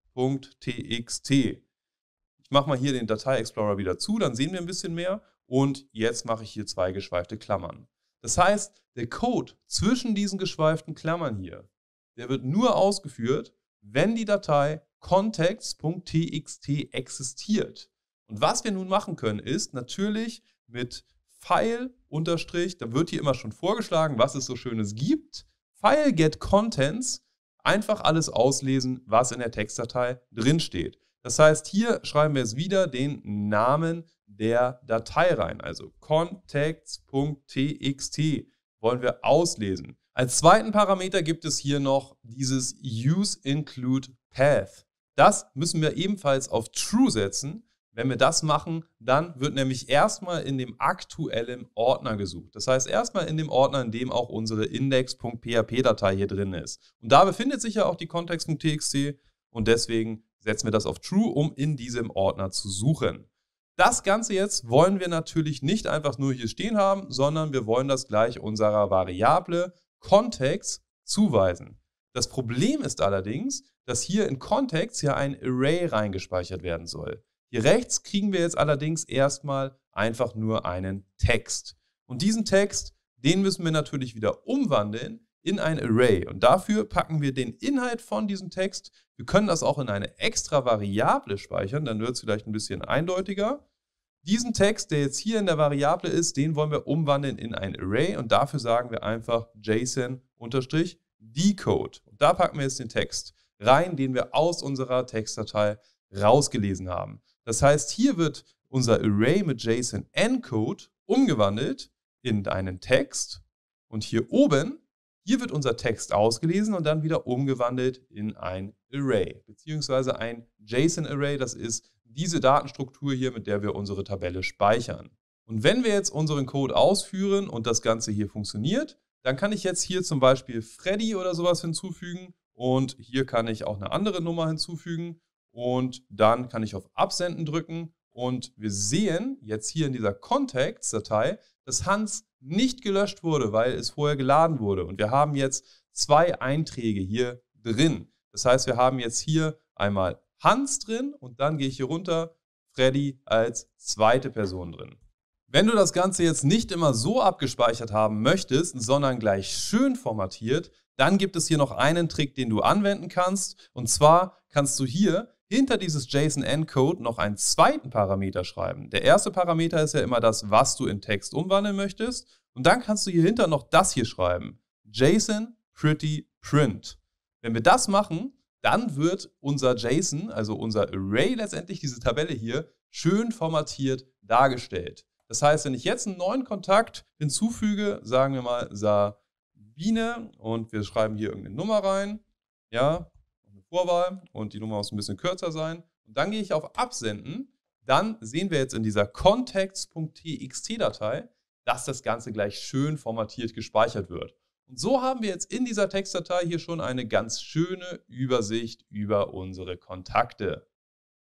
Ich mache mal hier den Datei-Explorer wieder zu, dann sehen wir ein bisschen mehr. Und jetzt mache ich hier zwei geschweifte Klammern. Das heißt, der Code zwischen diesen geschweiften Klammern hier, der wird nur ausgeführt, wenn die Datei context.txt existiert. Und was wir nun machen können, ist natürlich mit File unterstrich, da wird hier immer schon vorgeschlagen, was es so Schönes gibt. File get contents, einfach alles auslesen, was in der Textdatei drinsteht. Das heißt, hier schreiben wir jetzt wieder den Namen der Datei rein. Also contacts.txt wollen wir auslesen. Als zweiten Parameter gibt es hier noch dieses use include path. Das müssen wir ebenfalls auf true setzen. Wenn wir das machen, dann wird nämlich erstmal in dem aktuellen Ordner gesucht. Das heißt erstmal in dem Ordner, in dem auch unsere index.php-Datei hier drin ist. Und da befindet sich ja auch die context.txt und deswegen setzen wir das auf True, um in diesem Ordner zu suchen. Das Ganze jetzt wollen wir natürlich nicht einfach nur hier stehen haben, sondern wir wollen das gleich unserer Variable Context zuweisen. Das Problem ist allerdings, dass hier in Context ja ein Array reingespeichert werden soll. Hier rechts kriegen wir jetzt allerdings erstmal einfach nur einen Text. Und diesen Text, den müssen wir natürlich wieder umwandeln in ein Array. Und dafür packen wir den Inhalt von diesem Text. Wir können das auch in eine extra Variable speichern, dann wird es vielleicht ein bisschen eindeutiger. Diesen Text, der jetzt hier in der Variable ist, den wollen wir umwandeln in ein Array und dafür sagen wir einfach JSON-Decode. Und da packen wir jetzt den Text rein, den wir aus unserer Textdatei rausgelesen haben. Das heißt, hier wird unser Array mit JSON-Encode umgewandelt in einen Text und hier oben hier wird unser Text ausgelesen und dann wieder umgewandelt in ein Array, beziehungsweise ein JSON-Array. Das ist diese Datenstruktur hier, mit der wir unsere Tabelle speichern. Und wenn wir jetzt unseren Code ausführen und das Ganze hier funktioniert, dann kann ich jetzt hier zum Beispiel Freddy oder sowas hinzufügen und hier kann ich auch eine andere Nummer hinzufügen und dann kann ich auf Absenden drücken und wir sehen jetzt hier in dieser context datei dass Hans nicht gelöscht wurde, weil es vorher geladen wurde. Und wir haben jetzt zwei Einträge hier drin. Das heißt, wir haben jetzt hier einmal Hans drin und dann gehe ich hier runter, Freddy als zweite Person drin. Wenn du das Ganze jetzt nicht immer so abgespeichert haben möchtest, sondern gleich schön formatiert, dann gibt es hier noch einen Trick, den du anwenden kannst. Und zwar kannst du hier hinter dieses JSON-Encode noch einen zweiten Parameter schreiben. Der erste Parameter ist ja immer das, was du in Text umwandeln möchtest. Und dann kannst du hier hinter noch das hier schreiben. JSON Pretty Print. Wenn wir das machen, dann wird unser JSON, also unser Array letztendlich, diese Tabelle hier, schön formatiert dargestellt. Das heißt, wenn ich jetzt einen neuen Kontakt hinzufüge, sagen wir mal Sabine und wir schreiben hier irgendeine Nummer rein, ja, Vorwahl und die Nummer muss ein bisschen kürzer sein. Und dann gehe ich auf Absenden. Dann sehen wir jetzt in dieser contexttxt datei dass das Ganze gleich schön formatiert gespeichert wird. Und so haben wir jetzt in dieser Textdatei hier schon eine ganz schöne Übersicht über unsere Kontakte.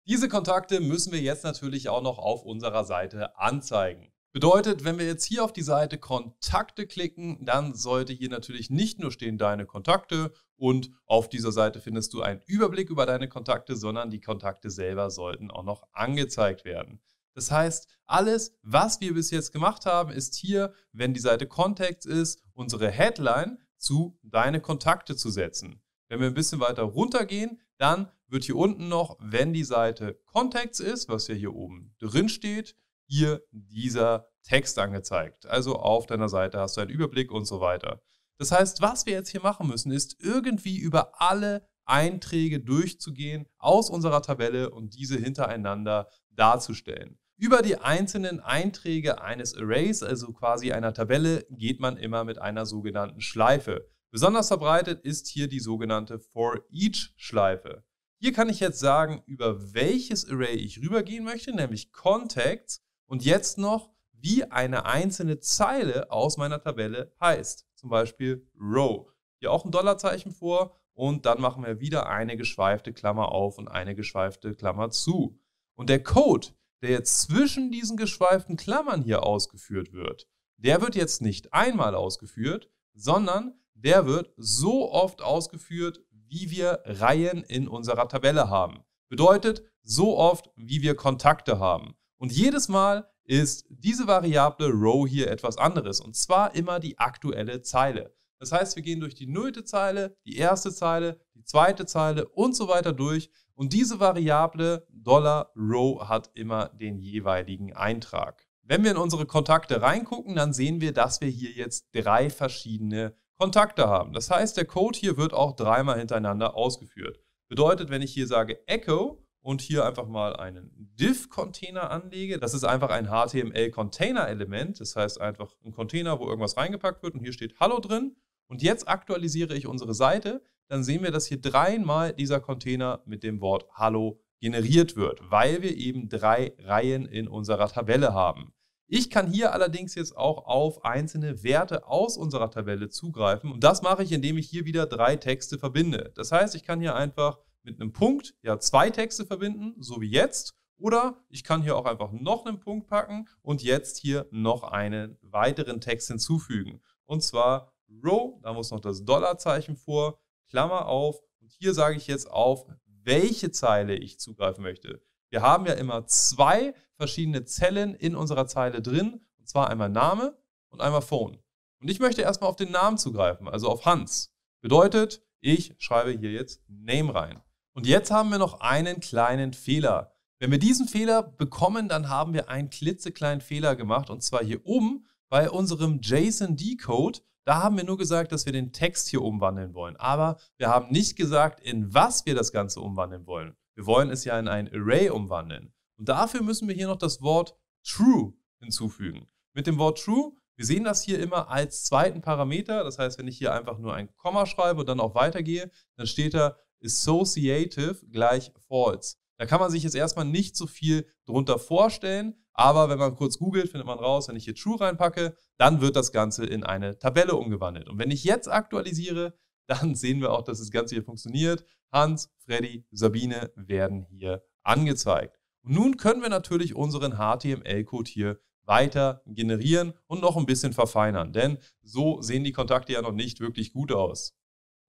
Diese Kontakte müssen wir jetzt natürlich auch noch auf unserer Seite anzeigen. Bedeutet, wenn wir jetzt hier auf die Seite Kontakte klicken, dann sollte hier natürlich nicht nur stehen deine Kontakte und auf dieser Seite findest du einen Überblick über deine Kontakte, sondern die Kontakte selber sollten auch noch angezeigt werden. Das heißt, alles, was wir bis jetzt gemacht haben, ist hier, wenn die Seite Contacts ist, unsere Headline zu deine Kontakte zu setzen. Wenn wir ein bisschen weiter runtergehen, dann wird hier unten noch, wenn die Seite Contacts ist, was ja hier oben drin steht, hier dieser Text angezeigt. Also auf deiner Seite hast du einen Überblick und so weiter. Das heißt, was wir jetzt hier machen müssen, ist irgendwie über alle Einträge durchzugehen aus unserer Tabelle und diese hintereinander darzustellen. Über die einzelnen Einträge eines Arrays, also quasi einer Tabelle, geht man immer mit einer sogenannten Schleife. Besonders verbreitet ist hier die sogenannte For Each Schleife. Hier kann ich jetzt sagen, über welches Array ich rübergehen möchte, nämlich Contacts, und jetzt noch, wie eine einzelne Zeile aus meiner Tabelle heißt. Zum Beispiel Row. Hier auch ein Dollarzeichen vor und dann machen wir wieder eine geschweifte Klammer auf und eine geschweifte Klammer zu. Und der Code, der jetzt zwischen diesen geschweiften Klammern hier ausgeführt wird, der wird jetzt nicht einmal ausgeführt, sondern der wird so oft ausgeführt, wie wir Reihen in unserer Tabelle haben. Bedeutet, so oft, wie wir Kontakte haben. Und jedes Mal ist diese Variable row hier etwas anderes und zwar immer die aktuelle Zeile. Das heißt, wir gehen durch die nullte Zeile, die erste Zeile, die zweite Zeile und so weiter durch und diese Variable Dollar $row hat immer den jeweiligen Eintrag. Wenn wir in unsere Kontakte reingucken, dann sehen wir, dass wir hier jetzt drei verschiedene Kontakte haben. Das heißt, der Code hier wird auch dreimal hintereinander ausgeführt. Bedeutet, wenn ich hier sage echo und hier einfach mal einen Div-Container anlege. Das ist einfach ein HTML-Container-Element. Das heißt einfach ein Container, wo irgendwas reingepackt wird und hier steht Hallo drin. Und jetzt aktualisiere ich unsere Seite. Dann sehen wir, dass hier dreimal dieser Container mit dem Wort Hallo generiert wird, weil wir eben drei Reihen in unserer Tabelle haben. Ich kann hier allerdings jetzt auch auf einzelne Werte aus unserer Tabelle zugreifen und das mache ich, indem ich hier wieder drei Texte verbinde. Das heißt, ich kann hier einfach mit einem Punkt ja zwei Texte verbinden, so wie jetzt. Oder ich kann hier auch einfach noch einen Punkt packen und jetzt hier noch einen weiteren Text hinzufügen. Und zwar Row, da muss noch das Dollarzeichen vor, Klammer auf. Und hier sage ich jetzt auf, welche Zeile ich zugreifen möchte. Wir haben ja immer zwei verschiedene Zellen in unserer Zeile drin. Und zwar einmal Name und einmal Phone. Und ich möchte erstmal auf den Namen zugreifen, also auf Hans. Bedeutet, ich schreibe hier jetzt Name rein. Und jetzt haben wir noch einen kleinen Fehler. Wenn wir diesen Fehler bekommen, dann haben wir einen klitzekleinen Fehler gemacht. Und zwar hier oben bei unserem json decode Da haben wir nur gesagt, dass wir den Text hier umwandeln wollen. Aber wir haben nicht gesagt, in was wir das Ganze umwandeln wollen. Wir wollen es ja in ein Array umwandeln. Und dafür müssen wir hier noch das Wort true hinzufügen. Mit dem Wort true, wir sehen das hier immer als zweiten Parameter. Das heißt, wenn ich hier einfach nur ein Komma schreibe und dann auch weitergehe, dann steht da associative gleich false. Da kann man sich jetzt erstmal nicht so viel drunter vorstellen, aber wenn man kurz googelt, findet man raus, wenn ich hier true reinpacke, dann wird das Ganze in eine Tabelle umgewandelt. Und wenn ich jetzt aktualisiere, dann sehen wir auch, dass das Ganze hier funktioniert. Hans, Freddy, Sabine werden hier angezeigt. Und nun können wir natürlich unseren HTML-Code hier weiter generieren und noch ein bisschen verfeinern, denn so sehen die Kontakte ja noch nicht wirklich gut aus.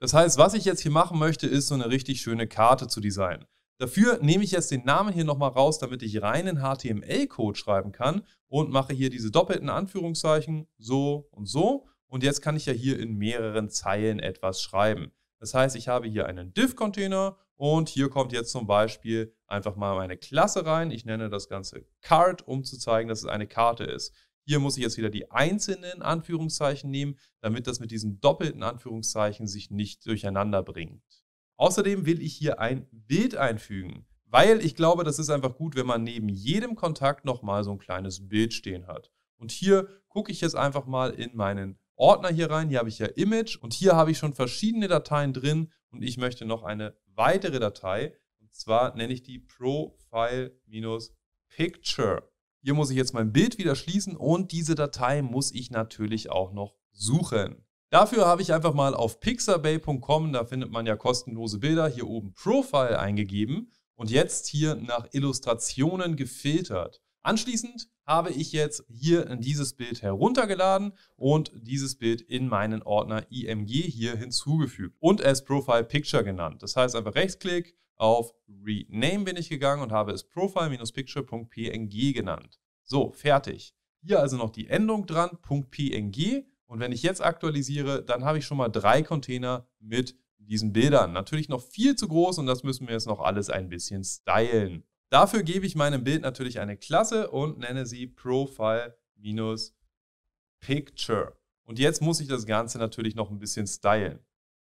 Das heißt, was ich jetzt hier machen möchte, ist so eine richtig schöne Karte zu designen. Dafür nehme ich jetzt den Namen hier nochmal raus, damit ich reinen HTML-Code schreiben kann und mache hier diese doppelten Anführungszeichen so und so. Und jetzt kann ich ja hier in mehreren Zeilen etwas schreiben. Das heißt, ich habe hier einen Div-Container und hier kommt jetzt zum Beispiel einfach mal meine Klasse rein. Ich nenne das Ganze Card, um zu zeigen, dass es eine Karte ist. Hier muss ich jetzt wieder die einzelnen Anführungszeichen nehmen, damit das mit diesen doppelten Anführungszeichen sich nicht durcheinander bringt. Außerdem will ich hier ein Bild einfügen, weil ich glaube, das ist einfach gut, wenn man neben jedem Kontakt nochmal so ein kleines Bild stehen hat. Und hier gucke ich jetzt einfach mal in meinen Ordner hier rein. Hier habe ich ja Image und hier habe ich schon verschiedene Dateien drin und ich möchte noch eine weitere Datei. Und zwar nenne ich die Profile-Picture. Hier muss ich jetzt mein Bild wieder schließen und diese Datei muss ich natürlich auch noch suchen. Dafür habe ich einfach mal auf pixabay.com, da findet man ja kostenlose Bilder, hier oben Profile eingegeben und jetzt hier nach Illustrationen gefiltert. Anschließend habe ich jetzt hier dieses Bild heruntergeladen und dieses Bild in meinen Ordner IMG hier hinzugefügt und es Profile Picture genannt. Das heißt einfach Rechtsklick, auf Rename bin ich gegangen und habe es profile-picture.png genannt. So, fertig. Hier also noch die Endung dran, .png. Und wenn ich jetzt aktualisiere, dann habe ich schon mal drei Container mit diesen Bildern. Natürlich noch viel zu groß und das müssen wir jetzt noch alles ein bisschen stylen. Dafür gebe ich meinem Bild natürlich eine Klasse und nenne sie Profile-Picture. Und jetzt muss ich das Ganze natürlich noch ein bisschen stylen.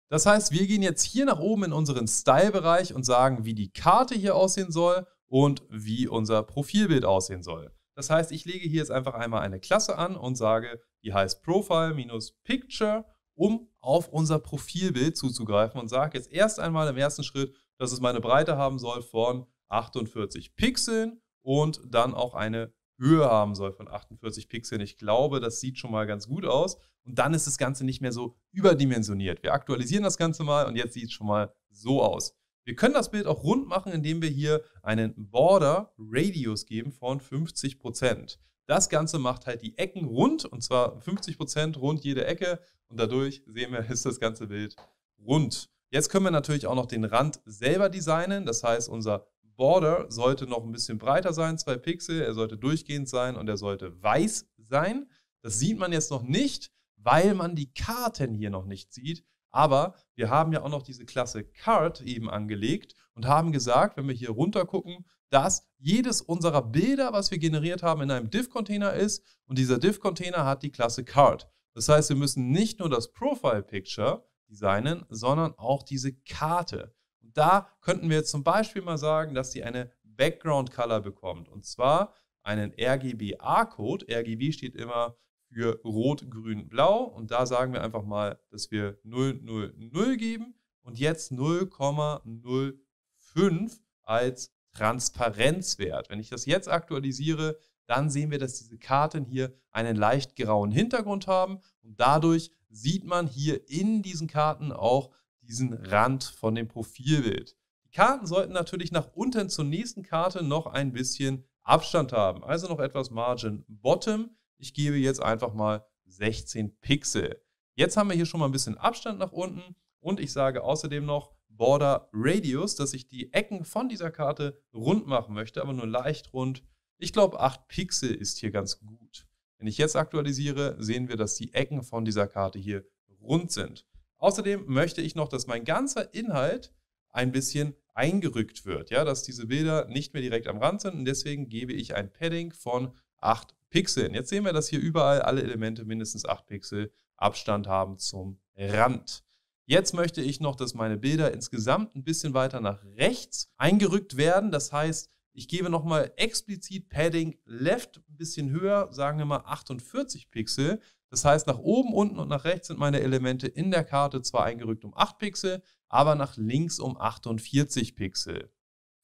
Das heißt, wir gehen jetzt hier nach oben in unseren Style-Bereich und sagen, wie die Karte hier aussehen soll und wie unser Profilbild aussehen soll. Das heißt, ich lege hier jetzt einfach einmal eine Klasse an und sage, die heißt Profile-Picture, um auf unser Profilbild zuzugreifen und sage jetzt erst einmal im ersten Schritt, dass es meine Breite haben soll von 48 Pixeln und dann auch eine Höhe haben soll von 48 Pixeln. Ich glaube, das sieht schon mal ganz gut aus. Und dann ist das Ganze nicht mehr so überdimensioniert. Wir aktualisieren das Ganze mal und jetzt sieht es schon mal so aus. Wir können das Bild auch rund machen, indem wir hier einen Border Radius geben von 50%. Prozent. Das Ganze macht halt die Ecken rund und zwar 50% Prozent rund jede Ecke und dadurch sehen wir, ist das ganze Bild rund. Jetzt können wir natürlich auch noch den Rand selber designen. Das heißt, unser Border sollte noch ein bisschen breiter sein, zwei Pixel, er sollte durchgehend sein und er sollte weiß sein. Das sieht man jetzt noch nicht, weil man die Karten hier noch nicht sieht. Aber wir haben ja auch noch diese Klasse Card eben angelegt und haben gesagt, wenn wir hier runter gucken, dass jedes unserer Bilder, was wir generiert haben, in einem Div-Container ist und dieser Div-Container hat die Klasse Card. Das heißt, wir müssen nicht nur das Profile-Picture designen, sondern auch diese Karte da könnten wir zum Beispiel mal sagen, dass sie eine Background Color bekommt. Und zwar einen RGBA-Code. RGB steht immer für Rot, Grün, Blau. Und da sagen wir einfach mal, dass wir 000 geben und jetzt 0,05 als Transparenzwert. Wenn ich das jetzt aktualisiere, dann sehen wir, dass diese Karten hier einen leicht grauen Hintergrund haben und dadurch sieht man hier in diesen Karten auch diesen Rand von dem Profilbild. Die Karten sollten natürlich nach unten zur nächsten Karte noch ein bisschen Abstand haben, also noch etwas Margin Bottom. Ich gebe jetzt einfach mal 16 Pixel. Jetzt haben wir hier schon mal ein bisschen Abstand nach unten und ich sage außerdem noch Border Radius, dass ich die Ecken von dieser Karte rund machen möchte, aber nur leicht rund. Ich glaube 8 Pixel ist hier ganz gut. Wenn ich jetzt aktualisiere, sehen wir, dass die Ecken von dieser Karte hier rund sind. Außerdem möchte ich noch, dass mein ganzer Inhalt ein bisschen eingerückt wird, ja, dass diese Bilder nicht mehr direkt am Rand sind und deswegen gebe ich ein Padding von 8 Pixeln. Jetzt sehen wir, dass hier überall alle Elemente mindestens 8 Pixel Abstand haben zum Rand. Jetzt möchte ich noch, dass meine Bilder insgesamt ein bisschen weiter nach rechts eingerückt werden. Das heißt, ich gebe nochmal explizit Padding Left ein bisschen höher, sagen wir mal 48 Pixel, das heißt, nach oben, unten und nach rechts sind meine Elemente in der Karte zwar eingerückt um 8 Pixel, aber nach links um 48 Pixel.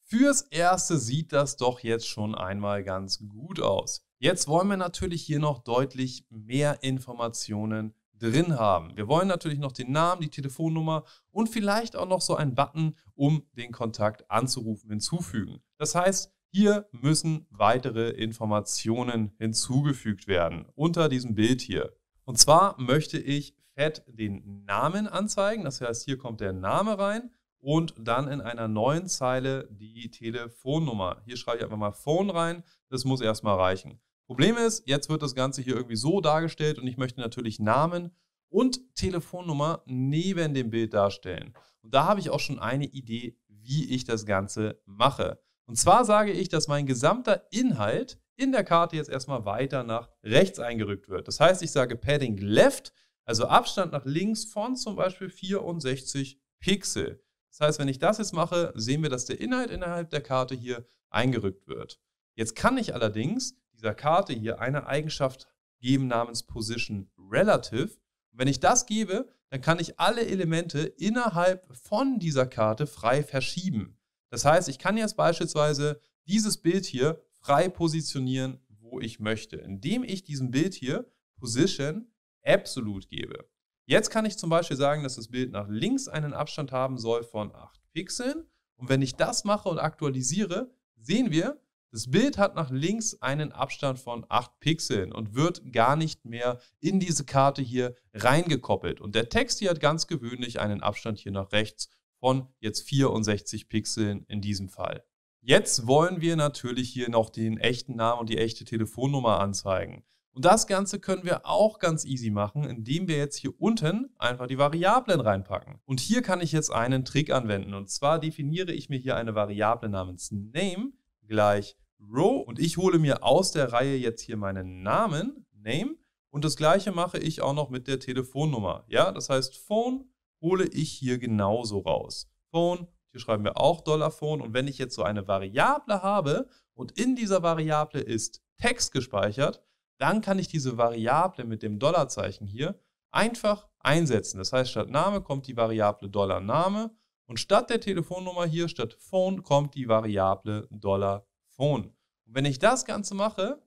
Fürs Erste sieht das doch jetzt schon einmal ganz gut aus. Jetzt wollen wir natürlich hier noch deutlich mehr Informationen drin haben. Wir wollen natürlich noch den Namen, die Telefonnummer und vielleicht auch noch so einen Button, um den Kontakt anzurufen, hinzufügen. Das heißt, hier müssen weitere Informationen hinzugefügt werden unter diesem Bild hier. Und zwar möchte ich fett den Namen anzeigen. Das heißt, hier kommt der Name rein und dann in einer neuen Zeile die Telefonnummer. Hier schreibe ich einfach mal Phone rein. Das muss erstmal reichen. Problem ist, jetzt wird das Ganze hier irgendwie so dargestellt und ich möchte natürlich Namen und Telefonnummer neben dem Bild darstellen. Und da habe ich auch schon eine Idee, wie ich das Ganze mache. Und zwar sage ich, dass mein gesamter Inhalt in der Karte jetzt erstmal weiter nach rechts eingerückt wird. Das heißt, ich sage Padding Left, also Abstand nach links von zum Beispiel 64 Pixel. Das heißt, wenn ich das jetzt mache, sehen wir, dass der Inhalt innerhalb der Karte hier eingerückt wird. Jetzt kann ich allerdings dieser Karte hier eine Eigenschaft geben namens Position Relative. Und wenn ich das gebe, dann kann ich alle Elemente innerhalb von dieser Karte frei verschieben. Das heißt, ich kann jetzt beispielsweise dieses Bild hier frei positionieren, wo ich möchte, indem ich diesem Bild hier Position absolut gebe. Jetzt kann ich zum Beispiel sagen, dass das Bild nach links einen Abstand haben soll von 8 Pixeln. Und wenn ich das mache und aktualisiere, sehen wir, das Bild hat nach links einen Abstand von 8 Pixeln und wird gar nicht mehr in diese Karte hier reingekoppelt. Und der Text hier hat ganz gewöhnlich einen Abstand hier nach rechts von jetzt 64 Pixeln in diesem Fall. Jetzt wollen wir natürlich hier noch den echten Namen und die echte Telefonnummer anzeigen. Und das Ganze können wir auch ganz easy machen, indem wir jetzt hier unten einfach die Variablen reinpacken. Und hier kann ich jetzt einen Trick anwenden. Und zwar definiere ich mir hier eine Variable namens Name gleich Row und ich hole mir aus der Reihe jetzt hier meinen Namen, Name. Und das gleiche mache ich auch noch mit der Telefonnummer. Ja, das heißt Phone hole ich hier genauso raus. Phone, hier schreiben wir auch Dollar Phone. Und wenn ich jetzt so eine Variable habe und in dieser Variable ist Text gespeichert, dann kann ich diese Variable mit dem Dollarzeichen hier einfach einsetzen. Das heißt, statt Name kommt die Variable Dollar Name und statt der Telefonnummer hier, statt Phone, kommt die Variable Dollar Phone. Und wenn ich das Ganze mache,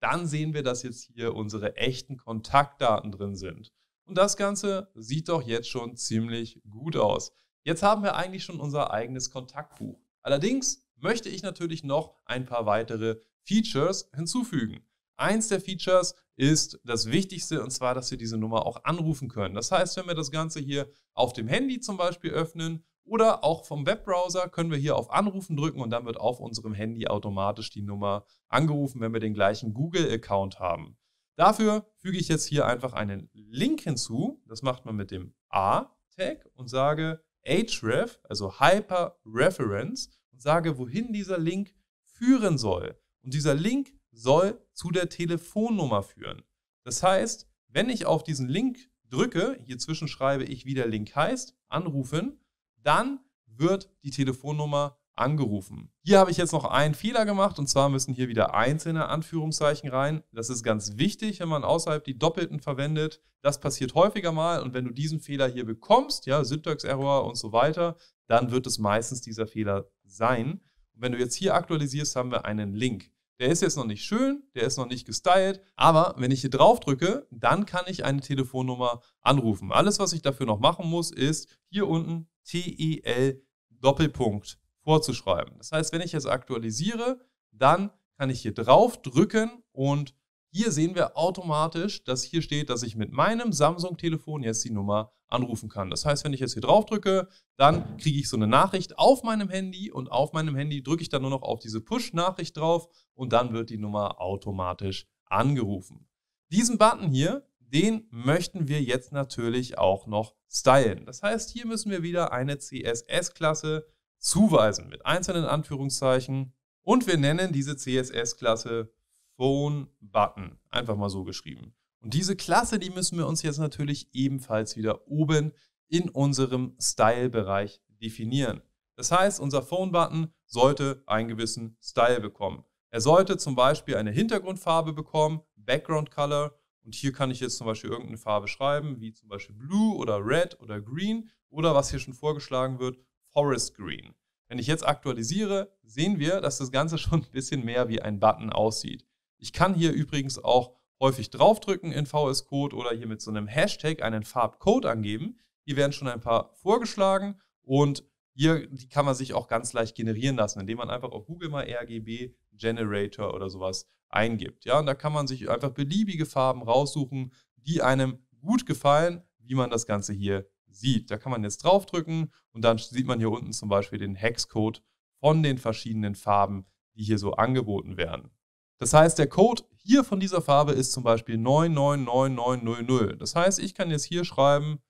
dann sehen wir, dass jetzt hier unsere echten Kontaktdaten drin sind. Und das Ganze sieht doch jetzt schon ziemlich gut aus. Jetzt haben wir eigentlich schon unser eigenes Kontaktbuch. Allerdings möchte ich natürlich noch ein paar weitere Features hinzufügen. Eins der Features ist das Wichtigste und zwar, dass wir diese Nummer auch anrufen können. Das heißt, wenn wir das Ganze hier auf dem Handy zum Beispiel öffnen oder auch vom Webbrowser können wir hier auf Anrufen drücken und dann wird auf unserem Handy automatisch die Nummer angerufen, wenn wir den gleichen Google-Account haben. Dafür füge ich jetzt hier einfach einen Link hinzu. Das macht man mit dem A-Tag und sage href, also Hyperreference, und sage, wohin dieser Link führen soll. Und dieser Link soll zu der Telefonnummer führen. Das heißt, wenn ich auf diesen Link drücke, hier zwischen schreibe ich, wie der Link heißt, anrufen, dann wird die Telefonnummer angerufen. Hier habe ich jetzt noch einen Fehler gemacht und zwar müssen hier wieder einzelne Anführungszeichen rein. Das ist ganz wichtig, wenn man außerhalb die Doppelten verwendet. Das passiert häufiger mal und wenn du diesen Fehler hier bekommst, ja, Syntax-Error und so weiter, dann wird es meistens dieser Fehler sein. Und wenn du jetzt hier aktualisierst, haben wir einen Link. Der ist jetzt noch nicht schön, der ist noch nicht gestylt, aber wenn ich hier drauf drücke, dann kann ich eine Telefonnummer anrufen. Alles, was ich dafür noch machen muss, ist hier unten TEL Doppelpunkt vorzuschreiben. Das heißt, wenn ich es aktualisiere, dann kann ich hier drauf drücken und hier sehen wir automatisch, dass hier steht, dass ich mit meinem Samsung-Telefon jetzt die Nummer anrufen kann. Das heißt, wenn ich jetzt hier drauf drücke, dann kriege ich so eine Nachricht auf meinem Handy und auf meinem Handy drücke ich dann nur noch auf diese Push-Nachricht drauf und dann wird die Nummer automatisch angerufen. Diesen Button hier, den möchten wir jetzt natürlich auch noch stylen. Das heißt, hier müssen wir wieder eine CSS-Klasse zuweisen mit einzelnen Anführungszeichen und wir nennen diese CSS-Klasse Phone Button, einfach mal so geschrieben. Und diese Klasse, die müssen wir uns jetzt natürlich ebenfalls wieder oben in unserem Style-Bereich definieren. Das heißt, unser Phone Button sollte einen gewissen Style bekommen. Er sollte zum Beispiel eine Hintergrundfarbe bekommen, Background Color. Und hier kann ich jetzt zum Beispiel irgendeine Farbe schreiben, wie zum Beispiel Blue oder Red oder Green oder was hier schon vorgeschlagen wird, Forest Green. Wenn ich jetzt aktualisiere, sehen wir, dass das Ganze schon ein bisschen mehr wie ein Button aussieht. Ich kann hier übrigens auch häufig draufdrücken in VS Code oder hier mit so einem Hashtag einen Farbcode angeben. Hier werden schon ein paar vorgeschlagen und hier die kann man sich auch ganz leicht generieren lassen, indem man einfach auf Google mal RGB Generator oder sowas eingibt. Ja, und da kann man sich einfach beliebige Farben raussuchen, die einem gut gefallen, wie man das Ganze hier sieht. Da kann man jetzt draufdrücken und dann sieht man hier unten zum Beispiel den Hexcode von den verschiedenen Farben, die hier so angeboten werden. Das heißt, der Code hier von dieser Farbe ist zum Beispiel 999900. Das heißt, ich kann jetzt hier schreiben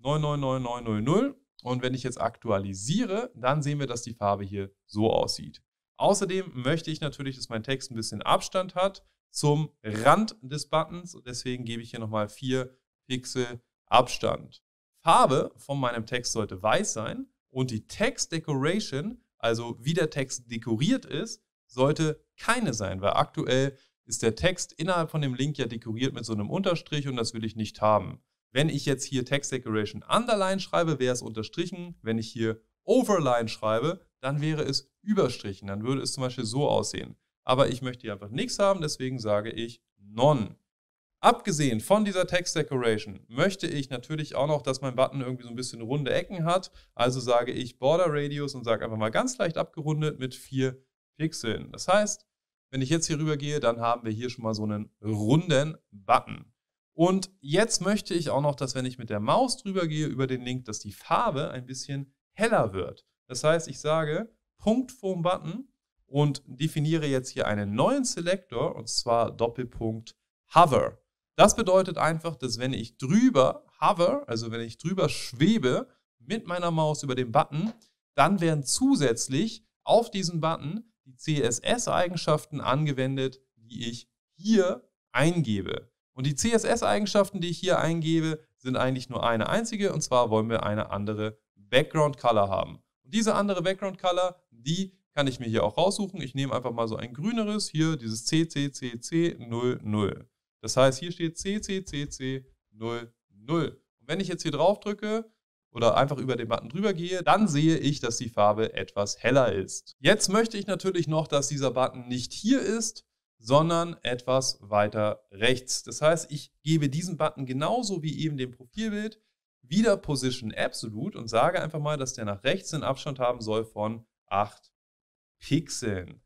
999900 und wenn ich jetzt aktualisiere, dann sehen wir, dass die Farbe hier so aussieht. Außerdem möchte ich natürlich, dass mein Text ein bisschen Abstand hat zum Rand des Buttons. und Deswegen gebe ich hier nochmal 4 Pixel Abstand. Farbe von meinem Text sollte weiß sein und die Text Decoration, also wie der Text dekoriert ist, sollte keine sein, weil aktuell ist der Text innerhalb von dem Link ja dekoriert mit so einem Unterstrich und das will ich nicht haben. Wenn ich jetzt hier Text Decoration Underline schreibe, wäre es unterstrichen. Wenn ich hier Overline schreibe, dann wäre es überstrichen. Dann würde es zum Beispiel so aussehen. Aber ich möchte hier einfach nichts haben, deswegen sage ich None. Abgesehen von dieser Text Decoration möchte ich natürlich auch noch, dass mein Button irgendwie so ein bisschen runde Ecken hat. Also sage ich Border Radius und sage einfach mal ganz leicht abgerundet mit 4 Pixeln. Das heißt, wenn ich jetzt hier rüber gehe, dann haben wir hier schon mal so einen runden Button. Und jetzt möchte ich auch noch, dass wenn ich mit der Maus drüber gehe über den Link, dass die Farbe ein bisschen heller wird. Das heißt, ich sage Punkt vorm Button und definiere jetzt hier einen neuen Selector und zwar Doppelpunkt Hover. Das bedeutet einfach, dass wenn ich drüber hover, also wenn ich drüber schwebe mit meiner Maus über den Button, dann werden zusätzlich auf diesen Button die CSS-Eigenschaften angewendet, die ich hier eingebe. Und die CSS-Eigenschaften, die ich hier eingebe, sind eigentlich nur eine einzige, und zwar wollen wir eine andere Background Color haben. Und diese andere Background Color, die kann ich mir hier auch raussuchen. Ich nehme einfach mal so ein grüneres, hier dieses CCCC00. Das heißt, hier steht CCCC00. Und wenn ich jetzt hier drauf drücke oder einfach über den Button drüber gehe, dann sehe ich, dass die Farbe etwas heller ist. Jetzt möchte ich natürlich noch, dass dieser Button nicht hier ist, sondern etwas weiter rechts. Das heißt, ich gebe diesen Button genauso wie eben dem Profilbild wieder Position Absolute und sage einfach mal, dass der nach rechts einen Abstand haben soll von 8 Pixeln.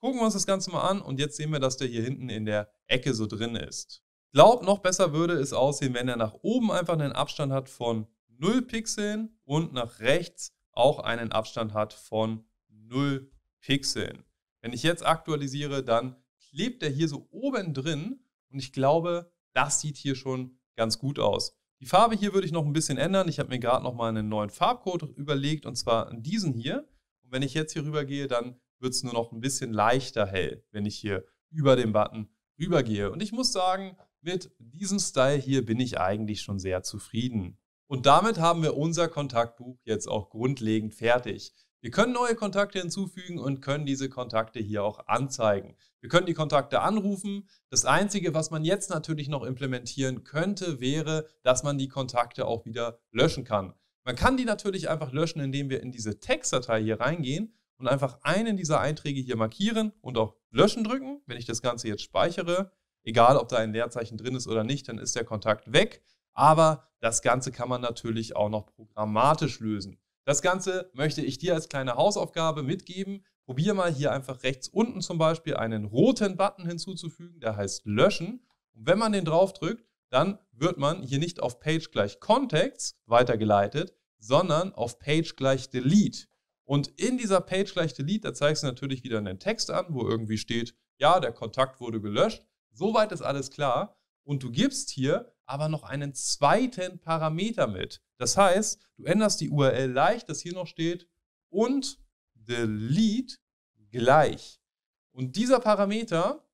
Gucken wir uns das Ganze mal an und jetzt sehen wir, dass der hier hinten in der Ecke so drin ist. Glaub, noch besser würde es aussehen, wenn er nach oben einfach einen Abstand hat von 0 Pixeln und nach rechts auch einen Abstand hat von 0 Pixeln. Wenn ich jetzt aktualisiere, dann klebt er hier so oben drin und ich glaube, das sieht hier schon ganz gut aus. Die Farbe hier würde ich noch ein bisschen ändern. Ich habe mir gerade noch mal einen neuen Farbcode überlegt und zwar diesen hier. Und wenn ich jetzt hier rüber gehe, dann wird es nur noch ein bisschen leichter hell, wenn ich hier über den Button rübergehe. Und ich muss sagen, mit diesem Style hier bin ich eigentlich schon sehr zufrieden. Und damit haben wir unser Kontaktbuch jetzt auch grundlegend fertig. Wir können neue Kontakte hinzufügen und können diese Kontakte hier auch anzeigen. Wir können die Kontakte anrufen. Das Einzige, was man jetzt natürlich noch implementieren könnte, wäre, dass man die Kontakte auch wieder löschen kann. Man kann die natürlich einfach löschen, indem wir in diese Textdatei hier reingehen und einfach einen dieser Einträge hier markieren und auch Löschen drücken. Wenn ich das Ganze jetzt speichere, egal ob da ein Leerzeichen drin ist oder nicht, dann ist der Kontakt weg. Aber das Ganze kann man natürlich auch noch programmatisch lösen. Das Ganze möchte ich dir als kleine Hausaufgabe mitgeben. Probier mal hier einfach rechts unten zum Beispiel einen roten Button hinzuzufügen, der heißt Löschen. Und wenn man den draufdrückt, dann wird man hier nicht auf Page gleich Context weitergeleitet, sondern auf Page gleich Delete. Und in dieser Page gleich Delete, da zeigst du natürlich wieder einen Text an, wo irgendwie steht, ja, der Kontakt wurde gelöscht. Soweit ist alles klar. Und du gibst hier aber noch einen zweiten Parameter mit. Das heißt, du änderst die URL leicht, dass hier noch steht und delete gleich. Und dieser Parameter,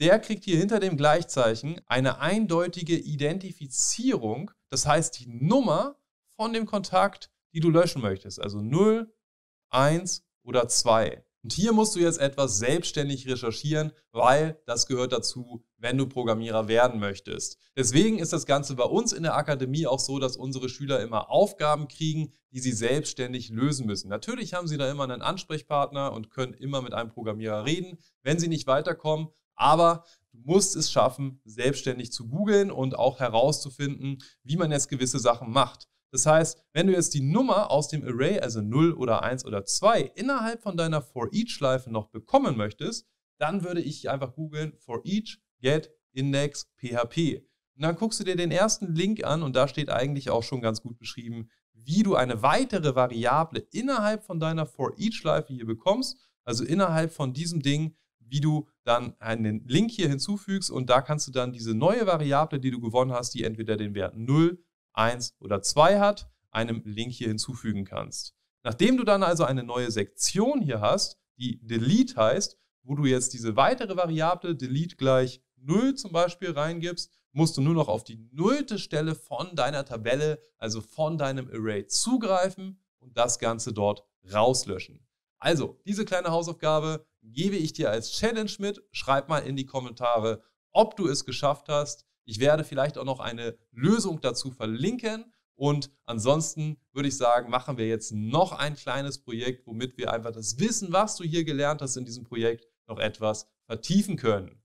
der kriegt hier hinter dem Gleichzeichen eine eindeutige Identifizierung, das heißt die Nummer von dem Kontakt, die du löschen möchtest. Also 0, eins oder zwei. Und hier musst du jetzt etwas selbstständig recherchieren, weil das gehört dazu, wenn du Programmierer werden möchtest. Deswegen ist das Ganze bei uns in der Akademie auch so, dass unsere Schüler immer Aufgaben kriegen, die sie selbstständig lösen müssen. Natürlich haben sie da immer einen Ansprechpartner und können immer mit einem Programmierer reden, wenn sie nicht weiterkommen. Aber du musst es schaffen, selbstständig zu googeln und auch herauszufinden, wie man jetzt gewisse Sachen macht. Das heißt, wenn du jetzt die Nummer aus dem Array, also 0 oder 1 oder 2, innerhalb von deiner For Each-Schleife noch bekommen möchtest, dann würde ich einfach googeln For Each Get Index PHP. Und dann guckst du dir den ersten Link an und da steht eigentlich auch schon ganz gut beschrieben, wie du eine weitere Variable innerhalb von deiner For Each-Schleife hier bekommst, also innerhalb von diesem Ding, wie du dann einen Link hier hinzufügst und da kannst du dann diese neue Variable, die du gewonnen hast, die entweder den Wert 0 1 oder 2 hat, einem Link hier hinzufügen kannst. Nachdem du dann also eine neue Sektion hier hast, die Delete heißt, wo du jetzt diese weitere Variable Delete gleich 0 zum Beispiel reingibst, musst du nur noch auf die nullte Stelle von deiner Tabelle, also von deinem Array zugreifen und das Ganze dort rauslöschen. Also, diese kleine Hausaufgabe gebe ich dir als Challenge mit. Schreib mal in die Kommentare, ob du es geschafft hast. Ich werde vielleicht auch noch eine Lösung dazu verlinken. Und ansonsten würde ich sagen, machen wir jetzt noch ein kleines Projekt, womit wir einfach das Wissen, was du hier gelernt hast in diesem Projekt, noch etwas vertiefen können.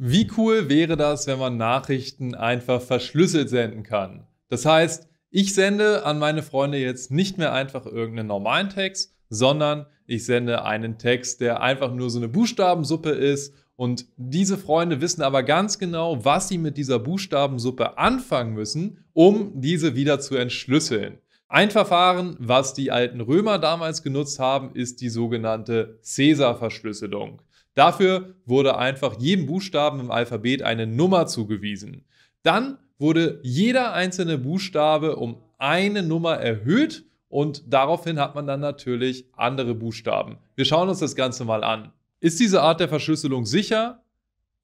Wie cool wäre das, wenn man Nachrichten einfach verschlüsselt senden kann? Das heißt, ich sende an meine Freunde jetzt nicht mehr einfach irgendeinen normalen Text, sondern ich sende einen Text, der einfach nur so eine Buchstabensuppe ist. Und diese Freunde wissen aber ganz genau, was sie mit dieser Buchstabensuppe anfangen müssen, um diese wieder zu entschlüsseln. Ein Verfahren, was die alten Römer damals genutzt haben, ist die sogenannte Caesar-Verschlüsselung. Dafür wurde einfach jedem Buchstaben im Alphabet eine Nummer zugewiesen. Dann wurde jeder einzelne Buchstabe um eine Nummer erhöht und daraufhin hat man dann natürlich andere Buchstaben. Wir schauen uns das Ganze mal an. Ist diese Art der Verschlüsselung sicher?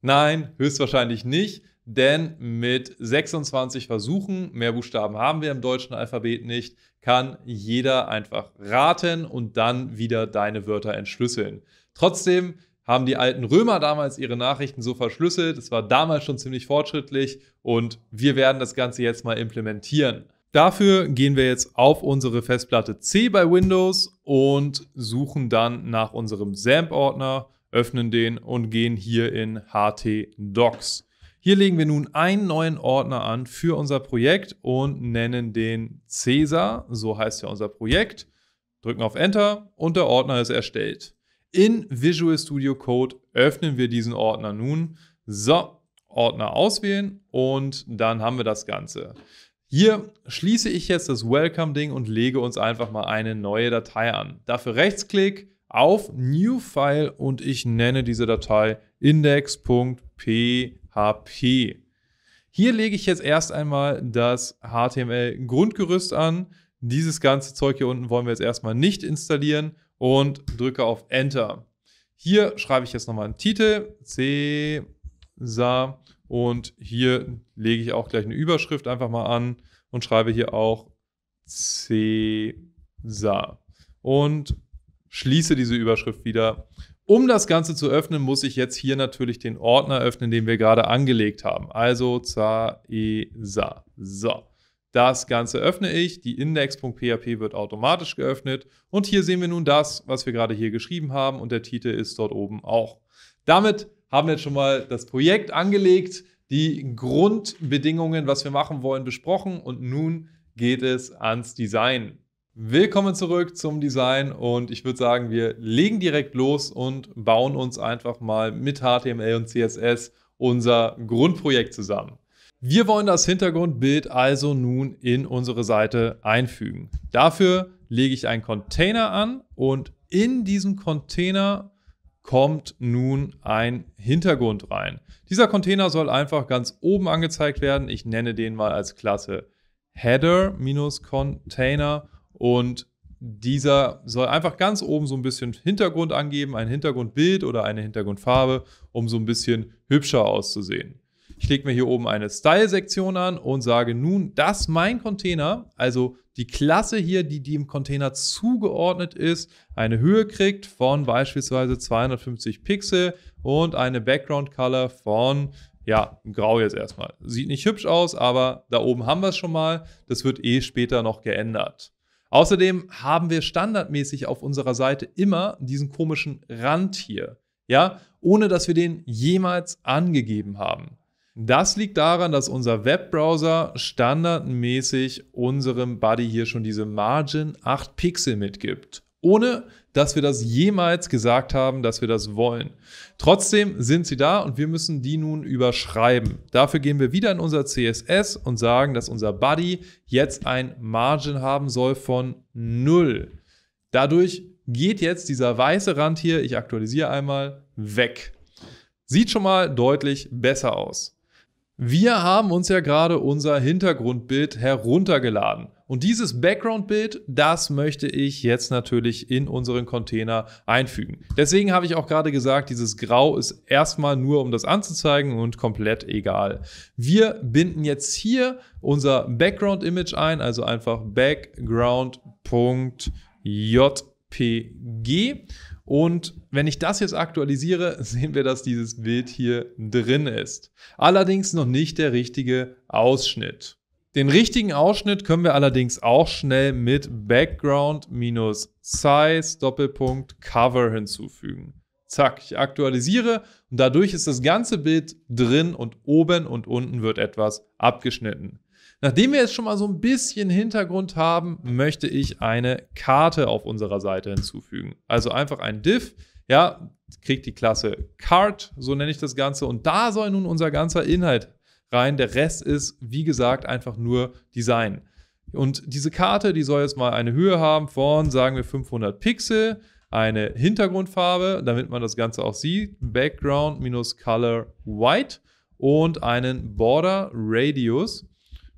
Nein, höchstwahrscheinlich nicht, denn mit 26 Versuchen, mehr Buchstaben haben wir im deutschen Alphabet nicht, kann jeder einfach raten und dann wieder deine Wörter entschlüsseln. Trotzdem haben die alten Römer damals ihre Nachrichten so verschlüsselt. Es war damals schon ziemlich fortschrittlich und wir werden das Ganze jetzt mal implementieren. Dafür gehen wir jetzt auf unsere Festplatte C bei Windows und suchen dann nach unserem SAMP-Ordner, öffnen den und gehen hier in HT Docs. Hier legen wir nun einen neuen Ordner an für unser Projekt und nennen den Cäsar, so heißt ja unser Projekt. Drücken auf Enter und der Ordner ist erstellt. In Visual Studio Code öffnen wir diesen Ordner nun. So, Ordner auswählen und dann haben wir das Ganze. Hier schließe ich jetzt das Welcome-Ding und lege uns einfach mal eine neue Datei an. Dafür Rechtsklick auf New File und ich nenne diese Datei index.php. Hier lege ich jetzt erst einmal das HTML-Grundgerüst an. Dieses ganze Zeug hier unten wollen wir jetzt erstmal nicht installieren und drücke auf Enter. Hier schreibe ich jetzt nochmal einen Titel, C, und hier lege ich auch gleich eine Überschrift einfach mal an und schreibe hier auch Cäsar. Und schließe diese Überschrift wieder. Um das Ganze zu öffnen, muss ich jetzt hier natürlich den Ordner öffnen, den wir gerade angelegt haben. Also Cäsar. So. Das Ganze öffne ich, die index.php wird automatisch geöffnet und hier sehen wir nun das, was wir gerade hier geschrieben haben und der Titel ist dort oben auch. Damit haben jetzt schon mal das Projekt angelegt, die Grundbedingungen, was wir machen wollen, besprochen und nun geht es ans Design. Willkommen zurück zum Design und ich würde sagen, wir legen direkt los und bauen uns einfach mal mit HTML und CSS unser Grundprojekt zusammen. Wir wollen das Hintergrundbild also nun in unsere Seite einfügen. Dafür lege ich einen Container an und in diesem Container kommt nun ein Hintergrund rein. Dieser Container soll einfach ganz oben angezeigt werden. Ich nenne den mal als Klasse Header-Container und dieser soll einfach ganz oben so ein bisschen Hintergrund angeben, ein Hintergrundbild oder eine Hintergrundfarbe, um so ein bisschen hübscher auszusehen. Ich lege mir hier oben eine Style-Sektion an und sage nun, dass mein Container, also die Klasse hier, die, die im Container zugeordnet ist, eine Höhe kriegt von beispielsweise 250 Pixel und eine Background Color von ja, grau jetzt erstmal. Sieht nicht hübsch aus, aber da oben haben wir es schon mal. Das wird eh später noch geändert. Außerdem haben wir standardmäßig auf unserer Seite immer diesen komischen Rand hier, ja, ohne dass wir den jemals angegeben haben. Das liegt daran, dass unser Webbrowser standardmäßig unserem Buddy hier schon diese Margin 8 Pixel mitgibt, ohne dass wir das jemals gesagt haben, dass wir das wollen. Trotzdem sind sie da und wir müssen die nun überschreiben. Dafür gehen wir wieder in unser CSS und sagen, dass unser Buddy jetzt ein Margin haben soll von 0. Dadurch geht jetzt dieser weiße Rand hier, ich aktualisiere einmal, weg. Sieht schon mal deutlich besser aus. Wir haben uns ja gerade unser Hintergrundbild heruntergeladen. Und dieses Background-Bild, das möchte ich jetzt natürlich in unseren Container einfügen. Deswegen habe ich auch gerade gesagt, dieses Grau ist erstmal nur, um das anzuzeigen und komplett egal. Wir binden jetzt hier unser Background-Image ein, also einfach background.jpg und wenn ich das jetzt aktualisiere, sehen wir, dass dieses Bild hier drin ist. Allerdings noch nicht der richtige Ausschnitt. Den richtigen Ausschnitt können wir allerdings auch schnell mit Background-Size Cover hinzufügen. Zack, ich aktualisiere und dadurch ist das ganze Bild drin und oben und unten wird etwas abgeschnitten. Nachdem wir jetzt schon mal so ein bisschen Hintergrund haben, möchte ich eine Karte auf unserer Seite hinzufügen. Also einfach ein Div, ja, kriegt die Klasse Card, so nenne ich das Ganze. Und da soll nun unser ganzer Inhalt rein. Der Rest ist, wie gesagt, einfach nur Design. Und diese Karte, die soll jetzt mal eine Höhe haben von, sagen wir, 500 Pixel, eine Hintergrundfarbe, damit man das Ganze auch sieht, Background minus Color White und einen Border Radius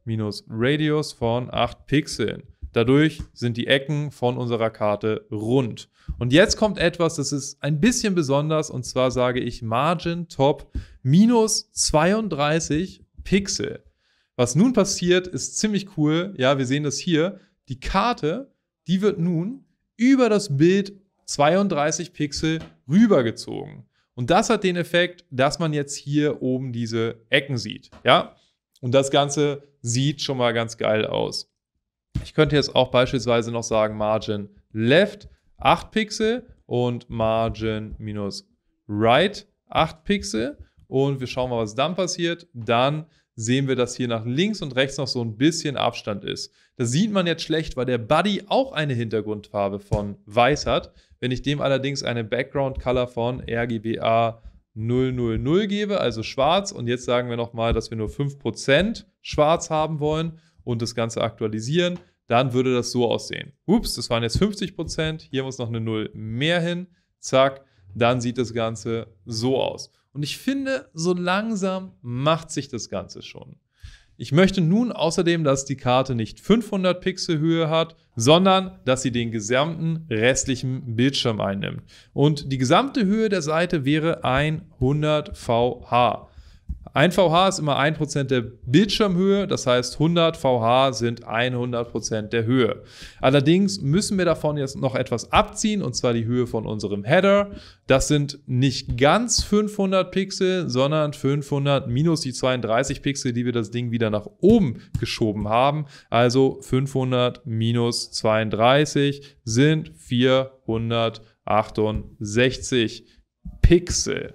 minus Radius von 8 Pixeln. Dadurch sind die Ecken von unserer Karte rund. Und jetzt kommt etwas, das ist ein bisschen besonders, und zwar sage ich Margin Top minus 32 Pixel. Was nun passiert, ist ziemlich cool. Ja, wir sehen das hier. Die Karte, die wird nun über das Bild 32 Pixel rübergezogen. Und das hat den Effekt, dass man jetzt hier oben diese Ecken sieht. Ja, und das Ganze sieht schon mal ganz geil aus. Ich könnte jetzt auch beispielsweise noch sagen Margin Left 8 Pixel und Margin minus Right 8 Pixel. Und wir schauen mal, was dann passiert. Dann sehen wir, dass hier nach links und rechts noch so ein bisschen Abstand ist. Das sieht man jetzt schlecht, weil der Buddy auch eine Hintergrundfarbe von weiß hat. Wenn ich dem allerdings eine Background Color von RGBA 000 gebe, also schwarz. Und jetzt sagen wir nochmal, dass wir nur 5% schwarz haben wollen und das Ganze aktualisieren. Dann würde das so aussehen. Ups, das waren jetzt 50%. Hier muss noch eine 0 mehr hin. Zack, dann sieht das Ganze so aus. Und ich finde, so langsam macht sich das Ganze schon. Ich möchte nun außerdem, dass die Karte nicht 500 Pixel Höhe hat, sondern dass sie den gesamten restlichen Bildschirm einnimmt. Und die gesamte Höhe der Seite wäre 100 VH. Ein VH ist immer 1% der Bildschirmhöhe, das heißt 100 VH sind 100% der Höhe. Allerdings müssen wir davon jetzt noch etwas abziehen, und zwar die Höhe von unserem Header. Das sind nicht ganz 500 Pixel, sondern 500 minus die 32 Pixel, die wir das Ding wieder nach oben geschoben haben. Also 500 minus 32 sind 468 Pixel.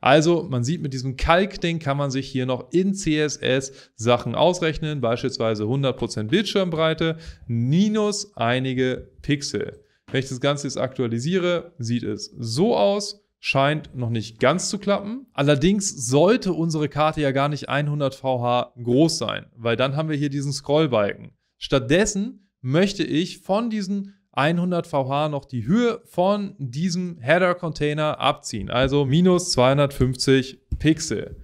Also man sieht, mit diesem Kalkding kann man sich hier noch in CSS Sachen ausrechnen, beispielsweise 100% Bildschirmbreite minus einige Pixel. Wenn ich das Ganze jetzt aktualisiere, sieht es so aus. Scheint noch nicht ganz zu klappen. Allerdings sollte unsere Karte ja gar nicht 100 VH groß sein, weil dann haben wir hier diesen Scrollbalken. Stattdessen möchte ich von diesen 100 VH noch die Höhe von diesem Header-Container abziehen, also minus 250 Pixel.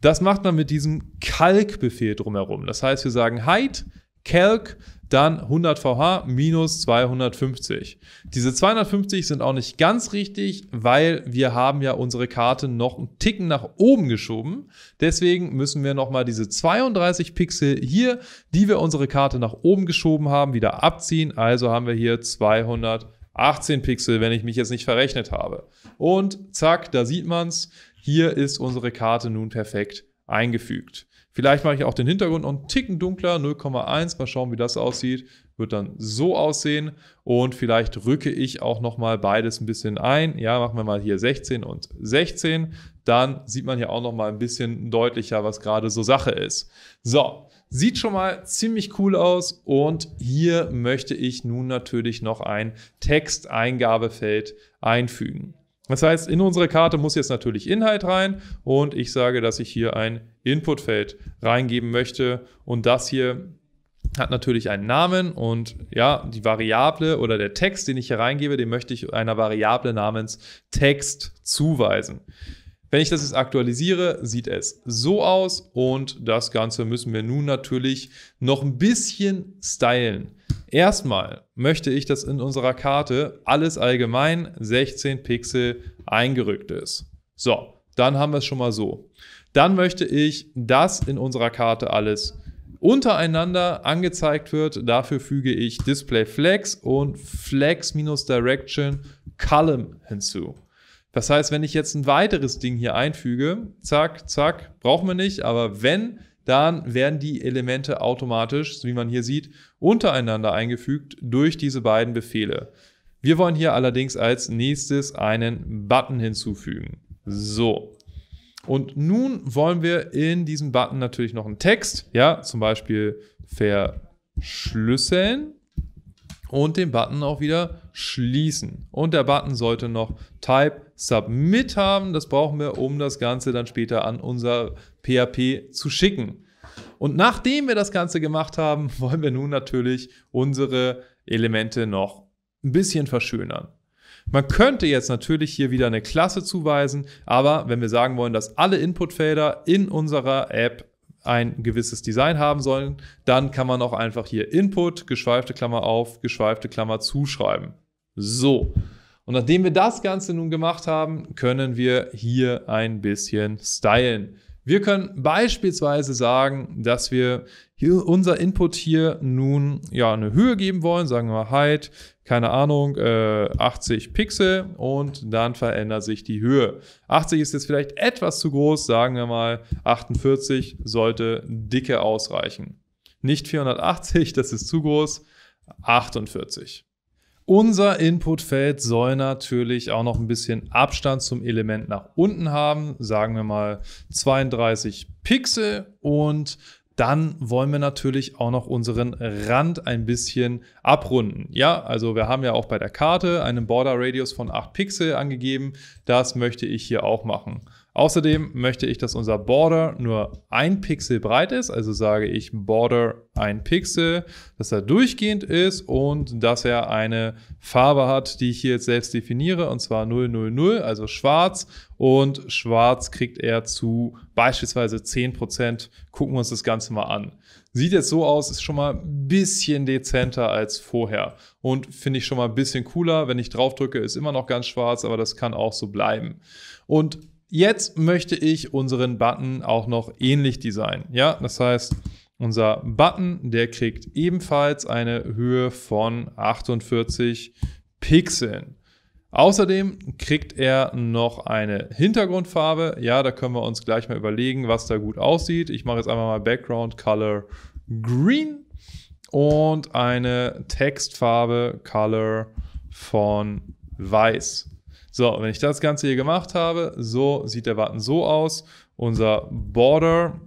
Das macht man mit diesem Calc-Befehl drumherum. Das heißt, wir sagen Height, Calc, dann 100 VH minus 250. Diese 250 sind auch nicht ganz richtig, weil wir haben ja unsere Karte noch einen Ticken nach oben geschoben. Deswegen müssen wir nochmal diese 32 Pixel hier, die wir unsere Karte nach oben geschoben haben, wieder abziehen. Also haben wir hier 218 Pixel, wenn ich mich jetzt nicht verrechnet habe. Und zack, da sieht man's. Hier ist unsere Karte nun perfekt eingefügt. Vielleicht mache ich auch den Hintergrund noch einen Ticken dunkler, 0,1. Mal schauen, wie das aussieht. Wird dann so aussehen. Und vielleicht rücke ich auch nochmal beides ein bisschen ein. Ja, machen wir mal hier 16 und 16. Dann sieht man hier auch nochmal ein bisschen deutlicher, was gerade so Sache ist. So, Sieht schon mal ziemlich cool aus und hier möchte ich nun natürlich noch ein Texteingabefeld einfügen. Das heißt, in unsere Karte muss jetzt natürlich Inhalt rein und ich sage, dass ich hier ein Inputfeld reingeben möchte und das hier hat natürlich einen Namen und ja, die Variable oder der Text, den ich hier reingebe, den möchte ich einer Variable namens Text zuweisen. Wenn ich das jetzt aktualisiere, sieht es so aus und das Ganze müssen wir nun natürlich noch ein bisschen stylen. Erstmal möchte ich, dass in unserer Karte alles allgemein 16 Pixel eingerückt ist. So, dann haben wir es schon mal so. Dann möchte ich, dass in unserer Karte alles untereinander angezeigt wird. Dafür füge ich Display Flex und Flex-Direction Column hinzu. Das heißt, wenn ich jetzt ein weiteres Ding hier einfüge, zack, zack, brauchen wir nicht, aber wenn, dann werden die Elemente automatisch, wie man hier sieht, untereinander eingefügt durch diese beiden Befehle. Wir wollen hier allerdings als nächstes einen Button hinzufügen. So. Und nun wollen wir in diesem Button natürlich noch einen Text, ja, zum Beispiel verschlüsseln und den Button auch wieder schließen. Und der Button sollte noch Type Submit haben. Das brauchen wir, um das Ganze dann später an unser PHP zu schicken. Und nachdem wir das Ganze gemacht haben, wollen wir nun natürlich unsere Elemente noch ein bisschen verschönern. Man könnte jetzt natürlich hier wieder eine Klasse zuweisen, aber wenn wir sagen wollen, dass alle Inputfelder in unserer App ein gewisses Design haben sollen, dann kann man auch einfach hier Input, geschweifte Klammer auf, geschweifte Klammer zuschreiben. So. Und nachdem wir das Ganze nun gemacht haben, können wir hier ein bisschen stylen. Wir können beispielsweise sagen, dass wir hier unser Input hier nun ja eine Höhe geben wollen, sagen wir Height, keine Ahnung, äh, 80 Pixel und dann verändert sich die Höhe. 80 ist jetzt vielleicht etwas zu groß, sagen wir mal 48 sollte dicke ausreichen. Nicht 480, das ist zu groß, 48. Unser Inputfeld soll natürlich auch noch ein bisschen Abstand zum Element nach unten haben, sagen wir mal 32 Pixel und dann wollen wir natürlich auch noch unseren Rand ein bisschen abrunden. Ja, also wir haben ja auch bei der Karte einen Border Radius von 8 Pixel angegeben. Das möchte ich hier auch machen. Außerdem möchte ich, dass unser Border nur ein Pixel breit ist, also sage ich Border ein Pixel, dass er durchgehend ist und dass er eine Farbe hat, die ich hier jetzt selbst definiere, und zwar 000, also schwarz. Und schwarz kriegt er zu beispielsweise 10%. Gucken wir uns das Ganze mal an. Sieht jetzt so aus, ist schon mal ein bisschen dezenter als vorher. Und finde ich schon mal ein bisschen cooler. Wenn ich drauf drücke, ist immer noch ganz schwarz, aber das kann auch so bleiben. Und Jetzt möchte ich unseren Button auch noch ähnlich designen. Ja, das heißt, unser Button, der kriegt ebenfalls eine Höhe von 48 Pixeln. Außerdem kriegt er noch eine Hintergrundfarbe. Ja, da können wir uns gleich mal überlegen, was da gut aussieht. Ich mache jetzt einfach mal Background Color Green und eine Textfarbe Color von Weiß. So, wenn ich das Ganze hier gemacht habe, so sieht der Button so aus. Unser Border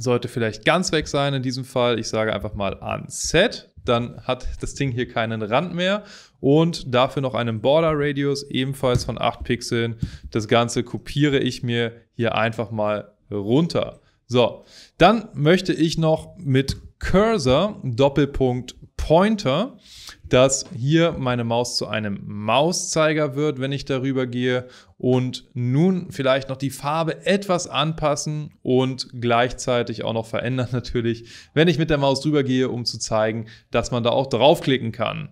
sollte vielleicht ganz weg sein in diesem Fall. Ich sage einfach mal an Set. Dann hat das Ding hier keinen Rand mehr und dafür noch einen Border Radius, ebenfalls von 8 Pixeln. Das Ganze kopiere ich mir hier einfach mal runter. So, dann möchte ich noch mit Cursor Doppelpunkt Pointer dass hier meine Maus zu einem Mauszeiger wird, wenn ich darüber gehe und nun vielleicht noch die Farbe etwas anpassen und gleichzeitig auch noch verändern natürlich, wenn ich mit der Maus drüber gehe, um zu zeigen, dass man da auch draufklicken kann.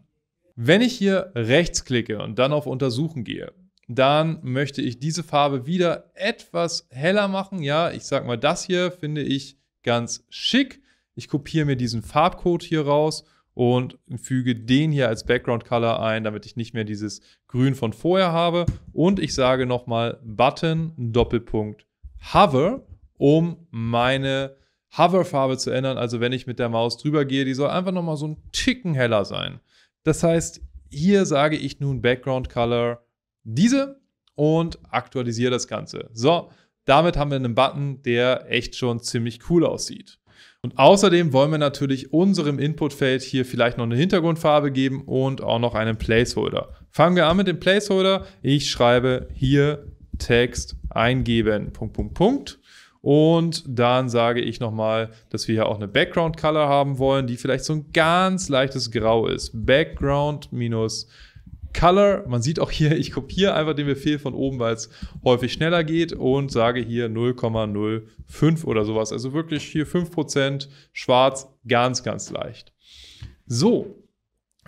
Wenn ich hier rechts klicke und dann auf Untersuchen gehe, dann möchte ich diese Farbe wieder etwas heller machen. Ja, ich sag mal, das hier finde ich ganz schick. Ich kopiere mir diesen Farbcode hier raus und füge den hier als Background Color ein, damit ich nicht mehr dieses Grün von vorher habe. Und ich sage nochmal Button Doppelpunkt Hover, um meine Hoverfarbe zu ändern. Also wenn ich mit der Maus drüber gehe, die soll einfach nochmal so ein Ticken heller sein. Das heißt, hier sage ich nun Background Color diese und aktualisiere das Ganze. So, damit haben wir einen Button, der echt schon ziemlich cool aussieht. Und außerdem wollen wir natürlich unserem Inputfeld hier vielleicht noch eine Hintergrundfarbe geben und auch noch einen Placeholder. Fangen wir an mit dem Placeholder. Ich schreibe hier Text eingeben, Punkt, Punkt, Punkt. Und dann sage ich nochmal, dass wir hier auch eine Background Color haben wollen, die vielleicht so ein ganz leichtes Grau ist. Background minus Color. Man sieht auch hier, ich kopiere einfach den Befehl von oben, weil es häufig schneller geht und sage hier 0,05 oder sowas. Also wirklich hier 5% schwarz, ganz, ganz leicht. So,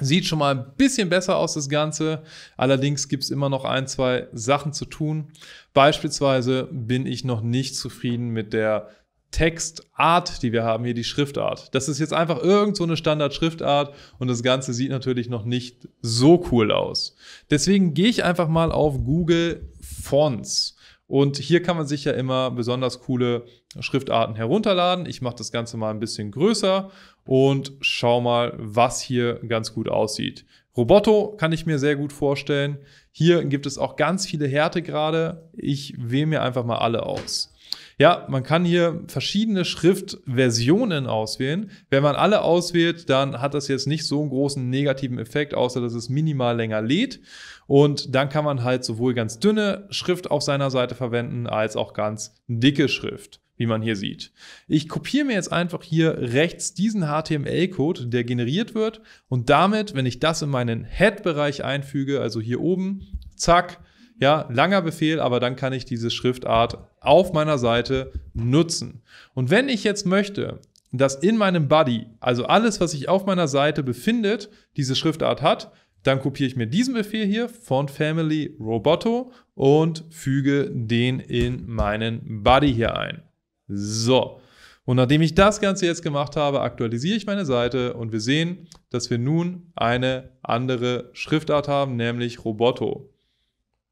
Sieht schon mal ein bisschen besser aus, das Ganze. Allerdings gibt es immer noch ein, zwei Sachen zu tun. Beispielsweise bin ich noch nicht zufrieden mit der Textart, die wir haben hier, die Schriftart. Das ist jetzt einfach irgend so eine Standard-Schriftart und das Ganze sieht natürlich noch nicht so cool aus. Deswegen gehe ich einfach mal auf Google Fonts. Und hier kann man sich ja immer besonders coole Schriftarten herunterladen. Ich mache das Ganze mal ein bisschen größer und schau mal, was hier ganz gut aussieht. Roboto kann ich mir sehr gut vorstellen. Hier gibt es auch ganz viele Härte gerade. Ich wähle mir einfach mal alle aus. Ja, man kann hier verschiedene Schriftversionen auswählen. Wenn man alle auswählt, dann hat das jetzt nicht so einen großen negativen Effekt, außer dass es minimal länger lädt. Und dann kann man halt sowohl ganz dünne Schrift auf seiner Seite verwenden, als auch ganz dicke Schrift wie man hier sieht. Ich kopiere mir jetzt einfach hier rechts diesen HTML-Code, der generiert wird und damit, wenn ich das in meinen Head-Bereich einfüge, also hier oben, zack, ja, langer Befehl, aber dann kann ich diese Schriftart auf meiner Seite nutzen. Und wenn ich jetzt möchte, dass in meinem Body, also alles, was sich auf meiner Seite befindet, diese Schriftart hat, dann kopiere ich mir diesen Befehl hier, Font Family Roboto, und füge den in meinen Body hier ein. So. Und nachdem ich das Ganze jetzt gemacht habe, aktualisiere ich meine Seite und wir sehen, dass wir nun eine andere Schriftart haben, nämlich Roboto.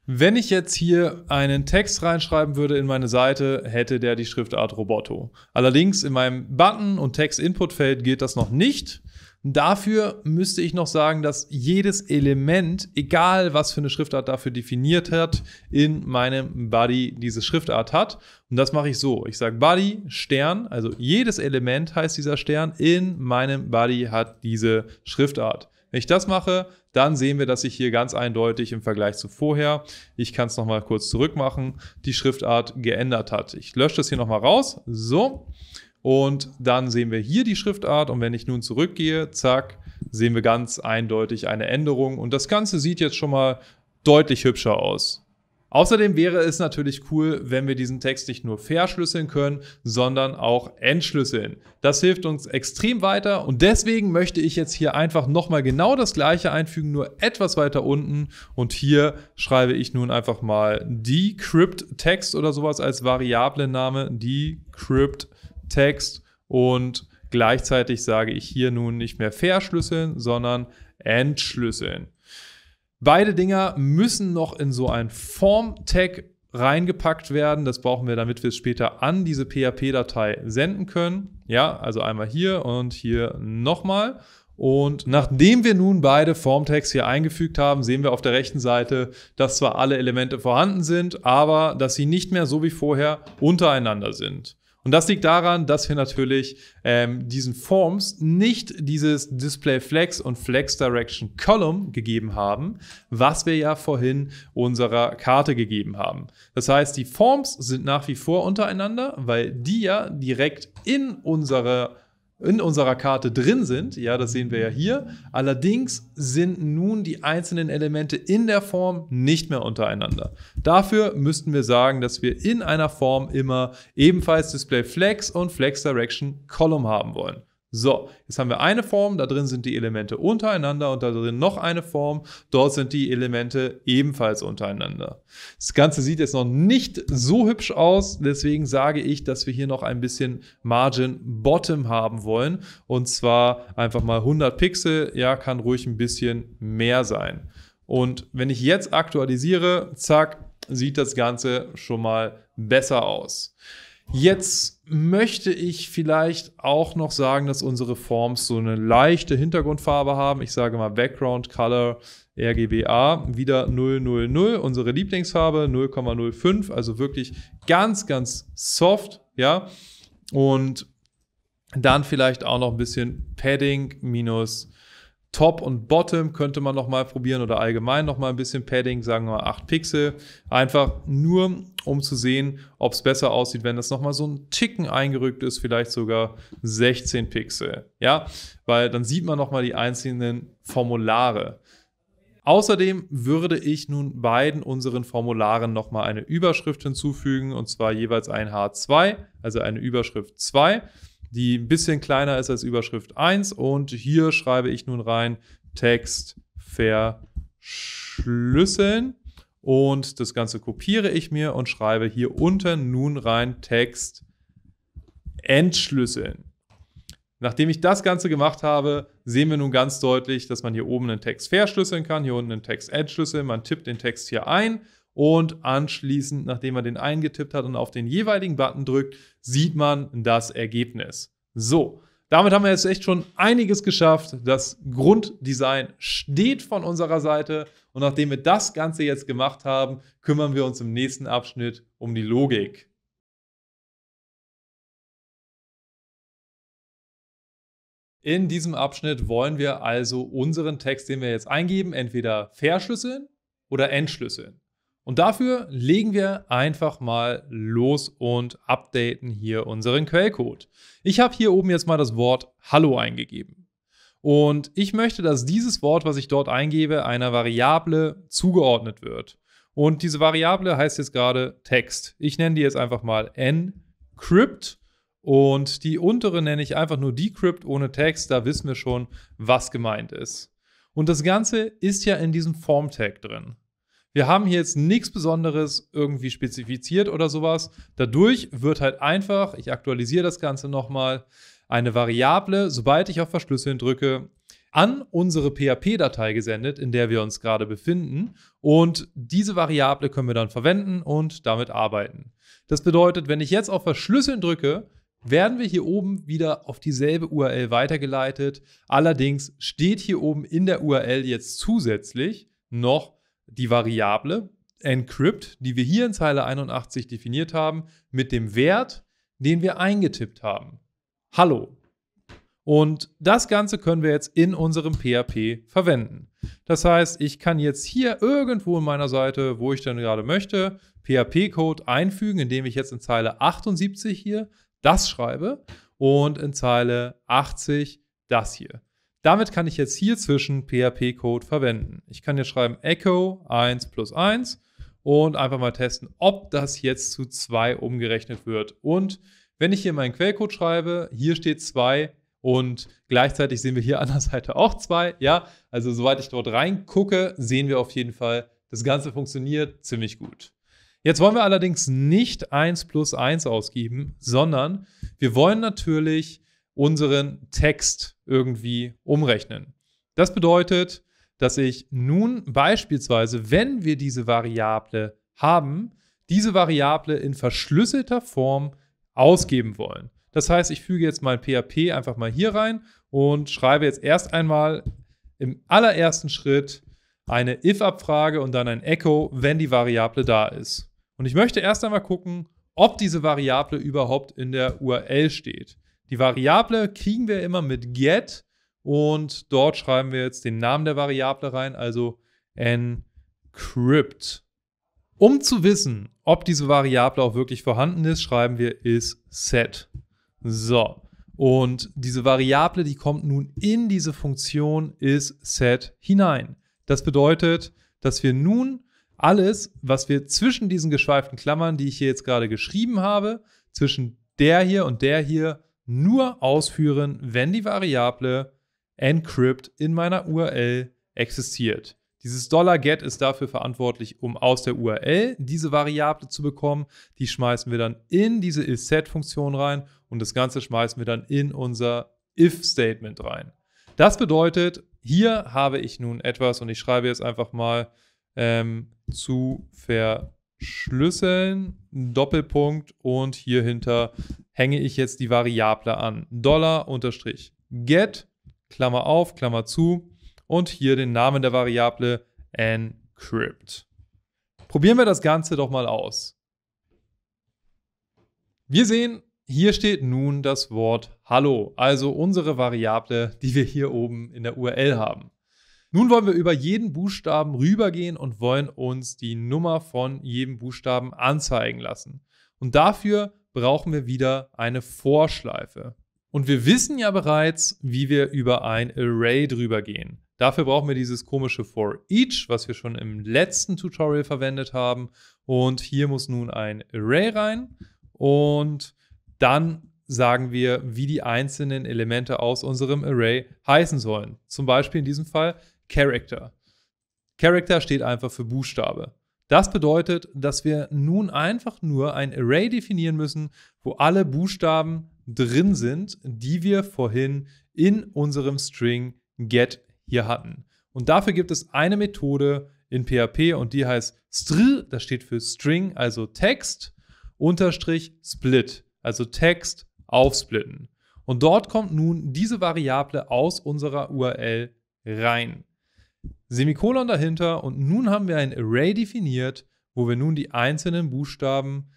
Wenn ich jetzt hier einen Text reinschreiben würde in meine Seite, hätte der die Schriftart Roboto. Allerdings in meinem Button- und Text-Input-Feld gilt das noch nicht. Dafür müsste ich noch sagen, dass jedes Element, egal was für eine Schriftart dafür definiert hat, in meinem Body diese Schriftart hat. Und das mache ich so. Ich sage Body Stern, also jedes Element heißt dieser Stern, in meinem Body hat diese Schriftart. Wenn ich das mache, dann sehen wir, dass ich hier ganz eindeutig im Vergleich zu vorher, ich kann es nochmal kurz zurückmachen, die Schriftart geändert hat. Ich lösche das hier nochmal raus, so. Und dann sehen wir hier die Schriftart und wenn ich nun zurückgehe, zack, sehen wir ganz eindeutig eine Änderung und das Ganze sieht jetzt schon mal deutlich hübscher aus. Außerdem wäre es natürlich cool, wenn wir diesen Text nicht nur verschlüsseln können, sondern auch entschlüsseln. Das hilft uns extrem weiter und deswegen möchte ich jetzt hier einfach nochmal genau das gleiche einfügen, nur etwas weiter unten und hier schreibe ich nun einfach mal decrypt Text oder sowas als Variablenname, decrypt Text und gleichzeitig sage ich hier nun nicht mehr verschlüsseln, sondern entschlüsseln. Beide Dinger müssen noch in so ein Form-Tag reingepackt werden. Das brauchen wir, damit wir es später an diese PHP-Datei senden können. Ja, also einmal hier und hier nochmal. Und nachdem wir nun beide Formtags hier eingefügt haben, sehen wir auf der rechten Seite, dass zwar alle Elemente vorhanden sind, aber dass sie nicht mehr so wie vorher untereinander sind. Und das liegt daran, dass wir natürlich ähm, diesen Forms nicht dieses Display Flex und Flex Direction Column gegeben haben, was wir ja vorhin unserer Karte gegeben haben. Das heißt, die Forms sind nach wie vor untereinander, weil die ja direkt in unserer in unserer Karte drin sind. Ja, das sehen wir ja hier. Allerdings sind nun die einzelnen Elemente in der Form nicht mehr untereinander. Dafür müssten wir sagen, dass wir in einer Form immer ebenfalls Display Flex und Flex Direction Column haben wollen. So, jetzt haben wir eine Form, da drin sind die Elemente untereinander und da drin noch eine Form, dort sind die Elemente ebenfalls untereinander. Das Ganze sieht jetzt noch nicht so hübsch aus, deswegen sage ich, dass wir hier noch ein bisschen Margin Bottom haben wollen und zwar einfach mal 100 Pixel, ja, kann ruhig ein bisschen mehr sein. Und wenn ich jetzt aktualisiere, zack, sieht das Ganze schon mal besser aus. Jetzt möchte ich vielleicht auch noch sagen, dass unsere Forms so eine leichte Hintergrundfarbe haben. Ich sage mal Background Color RGBA, wieder 000, unsere Lieblingsfarbe 0,05, also wirklich ganz, ganz soft, ja. Und dann vielleicht auch noch ein bisschen Padding minus Top und Bottom könnte man nochmal probieren oder allgemein nochmal ein bisschen Padding, sagen wir mal 8 Pixel. Einfach nur, um zu sehen, ob es besser aussieht, wenn das nochmal so ein Ticken eingerückt ist, vielleicht sogar 16 Pixel. Ja, weil dann sieht man nochmal die einzelnen Formulare. Außerdem würde ich nun beiden unseren Formularen nochmal eine Überschrift hinzufügen und zwar jeweils ein H2, also eine Überschrift 2 die ein bisschen kleiner ist als Überschrift 1. Und hier schreibe ich nun rein Text verschlüsseln. Und das Ganze kopiere ich mir und schreibe hier unten nun rein Text entschlüsseln. Nachdem ich das Ganze gemacht habe, sehen wir nun ganz deutlich, dass man hier oben einen Text verschlüsseln kann, hier unten einen Text entschlüsseln. Man tippt den Text hier ein und anschließend, nachdem man den eingetippt hat und auf den jeweiligen Button drückt, sieht man das Ergebnis. So, damit haben wir jetzt echt schon einiges geschafft. Das Grunddesign steht von unserer Seite. Und nachdem wir das Ganze jetzt gemacht haben, kümmern wir uns im nächsten Abschnitt um die Logik. In diesem Abschnitt wollen wir also unseren Text, den wir jetzt eingeben, entweder verschlüsseln oder entschlüsseln. Und dafür legen wir einfach mal los und updaten hier unseren Quellcode. Ich habe hier oben jetzt mal das Wort Hallo eingegeben. Und ich möchte, dass dieses Wort, was ich dort eingebe, einer Variable zugeordnet wird. Und diese Variable heißt jetzt gerade Text. Ich nenne die jetzt einfach mal encrypt und die untere nenne ich einfach nur decrypt ohne Text. Da wissen wir schon, was gemeint ist. Und das Ganze ist ja in diesem Form-Tag drin. Wir haben hier jetzt nichts Besonderes irgendwie spezifiziert oder sowas. Dadurch wird halt einfach, ich aktualisiere das Ganze nochmal, eine Variable, sobald ich auf Verschlüsseln drücke, an unsere PHP-Datei gesendet, in der wir uns gerade befinden. Und diese Variable können wir dann verwenden und damit arbeiten. Das bedeutet, wenn ich jetzt auf Verschlüsseln drücke, werden wir hier oben wieder auf dieselbe URL weitergeleitet. Allerdings steht hier oben in der URL jetzt zusätzlich noch die Variable encrypt, die wir hier in Zeile 81 definiert haben, mit dem Wert, den wir eingetippt haben. Hallo. Und das Ganze können wir jetzt in unserem PHP verwenden. Das heißt, ich kann jetzt hier irgendwo in meiner Seite, wo ich denn gerade möchte, PHP-Code einfügen, indem ich jetzt in Zeile 78 hier das schreibe und in Zeile 80 das hier. Damit kann ich jetzt hier zwischen PHP-Code verwenden. Ich kann hier schreiben echo 1 plus 1 und einfach mal testen, ob das jetzt zu 2 umgerechnet wird. Und wenn ich hier meinen Quellcode schreibe, hier steht 2 und gleichzeitig sehen wir hier an der Seite auch 2. Ja, also soweit ich dort reingucke, sehen wir auf jeden Fall, das Ganze funktioniert ziemlich gut. Jetzt wollen wir allerdings nicht 1 plus 1 ausgeben, sondern wir wollen natürlich unseren Text irgendwie umrechnen. Das bedeutet, dass ich nun beispielsweise, wenn wir diese Variable haben, diese Variable in verschlüsselter Form ausgeben wollen. Das heißt, ich füge jetzt mein PHP einfach mal hier rein und schreibe jetzt erst einmal im allerersten Schritt eine if-Abfrage und dann ein Echo, wenn die Variable da ist. Und ich möchte erst einmal gucken, ob diese Variable überhaupt in der URL steht. Die Variable kriegen wir immer mit get und dort schreiben wir jetzt den Namen der Variable rein, also encrypt. Um zu wissen, ob diese Variable auch wirklich vorhanden ist, schreiben wir is set. So. Und diese Variable, die kommt nun in diese Funktion is set hinein. Das bedeutet, dass wir nun alles, was wir zwischen diesen geschweiften Klammern, die ich hier jetzt gerade geschrieben habe, zwischen der hier und der hier nur ausführen, wenn die Variable encrypt in meiner URL existiert. Dieses $get ist dafür verantwortlich, um aus der URL diese Variable zu bekommen. Die schmeißen wir dann in diese isSet-Funktion rein und das Ganze schmeißen wir dann in unser if-Statement rein. Das bedeutet, hier habe ich nun etwas und ich schreibe jetzt einfach mal ähm, zu verschlüsseln Doppelpunkt und hier hinter hänge ich jetzt die Variable an. Dollar unterstrich get, Klammer auf, Klammer zu und hier den Namen der Variable encrypt. Probieren wir das Ganze doch mal aus. Wir sehen, hier steht nun das Wort Hallo, also unsere Variable, die wir hier oben in der URL haben. Nun wollen wir über jeden Buchstaben rübergehen und wollen uns die Nummer von jedem Buchstaben anzeigen lassen. Und dafür brauchen wir wieder eine Vorschleife. Und wir wissen ja bereits, wie wir über ein Array drüber gehen. Dafür brauchen wir dieses komische for each, was wir schon im letzten Tutorial verwendet haben. Und hier muss nun ein Array rein. Und dann sagen wir, wie die einzelnen Elemente aus unserem Array heißen sollen. Zum Beispiel in diesem Fall Character. Character steht einfach für Buchstabe. Das bedeutet, dass wir nun einfach nur ein Array definieren müssen, wo alle Buchstaben drin sind, die wir vorhin in unserem String get hier hatten. Und dafür gibt es eine Methode in PHP und die heißt str, das steht für String, also Text, unterstrich split, also Text aufsplitten. Und dort kommt nun diese Variable aus unserer URL rein. Semikolon dahinter und nun haben wir ein Array definiert, wo wir nun die einzelnen Buchstaben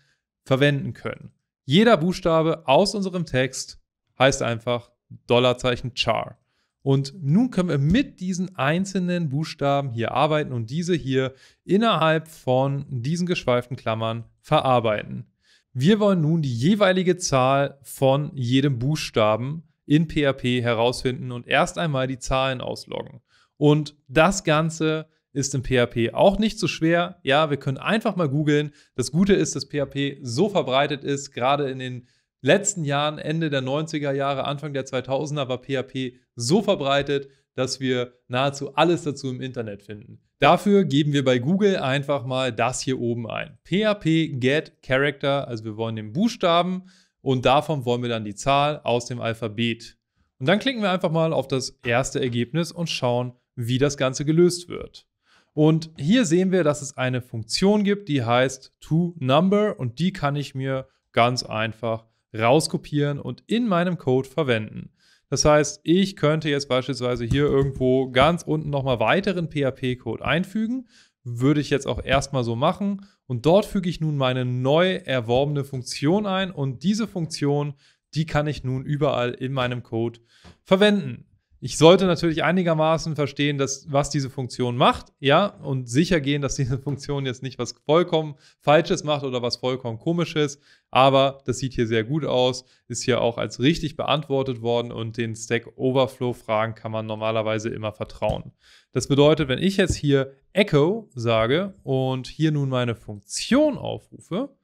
verwenden können. Jeder Buchstabe aus unserem Text heißt einfach Dollarzeichen char. Und nun können wir mit diesen einzelnen Buchstaben hier arbeiten und diese hier innerhalb von diesen geschweiften Klammern verarbeiten. Wir wollen nun die jeweilige Zahl von jedem Buchstaben in PHP herausfinden und erst einmal die Zahlen ausloggen. Und das Ganze ist im PHP auch nicht so schwer. Ja, wir können einfach mal googeln. Das Gute ist, dass PHP so verbreitet ist, gerade in den letzten Jahren, Ende der 90er Jahre, Anfang der 2000er war PHP so verbreitet, dass wir nahezu alles dazu im Internet finden. Dafür geben wir bei Google einfach mal das hier oben ein. PHP get character, also wir wollen den Buchstaben und davon wollen wir dann die Zahl aus dem Alphabet. Und dann klicken wir einfach mal auf das erste Ergebnis und schauen, wie das Ganze gelöst wird. Und hier sehen wir, dass es eine Funktion gibt, die heißt toNumber und die kann ich mir ganz einfach rauskopieren und in meinem Code verwenden. Das heißt, ich könnte jetzt beispielsweise hier irgendwo ganz unten nochmal weiteren PHP-Code einfügen, würde ich jetzt auch erstmal so machen. Und dort füge ich nun meine neu erworbene Funktion ein und diese Funktion, die kann ich nun überall in meinem Code verwenden. Ich sollte natürlich einigermaßen verstehen, dass, was diese Funktion macht, ja, und sicher gehen, dass diese Funktion jetzt nicht was vollkommen Falsches macht oder was vollkommen Komisches. Aber das sieht hier sehr gut aus, ist hier auch als richtig beantwortet worden und den Stack Overflow-Fragen kann man normalerweise immer vertrauen. Das bedeutet, wenn ich jetzt hier Echo sage und hier nun meine Funktion aufrufe,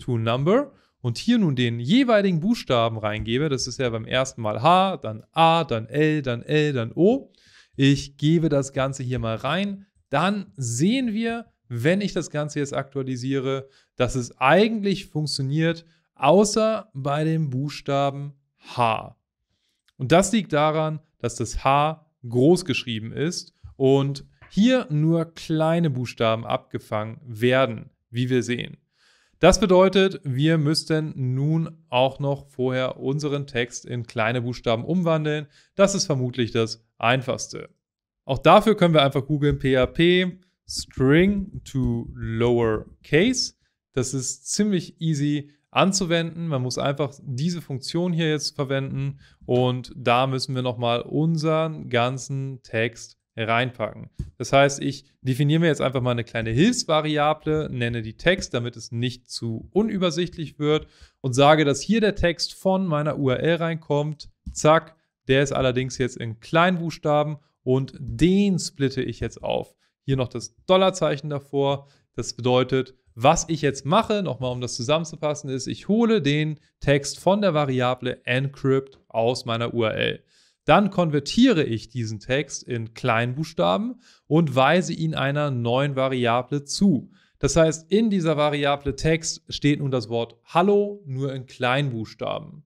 toNumber, number und hier nun den jeweiligen Buchstaben reingebe, das ist ja beim ersten Mal H, dann A, dann L, dann L, dann O. Ich gebe das Ganze hier mal rein. Dann sehen wir, wenn ich das Ganze jetzt aktualisiere, dass es eigentlich funktioniert, außer bei dem Buchstaben H. Und das liegt daran, dass das H groß geschrieben ist und hier nur kleine Buchstaben abgefangen werden, wie wir sehen. Das bedeutet, wir müssten nun auch noch vorher unseren Text in kleine Buchstaben umwandeln. Das ist vermutlich das einfachste. Auch dafür können wir einfach googeln PHP String to Lower Case. Das ist ziemlich easy anzuwenden. Man muss einfach diese Funktion hier jetzt verwenden und da müssen wir nochmal unseren ganzen Text reinpacken. Das heißt, ich definiere mir jetzt einfach mal eine kleine Hilfsvariable, nenne die Text, damit es nicht zu unübersichtlich wird und sage, dass hier der Text von meiner URL reinkommt. Zack, der ist allerdings jetzt in Kleinbuchstaben und den splitte ich jetzt auf. Hier noch das Dollarzeichen davor. Das bedeutet, was ich jetzt mache, nochmal um das zusammenzufassen, ist, ich hole den Text von der Variable encrypt aus meiner URL. Dann konvertiere ich diesen Text in Kleinbuchstaben und weise ihn einer neuen Variable zu. Das heißt, in dieser Variable Text steht nun das Wort Hallo nur in Kleinbuchstaben.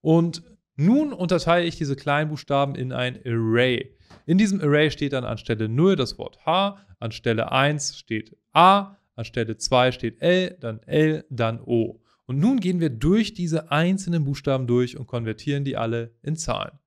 Und nun unterteile ich diese Kleinbuchstaben in ein Array. In diesem Array steht dann anstelle 0 das Wort H, anstelle 1 steht A, anstelle 2 steht L, dann L, dann O. Und nun gehen wir durch diese einzelnen Buchstaben durch und konvertieren die alle in Zahlen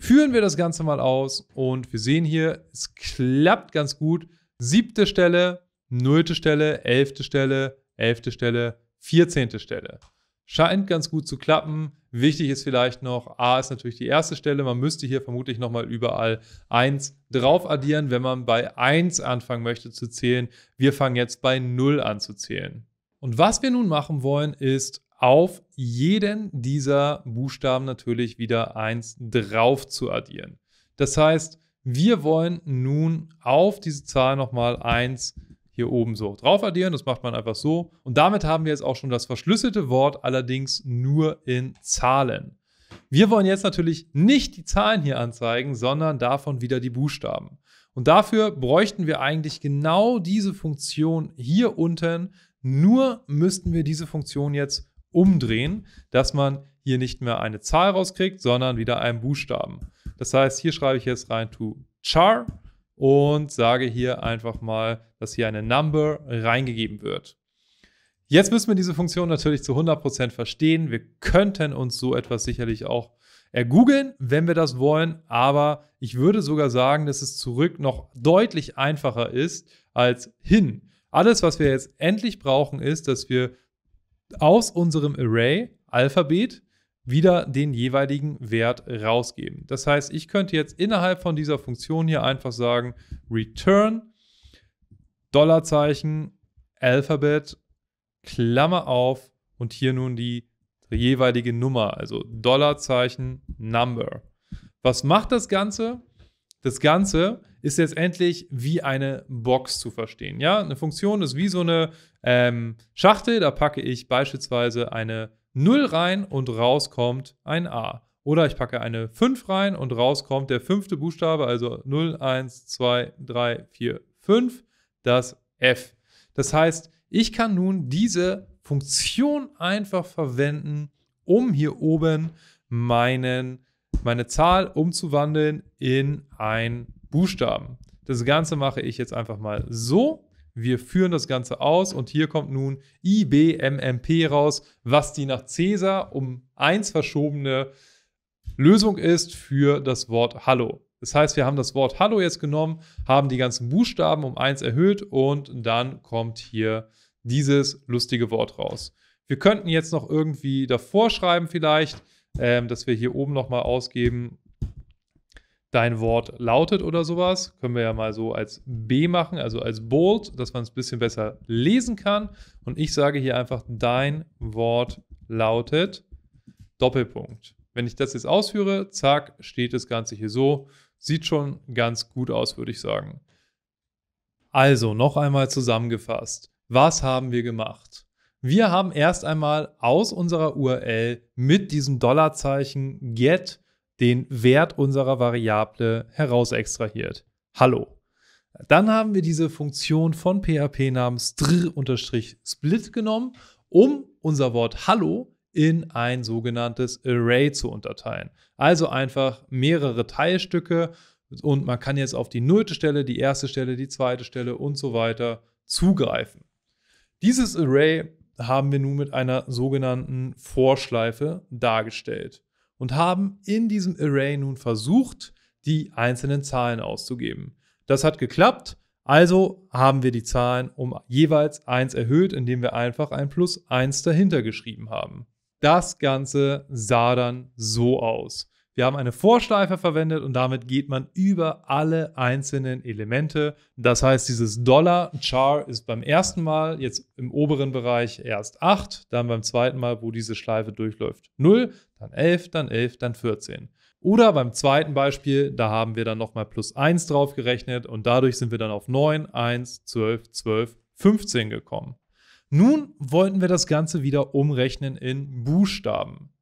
führen wir das Ganze mal aus und wir sehen hier, es klappt ganz gut. Siebte Stelle, nullte Stelle, elfte Stelle, elfte Stelle, vierzehnte Stelle. Scheint ganz gut zu klappen. Wichtig ist vielleicht noch, A ist natürlich die erste Stelle. Man müsste hier vermutlich nochmal überall 1 drauf addieren, wenn man bei 1 anfangen möchte zu zählen. Wir fangen jetzt bei 0 an zu zählen. Und was wir nun machen wollen, ist auf jeden dieser Buchstaben natürlich wieder eins drauf zu addieren. Das heißt, wir wollen nun auf diese Zahl nochmal eins hier oben so drauf addieren. Das macht man einfach so. Und damit haben wir jetzt auch schon das verschlüsselte Wort, allerdings nur in Zahlen. Wir wollen jetzt natürlich nicht die Zahlen hier anzeigen, sondern davon wieder die Buchstaben. Und dafür bräuchten wir eigentlich genau diese Funktion hier unten, nur müssten wir diese Funktion jetzt umdrehen, dass man hier nicht mehr eine Zahl rauskriegt, sondern wieder einen Buchstaben. Das heißt, hier schreibe ich jetzt rein to char und sage hier einfach mal, dass hier eine Number reingegeben wird. Jetzt müssen wir diese Funktion natürlich zu 100% verstehen. Wir könnten uns so etwas sicherlich auch ergoogeln, wenn wir das wollen, aber ich würde sogar sagen, dass es zurück noch deutlich einfacher ist als hin. Alles, was wir jetzt endlich brauchen, ist, dass wir aus unserem Array Alphabet wieder den jeweiligen Wert rausgeben. Das heißt, ich könnte jetzt innerhalb von dieser Funktion hier einfach sagen, return Dollarzeichen Alphabet Klammer auf und hier nun die jeweilige Nummer, also Dollarzeichen Number. Was macht das Ganze? Das Ganze ist letztendlich wie eine Box zu verstehen. Ja, eine Funktion ist wie so eine ähm, Schachtel, da packe ich beispielsweise eine 0 rein und raus kommt ein A. Oder ich packe eine 5 rein und raus kommt der fünfte Buchstabe, also 0, 1, 2, 3, 4, 5, das F. Das heißt, ich kann nun diese Funktion einfach verwenden, um hier oben meinen, meine Zahl umzuwandeln in einen Buchstaben. Das Ganze mache ich jetzt einfach mal so wir führen das Ganze aus und hier kommt nun IBMMP raus, was die nach Cäsar um 1 verschobene Lösung ist für das Wort Hallo. Das heißt, wir haben das Wort Hallo jetzt genommen, haben die ganzen Buchstaben um 1 erhöht und dann kommt hier dieses lustige Wort raus. Wir könnten jetzt noch irgendwie davor schreiben vielleicht, ähm, dass wir hier oben nochmal ausgeben, dein Wort lautet oder sowas. Können wir ja mal so als B machen, also als Bold, dass man es ein bisschen besser lesen kann. Und ich sage hier einfach, dein Wort lautet Doppelpunkt. Wenn ich das jetzt ausführe, zack, steht das Ganze hier so. Sieht schon ganz gut aus, würde ich sagen. Also, noch einmal zusammengefasst. Was haben wir gemacht? Wir haben erst einmal aus unserer URL mit diesem Dollarzeichen get den Wert unserer Variable heraus extrahiert. Hallo. Dann haben wir diese Funktion von PHP namens dr-split genommen, um unser Wort Hallo in ein sogenanntes Array zu unterteilen. Also einfach mehrere Teilstücke und man kann jetzt auf die nullte Stelle, die erste Stelle, die zweite Stelle und so weiter zugreifen. Dieses Array haben wir nun mit einer sogenannten Vorschleife dargestellt und haben in diesem Array nun versucht, die einzelnen Zahlen auszugeben. Das hat geklappt, also haben wir die Zahlen um jeweils 1 erhöht, indem wir einfach ein Plus 1 dahinter geschrieben haben. Das Ganze sah dann so aus. Wir haben eine Vorschleife verwendet und damit geht man über alle einzelnen Elemente. Das heißt, dieses Dollar-Char ist beim ersten Mal jetzt im oberen Bereich erst 8, dann beim zweiten Mal, wo diese Schleife durchläuft, 0, dann 11, dann 11, dann 14. Oder beim zweiten Beispiel, da haben wir dann nochmal plus 1 drauf gerechnet und dadurch sind wir dann auf 9, 1, 12, 12, 15 gekommen. Nun wollten wir das Ganze wieder umrechnen in Buchstaben.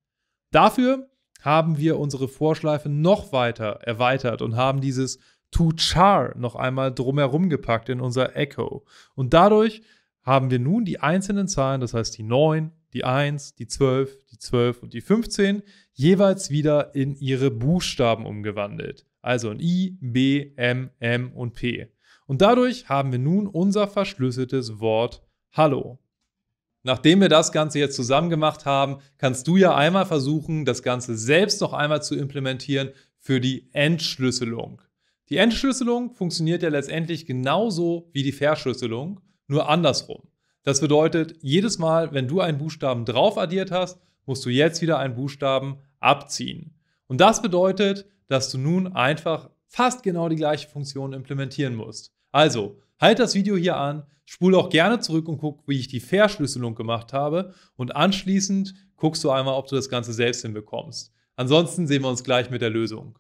Dafür haben wir unsere Vorschleife noch weiter erweitert und haben dieses To Char noch einmal drumherum gepackt in unser Echo. Und dadurch haben wir nun die einzelnen Zahlen, das heißt die 9, die 1, die 12, die 12 und die 15, jeweils wieder in ihre Buchstaben umgewandelt. Also in I, B, M, M und P. Und dadurch haben wir nun unser verschlüsseltes Wort Hallo. Nachdem wir das Ganze jetzt zusammen gemacht haben, kannst du ja einmal versuchen, das Ganze selbst noch einmal zu implementieren für die Entschlüsselung. Die Entschlüsselung funktioniert ja letztendlich genauso wie die Verschlüsselung, nur andersrum. Das bedeutet, jedes Mal, wenn du einen Buchstaben drauf addiert hast, musst du jetzt wieder einen Buchstaben abziehen. Und das bedeutet, dass du nun einfach fast genau die gleiche Funktion implementieren musst. Also, Halt das Video hier an, spule auch gerne zurück und guck, wie ich die Verschlüsselung gemacht habe und anschließend guckst du einmal, ob du das Ganze selbst hinbekommst. Ansonsten sehen wir uns gleich mit der Lösung.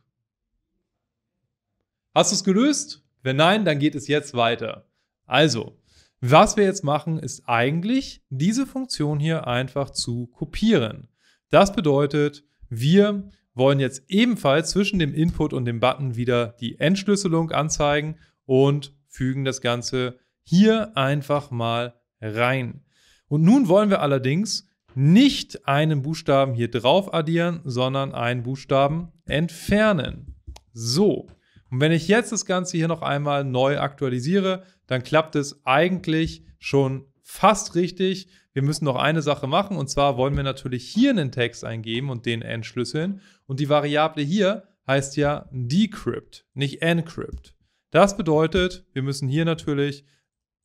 Hast du es gelöst? Wenn nein, dann geht es jetzt weiter. Also, was wir jetzt machen, ist eigentlich diese Funktion hier einfach zu kopieren. Das bedeutet, wir wollen jetzt ebenfalls zwischen dem Input und dem Button wieder die Entschlüsselung anzeigen und fügen das Ganze hier einfach mal rein. Und nun wollen wir allerdings nicht einen Buchstaben hier drauf addieren, sondern einen Buchstaben entfernen. So, und wenn ich jetzt das Ganze hier noch einmal neu aktualisiere, dann klappt es eigentlich schon fast richtig. Wir müssen noch eine Sache machen und zwar wollen wir natürlich hier einen Text eingeben und den entschlüsseln. Und die Variable hier heißt ja decrypt, nicht encrypt. Das bedeutet, wir müssen hier natürlich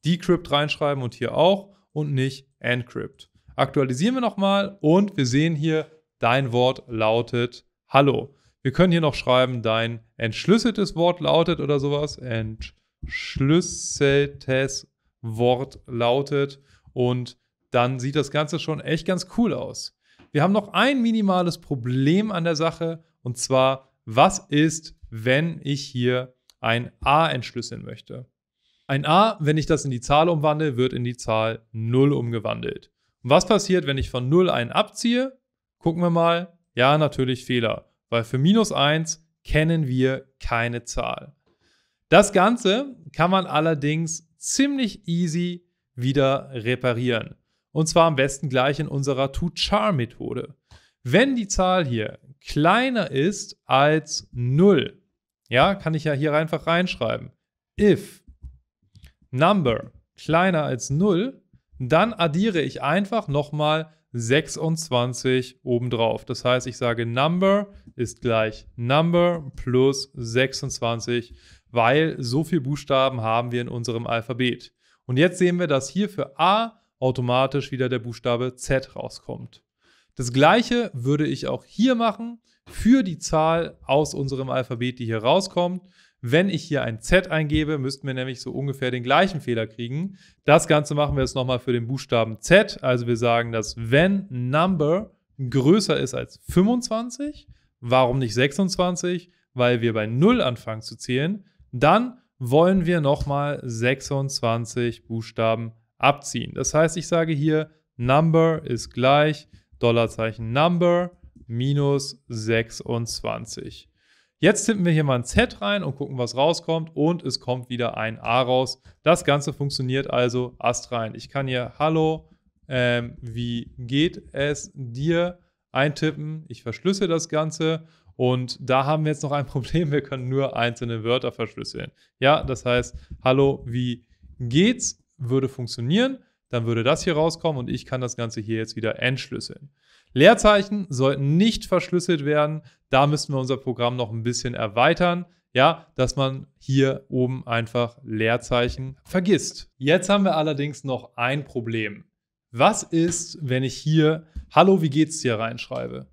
Decrypt reinschreiben und hier auch und nicht Encrypt. Aktualisieren wir nochmal und wir sehen hier, dein Wort lautet Hallo. Wir können hier noch schreiben, dein entschlüsseltes Wort lautet oder sowas. Entschlüsseltes Wort lautet. Und dann sieht das Ganze schon echt ganz cool aus. Wir haben noch ein minimales Problem an der Sache. Und zwar, was ist, wenn ich hier ein a entschlüsseln möchte. Ein a, wenn ich das in die Zahl umwandle, wird in die Zahl 0 umgewandelt. Und was passiert, wenn ich von 0 einen abziehe? Gucken wir mal. Ja, natürlich Fehler, weil für minus 1 kennen wir keine Zahl. Das Ganze kann man allerdings ziemlich easy wieder reparieren. Und zwar am besten gleich in unserer To-Char-Methode. Wenn die Zahl hier kleiner ist als 0, ja, kann ich ja hier einfach reinschreiben. If number kleiner als 0, dann addiere ich einfach nochmal 26 obendrauf. Das heißt, ich sage number ist gleich number plus 26, weil so viele Buchstaben haben wir in unserem Alphabet. Und jetzt sehen wir, dass hier für A automatisch wieder der Buchstabe Z rauskommt. Das gleiche würde ich auch hier machen, für die Zahl aus unserem Alphabet, die hier rauskommt. Wenn ich hier ein Z eingebe, müssten wir nämlich so ungefähr den gleichen Fehler kriegen. Das Ganze machen wir jetzt nochmal für den Buchstaben Z. Also wir sagen, dass wenn Number größer ist als 25, warum nicht 26? Weil wir bei 0 anfangen zu zählen, dann wollen wir nochmal 26 Buchstaben abziehen. Das heißt, ich sage hier, Number ist gleich Dollarzeichen Number minus 26. Jetzt tippen wir hier mal ein Z rein und gucken, was rauskommt. Und es kommt wieder ein A raus. Das Ganze funktioniert also astrein. Ich kann hier Hallo, ähm, wie geht es dir eintippen. Ich verschlüssel das Ganze. Und da haben wir jetzt noch ein Problem. Wir können nur einzelne Wörter verschlüsseln. Ja, das heißt, Hallo, wie geht's würde funktionieren. Dann würde das hier rauskommen und ich kann das Ganze hier jetzt wieder entschlüsseln. Leerzeichen sollten nicht verschlüsselt werden. Da müssten wir unser Programm noch ein bisschen erweitern. Ja, dass man hier oben einfach Leerzeichen vergisst. Jetzt haben wir allerdings noch ein Problem. Was ist, wenn ich hier Hallo, wie geht's dir reinschreibe?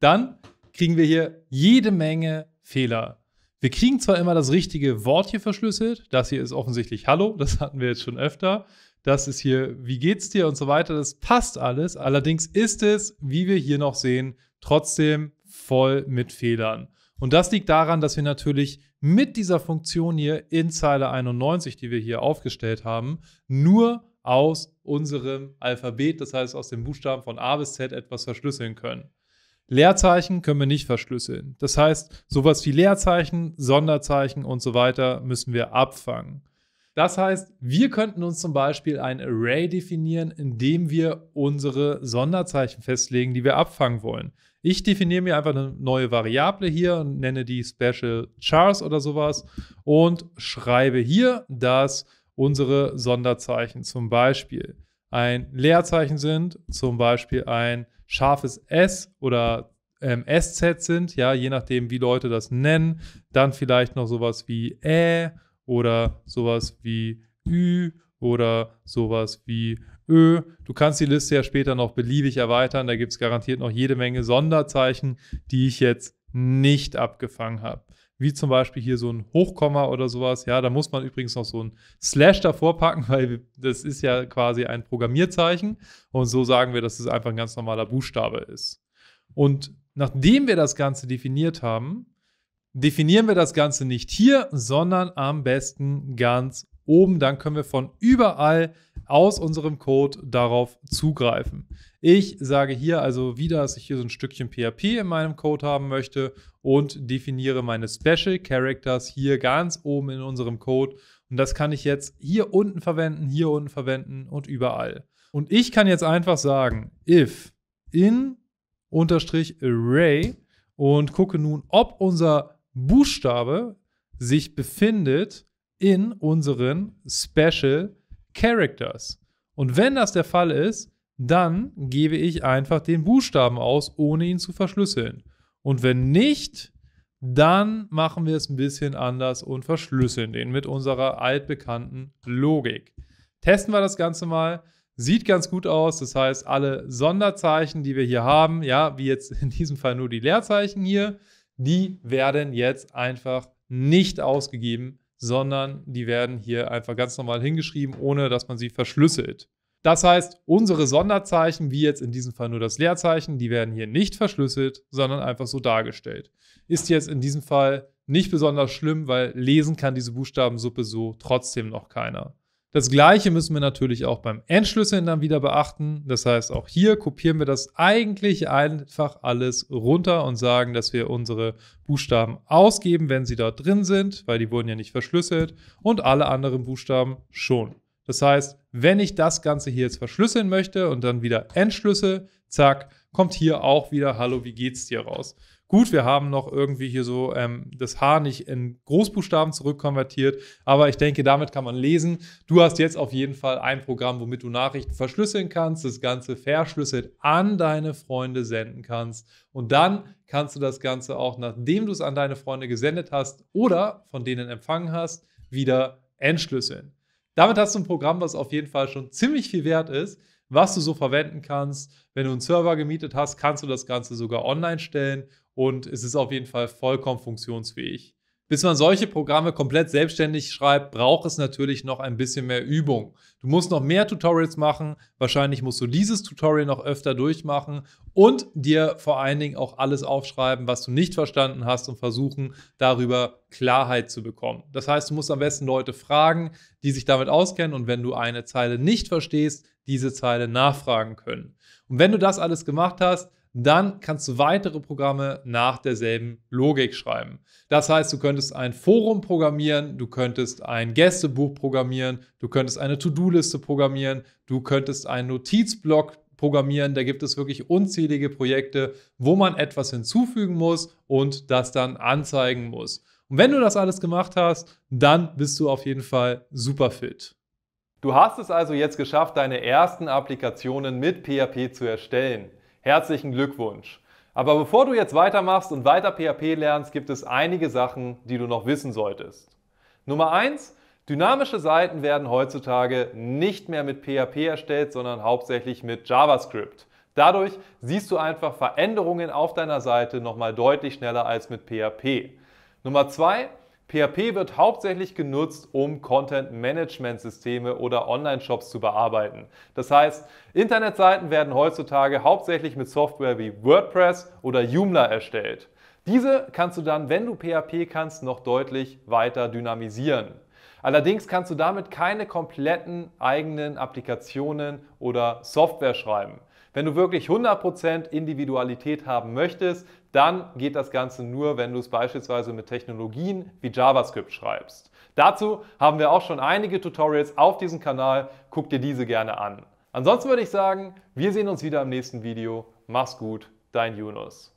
Dann kriegen wir hier jede Menge Fehler. Wir kriegen zwar immer das richtige Wort hier verschlüsselt, das hier ist offensichtlich Hallo, das hatten wir jetzt schon öfter das ist hier, wie geht's dir und so weiter, das passt alles. Allerdings ist es, wie wir hier noch sehen, trotzdem voll mit Fehlern. Und das liegt daran, dass wir natürlich mit dieser Funktion hier in Zeile 91, die wir hier aufgestellt haben, nur aus unserem Alphabet, das heißt aus den Buchstaben von A bis Z etwas verschlüsseln können. Leerzeichen können wir nicht verschlüsseln. Das heißt, sowas wie Leerzeichen, Sonderzeichen und so weiter müssen wir abfangen. Das heißt, wir könnten uns zum Beispiel ein Array definieren, indem wir unsere Sonderzeichen festlegen, die wir abfangen wollen. Ich definiere mir einfach eine neue Variable hier und nenne die Special Chars oder sowas und schreibe hier, dass unsere Sonderzeichen zum Beispiel ein Leerzeichen sind, zum Beispiel ein scharfes S oder ähm, SZ sind, ja, je nachdem, wie Leute das nennen. Dann vielleicht noch sowas wie Ä oder sowas wie Ü oder sowas wie Ö. Du kannst die Liste ja später noch beliebig erweitern. Da gibt es garantiert noch jede Menge Sonderzeichen, die ich jetzt nicht abgefangen habe. Wie zum Beispiel hier so ein Hochkomma oder sowas. Ja, da muss man übrigens noch so ein Slash davor packen, weil das ist ja quasi ein Programmierzeichen. Und so sagen wir, dass es einfach ein ganz normaler Buchstabe ist. Und nachdem wir das Ganze definiert haben, definieren wir das Ganze nicht hier, sondern am besten ganz oben. Dann können wir von überall aus unserem Code darauf zugreifen. Ich sage hier also wieder, dass ich hier so ein Stückchen PHP in meinem Code haben möchte und definiere meine Special Characters hier ganz oben in unserem Code. Und das kann ich jetzt hier unten verwenden, hier unten verwenden und überall. Und ich kann jetzt einfach sagen, if in unterstrich array und gucke nun, ob unser Buchstabe sich befindet in unseren Special Characters. Und wenn das der Fall ist, dann gebe ich einfach den Buchstaben aus, ohne ihn zu verschlüsseln. Und wenn nicht, dann machen wir es ein bisschen anders und verschlüsseln den mit unserer altbekannten Logik. Testen wir das Ganze mal. Sieht ganz gut aus. Das heißt, alle Sonderzeichen, die wir hier haben, ja, wie jetzt in diesem Fall nur die Leerzeichen hier, die werden jetzt einfach nicht ausgegeben, sondern die werden hier einfach ganz normal hingeschrieben, ohne dass man sie verschlüsselt. Das heißt, unsere Sonderzeichen, wie jetzt in diesem Fall nur das Leerzeichen, die werden hier nicht verschlüsselt, sondern einfach so dargestellt. Ist jetzt in diesem Fall nicht besonders schlimm, weil lesen kann diese Buchstabensuppe so trotzdem noch keiner. Das gleiche müssen wir natürlich auch beim Entschlüsseln dann wieder beachten. Das heißt, auch hier kopieren wir das eigentlich einfach alles runter und sagen, dass wir unsere Buchstaben ausgeben, wenn sie dort drin sind, weil die wurden ja nicht verschlüsselt und alle anderen Buchstaben schon. Das heißt, wenn ich das Ganze hier jetzt verschlüsseln möchte und dann wieder entschlüssel, zack, kommt hier auch wieder Hallo, wie geht's dir raus. Gut, wir haben noch irgendwie hier so ähm, das H nicht in Großbuchstaben zurückkonvertiert, aber ich denke, damit kann man lesen. Du hast jetzt auf jeden Fall ein Programm, womit du Nachrichten verschlüsseln kannst, das Ganze verschlüsselt an deine Freunde senden kannst. Und dann kannst du das Ganze auch, nachdem du es an deine Freunde gesendet hast oder von denen empfangen hast, wieder entschlüsseln. Damit hast du ein Programm, was auf jeden Fall schon ziemlich viel wert ist was du so verwenden kannst. Wenn du einen Server gemietet hast, kannst du das Ganze sogar online stellen und es ist auf jeden Fall vollkommen funktionsfähig. Bis man solche Programme komplett selbstständig schreibt, braucht es natürlich noch ein bisschen mehr Übung. Du musst noch mehr Tutorials machen, wahrscheinlich musst du dieses Tutorial noch öfter durchmachen und dir vor allen Dingen auch alles aufschreiben, was du nicht verstanden hast und versuchen, darüber Klarheit zu bekommen. Das heißt, du musst am besten Leute fragen, die sich damit auskennen und wenn du eine Zeile nicht verstehst, diese Zeile nachfragen können. Und wenn du das alles gemacht hast, dann kannst du weitere Programme nach derselben Logik schreiben. Das heißt, du könntest ein Forum programmieren, du könntest ein Gästebuch programmieren, du könntest eine To-Do-Liste programmieren, du könntest einen Notizblock programmieren. Da gibt es wirklich unzählige Projekte, wo man etwas hinzufügen muss und das dann anzeigen muss. Und wenn du das alles gemacht hast, dann bist du auf jeden Fall super fit. Du hast es also jetzt geschafft, deine ersten Applikationen mit PHP zu erstellen. Herzlichen Glückwunsch! Aber bevor du jetzt weitermachst und weiter PHP lernst, gibt es einige Sachen, die du noch wissen solltest. Nummer 1. Dynamische Seiten werden heutzutage nicht mehr mit PHP erstellt, sondern hauptsächlich mit JavaScript. Dadurch siehst du einfach Veränderungen auf deiner Seite nochmal deutlich schneller als mit PHP. Nummer 2. PHP wird hauptsächlich genutzt, um Content-Management-Systeme oder Online-Shops zu bearbeiten. Das heißt, Internetseiten werden heutzutage hauptsächlich mit Software wie WordPress oder Joomla erstellt. Diese kannst du dann, wenn du PHP kannst, noch deutlich weiter dynamisieren. Allerdings kannst du damit keine kompletten eigenen Applikationen oder Software schreiben. Wenn du wirklich 100% Individualität haben möchtest, dann geht das Ganze nur, wenn du es beispielsweise mit Technologien wie JavaScript schreibst. Dazu haben wir auch schon einige Tutorials auf diesem Kanal. Guck dir diese gerne an. Ansonsten würde ich sagen, wir sehen uns wieder im nächsten Video. Mach's gut, dein Yunus.